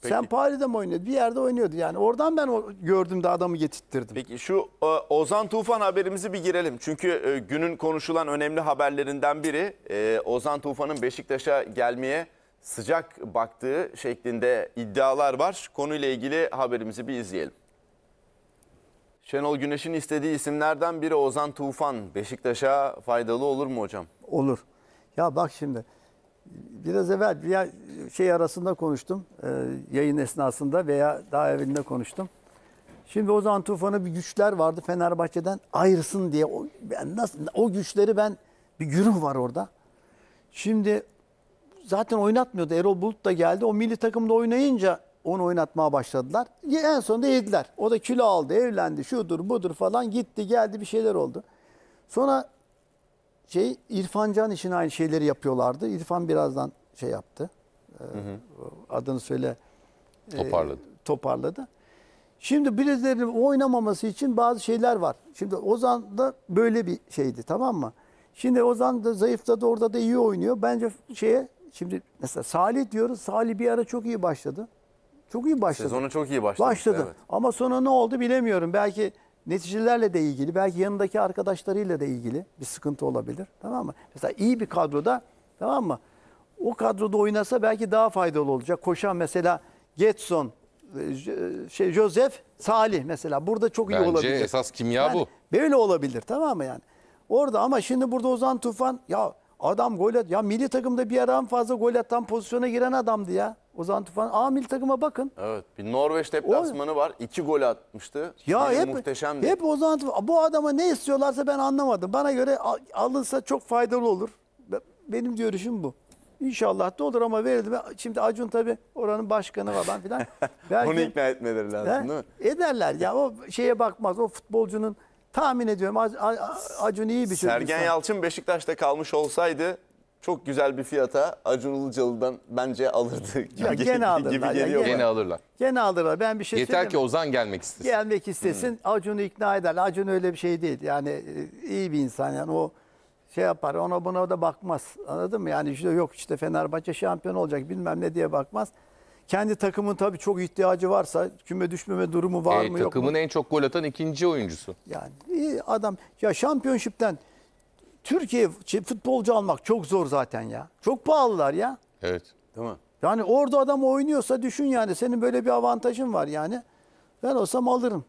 [SPEAKER 5] Peki. Sen Paris'de mi oynuyordu? Bir yerde oynuyordu yani. Oradan ben gördüm de adamı getirttirdim. Peki şu e,
[SPEAKER 1] Ozan Tufan haberimizi bir girelim. Çünkü e, günün konuşulan önemli haberlerinden biri e, Ozan Tufan'ın Beşiktaş'a gelmeye sıcak baktığı şeklinde iddialar var. Konuyla ilgili haberimizi bir izleyelim. Şenol Güneş'in istediği isimlerden biri Ozan Tufan. Beşiktaş'a faydalı olur mu hocam?
[SPEAKER 5] Olur. Ya bak şimdi biraz evvel bir şey arasında konuştum. E, yayın esnasında veya daha evvelinde konuştum. Şimdi o zaman Tufan'a bir güçler vardı Fenerbahçe'den ayrısın diye. O, ben nasıl, o güçleri ben bir güruh var orada. Şimdi zaten oynatmıyordu. Erol Bulut da geldi. O milli takımda oynayınca onu oynatmaya başladılar. En sonunda yediler. O da kilo aldı, evlendi, şudur budur falan gitti geldi bir şeyler oldu. Sonra şey İrfan Can için aynı şeyleri yapıyorlardı. İrfan birazdan şey yaptı. Ee, hı hı. Adını söyle. E, toparladı. toparladı. Şimdi Blizzard'ın oynamaması için bazı şeyler var. Şimdi Ozan da böyle bir şeydi tamam mı? Şimdi Ozan da zayıfladı orada da iyi oynuyor. Bence şeye şimdi mesela Salih diyoruz. Salih bir ara çok iyi başladı. Çok iyi başladı.
[SPEAKER 1] Sezonu çok iyi başladı. Başladı. Evet.
[SPEAKER 5] Ama sonra ne oldu bilemiyorum. Belki Neticelerle de ilgili, belki yanındaki arkadaşlarıyla da ilgili bir sıkıntı olabilir. Tamam mı? Mesela iyi bir kadroda, tamam mı? O kadroda oynasa belki daha faydalı olacak. Koşan mesela Getson, e,
[SPEAKER 2] e,
[SPEAKER 5] şey Joseph, Salih mesela. Burada çok Bence iyi olabilir. Bence esas kimya yani, bu. Böyle olabilir tamam mı yani? Orada ama şimdi burada Ozan Tufan ya Adam gol at. Ya milli takımda bir ara en fazla gol atan pozisyona giren adamdı ya. Ozan Tufan. Aa milli takıma bakın.
[SPEAKER 1] Evet. Bir Norveç deplasmanı var. İki gol atmıştı. Ya Biri hep, muhteşemdi. Hep
[SPEAKER 5] Ozan Tufan. Bu adama ne istiyorlarsa ben anlamadım. Bana göre alınsa çok faydalı olur. Benim görüşüm bu. İnşallah da olur ama verildi. Şimdi Acun tabii oranın başkanı falan filan. Belki, Onu ikna
[SPEAKER 1] etmeleri lazım He? değil mi?
[SPEAKER 5] Ederler ya o şeye bakmaz. O futbolcunun Tahmin ediyorum Acun iyi bir çocuk. Sergen
[SPEAKER 1] Yalçın Beşiktaş'ta kalmış olsaydı çok güzel bir fiyata Acun Ilıcalı'dan bence alırdı gibi, ya gene alırlar. gibi geliyor. gene
[SPEAKER 5] alırlar. Gene alırlar.
[SPEAKER 2] Ben bir şey Yeter ki Ozan gelmek istesin. Gelmek istesin.
[SPEAKER 5] Hmm. Acun'u ikna eder. Acun öyle bir şey değil. Yani e, iyi bir insan yani o şey yapar. Ona buna da bakmaz. Anladın mı? Yani işte yok işte Fenerbahçe şampiyon olacak bilmem ne diye bakmaz. Kendi takımın tabii çok ihtiyacı varsa küme düşmeme durumu var E, mı yok mu? takımın
[SPEAKER 2] en çok gol atan ikinci oyuncusu. Yani
[SPEAKER 5] e, adam ya şampiyonşipten Türkiye futbolcu almak çok zor zaten ya. Çok pahalılar ya.
[SPEAKER 2] Evet. tamam
[SPEAKER 5] Yani orada adam oynuyorsa düşün yani senin böyle bir avantajın var yani. Ben olsam alırım.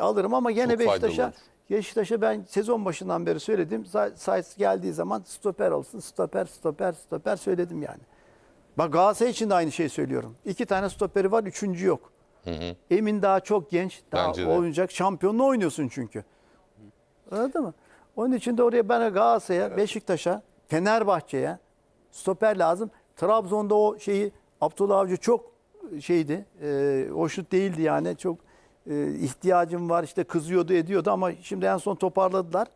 [SPEAKER 5] Alırım ama gene Çok faydalı Beşiktaş'a olur. Beşiktaş'a ben sezon başından beri söyledim. Sa- Sayıs geldiği zaman stoper olsun, stoper, stoper, stoper söyledim yani. Bak Galatasaray için de aynı şeyi söylüyorum. İki tane stoperi var, üçüncü yok. Hı hı. Emin daha çok genç, daha Bence de. Şampiyonla oynuyorsun çünkü. Anladın mı? Onun için de oraya ben Galatasaray'a, Beşiktaş'a, Fenerbahçe'ye stoper lazım. Trabzon'da o şeyi Abdullah Avcı çok e, şeydi, e, hoşnut değildi yani. Çok e, ihtiyacım var işte kızıyordu ediyordu ama şimdi en son toparladılar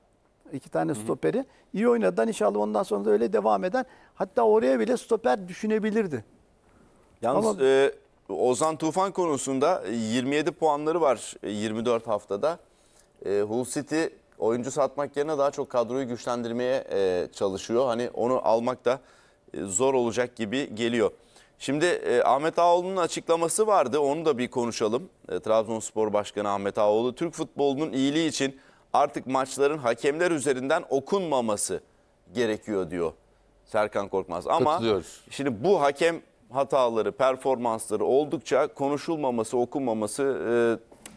[SPEAKER 5] iki tane Hı-hı. stoperi. iyi oynadılar inşallah ondan sonra da öyle devam eden Hatta oraya bile stoper düşünebilirdi.
[SPEAKER 1] Yalnız Ama... e, Ozan Tufan konusunda 27 e, puanları var 24 e, haftada. E, Hull City oyuncu satmak yerine daha çok kadroyu güçlendirmeye e, çalışıyor. Hani onu almak da e, zor olacak gibi geliyor. Şimdi e, Ahmet Ağoğlu'nun açıklaması vardı. Onu da bir konuşalım. E, Trabzonspor Başkanı Ahmet Ağoğlu Türk futbolunun iyiliği için artık maçların hakemler üzerinden okunmaması gerekiyor diyor Serkan Korkmaz. Ama şimdi bu hakem hataları, performansları oldukça konuşulmaması, okunmaması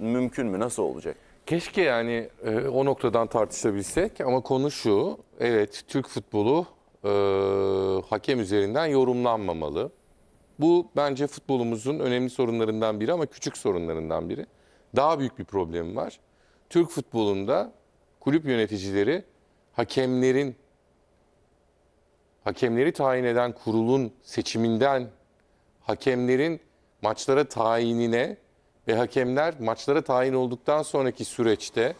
[SPEAKER 1] e, mümkün mü? Nasıl olacak?
[SPEAKER 2] Keşke yani e, o noktadan tartışabilsek ama konu şu. Evet Türk futbolu e, hakem üzerinden yorumlanmamalı. Bu bence futbolumuzun önemli sorunlarından biri ama küçük sorunlarından biri. Daha büyük bir problem var. Türk futbolunda kulüp yöneticileri hakemlerin hakemleri tayin eden kurulun seçiminden hakemlerin maçlara tayinine ve hakemler maçlara tayin olduktan sonraki süreçte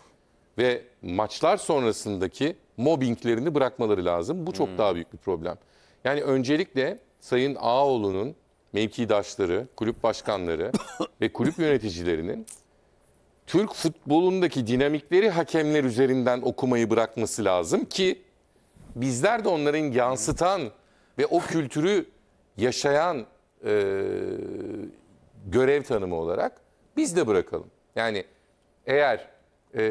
[SPEAKER 2] ve maçlar sonrasındaki mobbinglerini bırakmaları lazım. Bu çok hmm. daha büyük bir problem. Yani öncelikle Sayın Ağoğlu'nun mevkidaşları, kulüp başkanları ve kulüp yöneticilerinin Türk futbolundaki dinamikleri hakemler üzerinden okumayı bırakması lazım ki bizler de onların yansıtan ve o kültürü yaşayan e, görev tanımı olarak biz de bırakalım. Yani eğer e,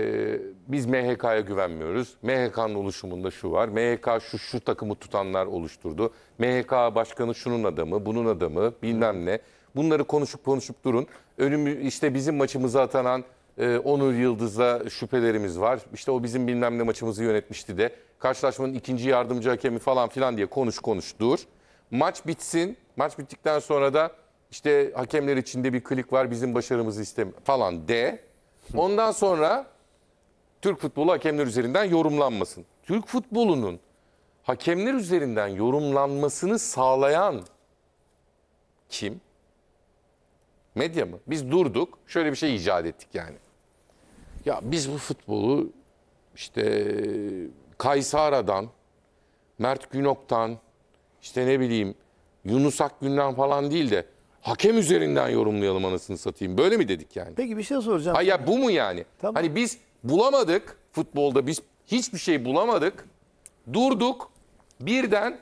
[SPEAKER 2] biz MHK'ya güvenmiyoruz, MHK'nın oluşumunda şu var, MHK şu şu takımı tutanlar oluşturdu, MHK başkanı şunun adamı, bunun adamı bilmem ne. Bunları konuşup konuşup durun. Önümü işte bizim maçımıza atanan e, Onur Yıldız'la şüphelerimiz var. İşte o bizim bilmem ne maçımızı yönetmişti de. Karşılaşmanın ikinci yardımcı hakemi falan filan diye konuş konuş dur. Maç bitsin. Maç bittikten sonra da işte hakemler içinde bir klik var bizim başarımızı istem falan de. Ondan sonra Türk futbolu hakemler üzerinden yorumlanmasın. Türk futbolunun hakemler üzerinden yorumlanmasını sağlayan kim? Medya mı? Biz durduk, şöyle bir şey icat ettik yani. Ya biz bu futbolu işte Kaysara'dan, Mert Günok'tan, işte ne bileyim Yunus Akgün'den falan değil de hakem üzerinden yorumlayalım anasını satayım. Böyle mi dedik yani? Peki bir şey soracağım. Hayır ya bu mu yani? Tamam. Hani biz bulamadık futbolda biz hiçbir şey bulamadık. Durduk birden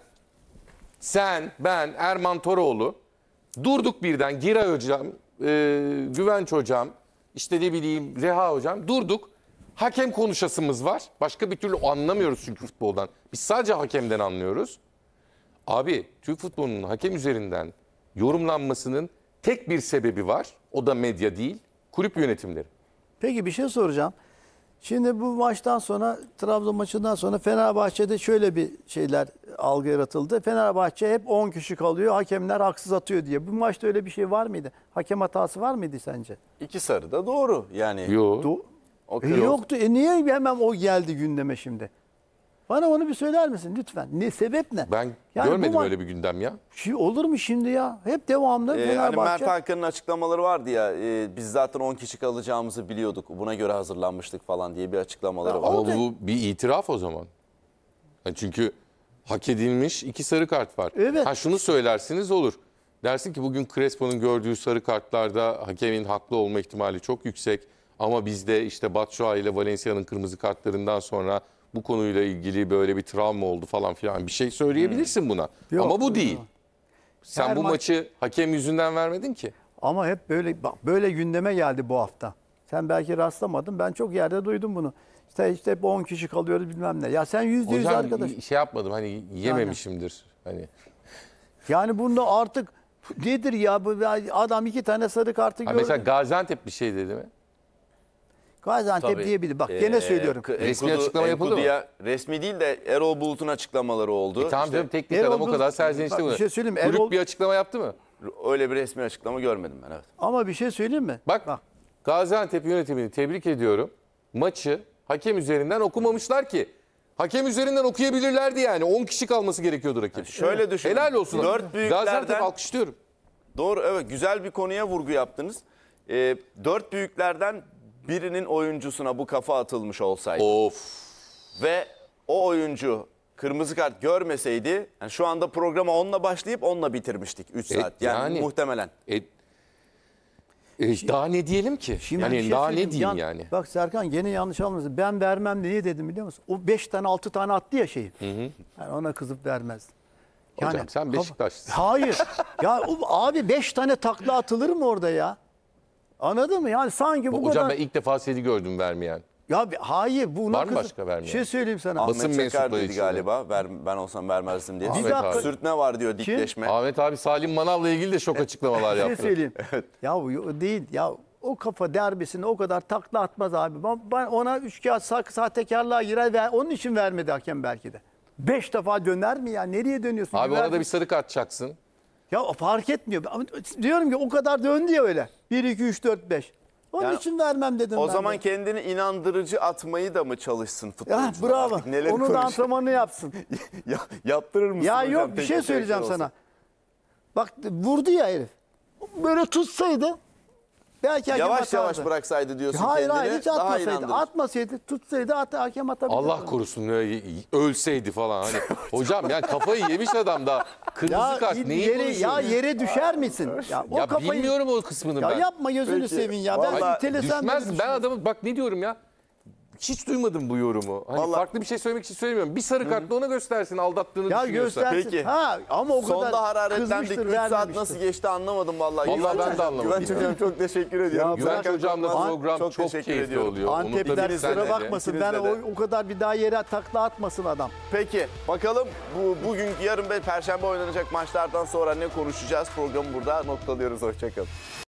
[SPEAKER 2] sen, ben, Erman Toroğlu durduk birden Gira hocam, e, Güvenç hocam, işte ne bileyim Reha hocam durduk. Hakem konuşasımız var. Başka bir türlü anlamıyoruz çünkü futboldan. Biz sadece hakemden anlıyoruz. Abi Türk futbolunun hakem üzerinden yorumlanmasının tek bir sebebi var. O da medya değil, kulüp yönetimleri. Peki bir şey soracağım.
[SPEAKER 5] Şimdi bu maçtan sonra Trabzon maçından sonra Fenerbahçe'de şöyle bir şeyler algı yaratıldı. Fenerbahçe hep 10 kişi kalıyor, hakemler haksız atıyor diye. Bu maçta öyle bir şey var mıydı? Hakem hatası var mıydı sence?
[SPEAKER 1] İki sarı da doğru yani. Yok. Do o e, yoktu.
[SPEAKER 5] E niye hemen o geldi gündeme şimdi? Bana onu bir söyler misin lütfen? Ne sebep ne?
[SPEAKER 2] Ben yani görmedim öyle bir gündem ya.
[SPEAKER 5] Şey olur mu şimdi ya? Hep devamlı ee, hani Fenerbahçe. Hani Mert
[SPEAKER 2] Hakan'ın açıklamaları
[SPEAKER 1] vardı ya. E, biz zaten 10 kişi kalacağımızı biliyorduk. Buna göre hazırlanmıştık falan diye bir
[SPEAKER 2] açıklamaları ya, var. Ama bu bir itiraf o zaman. Yani çünkü hak edilmiş iki sarı kart var. Evet. Ha şunu söylersiniz olur. Dersin ki bugün Crespo'nun gördüğü sarı kartlarda hakemin haklı olma ihtimali çok yüksek. Ama bizde işte Batshuayi ile Valencia'nın kırmızı kartlarından sonra bu konuyla ilgili böyle bir travma oldu falan filan bir şey söyleyebilirsin hmm. buna. Yok, Ama bu değil. Yok. Sen Her bu maç... maçı hakem yüzünden vermedin ki. Ama
[SPEAKER 5] hep böyle böyle gündeme geldi bu hafta. Sen belki rastlamadın. Ben çok yerde duydum bunu. İşte işte 10 kişi kalıyoruz bilmem ne. Ya sen yüzde yüz Hocam arkadaş.
[SPEAKER 2] şey yapmadım hani yememişimdir. Hani
[SPEAKER 5] Yani bunu artık nedir ya bu adam iki tane sarı kartı gördü. mesela
[SPEAKER 2] Gaziantep bir şey dedi mi?
[SPEAKER 5] Gaziantep Tabii. diyebilir. Bak ee, gene Ee,
[SPEAKER 1] söylüyorum. Resmi Enkudu- açıklama yapıldı mı? Resmi değil de Erol Bulut'un açıklamaları oldu. E, tamam İşte canım teknik Erol adam o kadar serzenişte Bak, bir şey söyleyeyim mi? Kulüp bir
[SPEAKER 2] açıklama yaptı mı?
[SPEAKER 1] öyle bir resmi açıklama görmedim ben evet.
[SPEAKER 2] Ama bir şey söyleyeyim mi? Bak, Gaziantep yönetimini tebrik ediyorum. Maçı Hakem üzerinden okumamışlar ki. Hakem üzerinden okuyabilirlerdi yani. 10 kişi kalması gerekiyordu rakip. şöyle düşün. Helal olsun. 4 büyüklerden... Gaziantep alkışlıyorum. Doğru evet güzel bir konuya vurgu
[SPEAKER 1] yaptınız. E, dört büyüklerden birinin oyuncusuna bu kafa atılmış olsaydı. Of. Ve o oyuncu kırmızı kart görmeseydi yani şu anda programa onunla başlayıp onunla bitirmiştik 3 e, saat. E, yani, yani muhtemelen.
[SPEAKER 2] E, e, daha ne diyelim ki? Şimdi yani şey daha ne diyeyim yan, yani?
[SPEAKER 5] Bak Serkan yine yanlış anlamışsın. Ben vermem diye dedim biliyor musun? O 5 tane 6 tane attı ya şeyi. Yani ona kızıp vermez.
[SPEAKER 2] Yani, Hocam sen Beşiktaşlısın.
[SPEAKER 5] Hayır. ya o abi 5 tane takla atılır mı orada ya? Anladın mı? Yani sanki bu Hocam kadar... ben
[SPEAKER 2] ilk defa seni gördüm vermeyen.
[SPEAKER 5] Ya bir- hayır bu Var mı başka vermeyen? şey söyleyeyim sana. Ahmet Basın Çakar mensupları dedi için
[SPEAKER 1] galiba. Ver, ben olsam vermezdim diye. Ahmet
[SPEAKER 5] dakika.
[SPEAKER 2] Sürtme var diyor dikleşme. Ahmet abi Salim Manav'la ilgili de şok açıklamalar yaptı. şey yaptı. söyleyeyim.
[SPEAKER 5] Ya bu değil. Ya o kafa derbisini o kadar takla atmaz abi. Ben, ben ona üç kağıt sak, sahtekarlığa girer ve onun için vermedi hakem belki de. Beş defa döner mi ya? Nereye dönüyorsun? Abi ona da bir sarı
[SPEAKER 2] kart çaksın.
[SPEAKER 5] Ya fark etmiyor. Diyorum ki o kadar döndü ya öyle. 1, 2, 3, 4, 5. Onun Yani için vermem dedim O ben de. zaman kendini inandırıcı atmayı
[SPEAKER 1] da mı çalışsın Ya, bravo. Neler Onun da konuşuyor? antrenmanını yapsın. Ya, yaptırır mısın Ya hocam? yok bir şey söyleyeceğim sana.
[SPEAKER 5] Bak vurdu ya herif. Böyle tutsaydı Belki hakem yavaş atardı. yavaş bıraksaydı diyorsun hayır, kendini. Hayır hiç daha atmasaydı. Daha atmasaydı tutsaydı at, hakem atabilirdi. Allah
[SPEAKER 2] korusun ölseydi falan. Hani, hocam yani kafayı yemiş adam da kırmızı ya, kart neyi yere, Ya yere düşer misin? Ya, o ya kafayı, bilmiyorum o kısmını ya ben. Ya yapma gözünü sevin ya. Vallahi, ben, düşmez ben adamı bak ne diyorum ya hiç duymadım bu yorumu. Hani Vallahi- farklı bir şey söylemek için söylemiyorum. Bir sarı kartla ona göstersin aldattığını Ya düşünüyorsa. göstersin. Peki. Ha, ama o kadar Sonda hararetlendik. 3 saat nasıl geçti anlamadım vallahi. Vallahi Güven- ben de anlamadım. Güven hocam çok
[SPEAKER 1] teşekkür ediyorum. Güvenç Serkan hocamla program çok, teşekkür keyifli ediyorum. oluyor. Antep'ten Unutabilirsen bakmasın. Ben o,
[SPEAKER 5] o kadar bir daha yere takla atmasın adam. Peki bakalım bu bugün yarın
[SPEAKER 1] ve perşembe oynanacak maçlardan sonra ne konuşacağız? Programı burada noktalıyoruz. Hoşçakalın.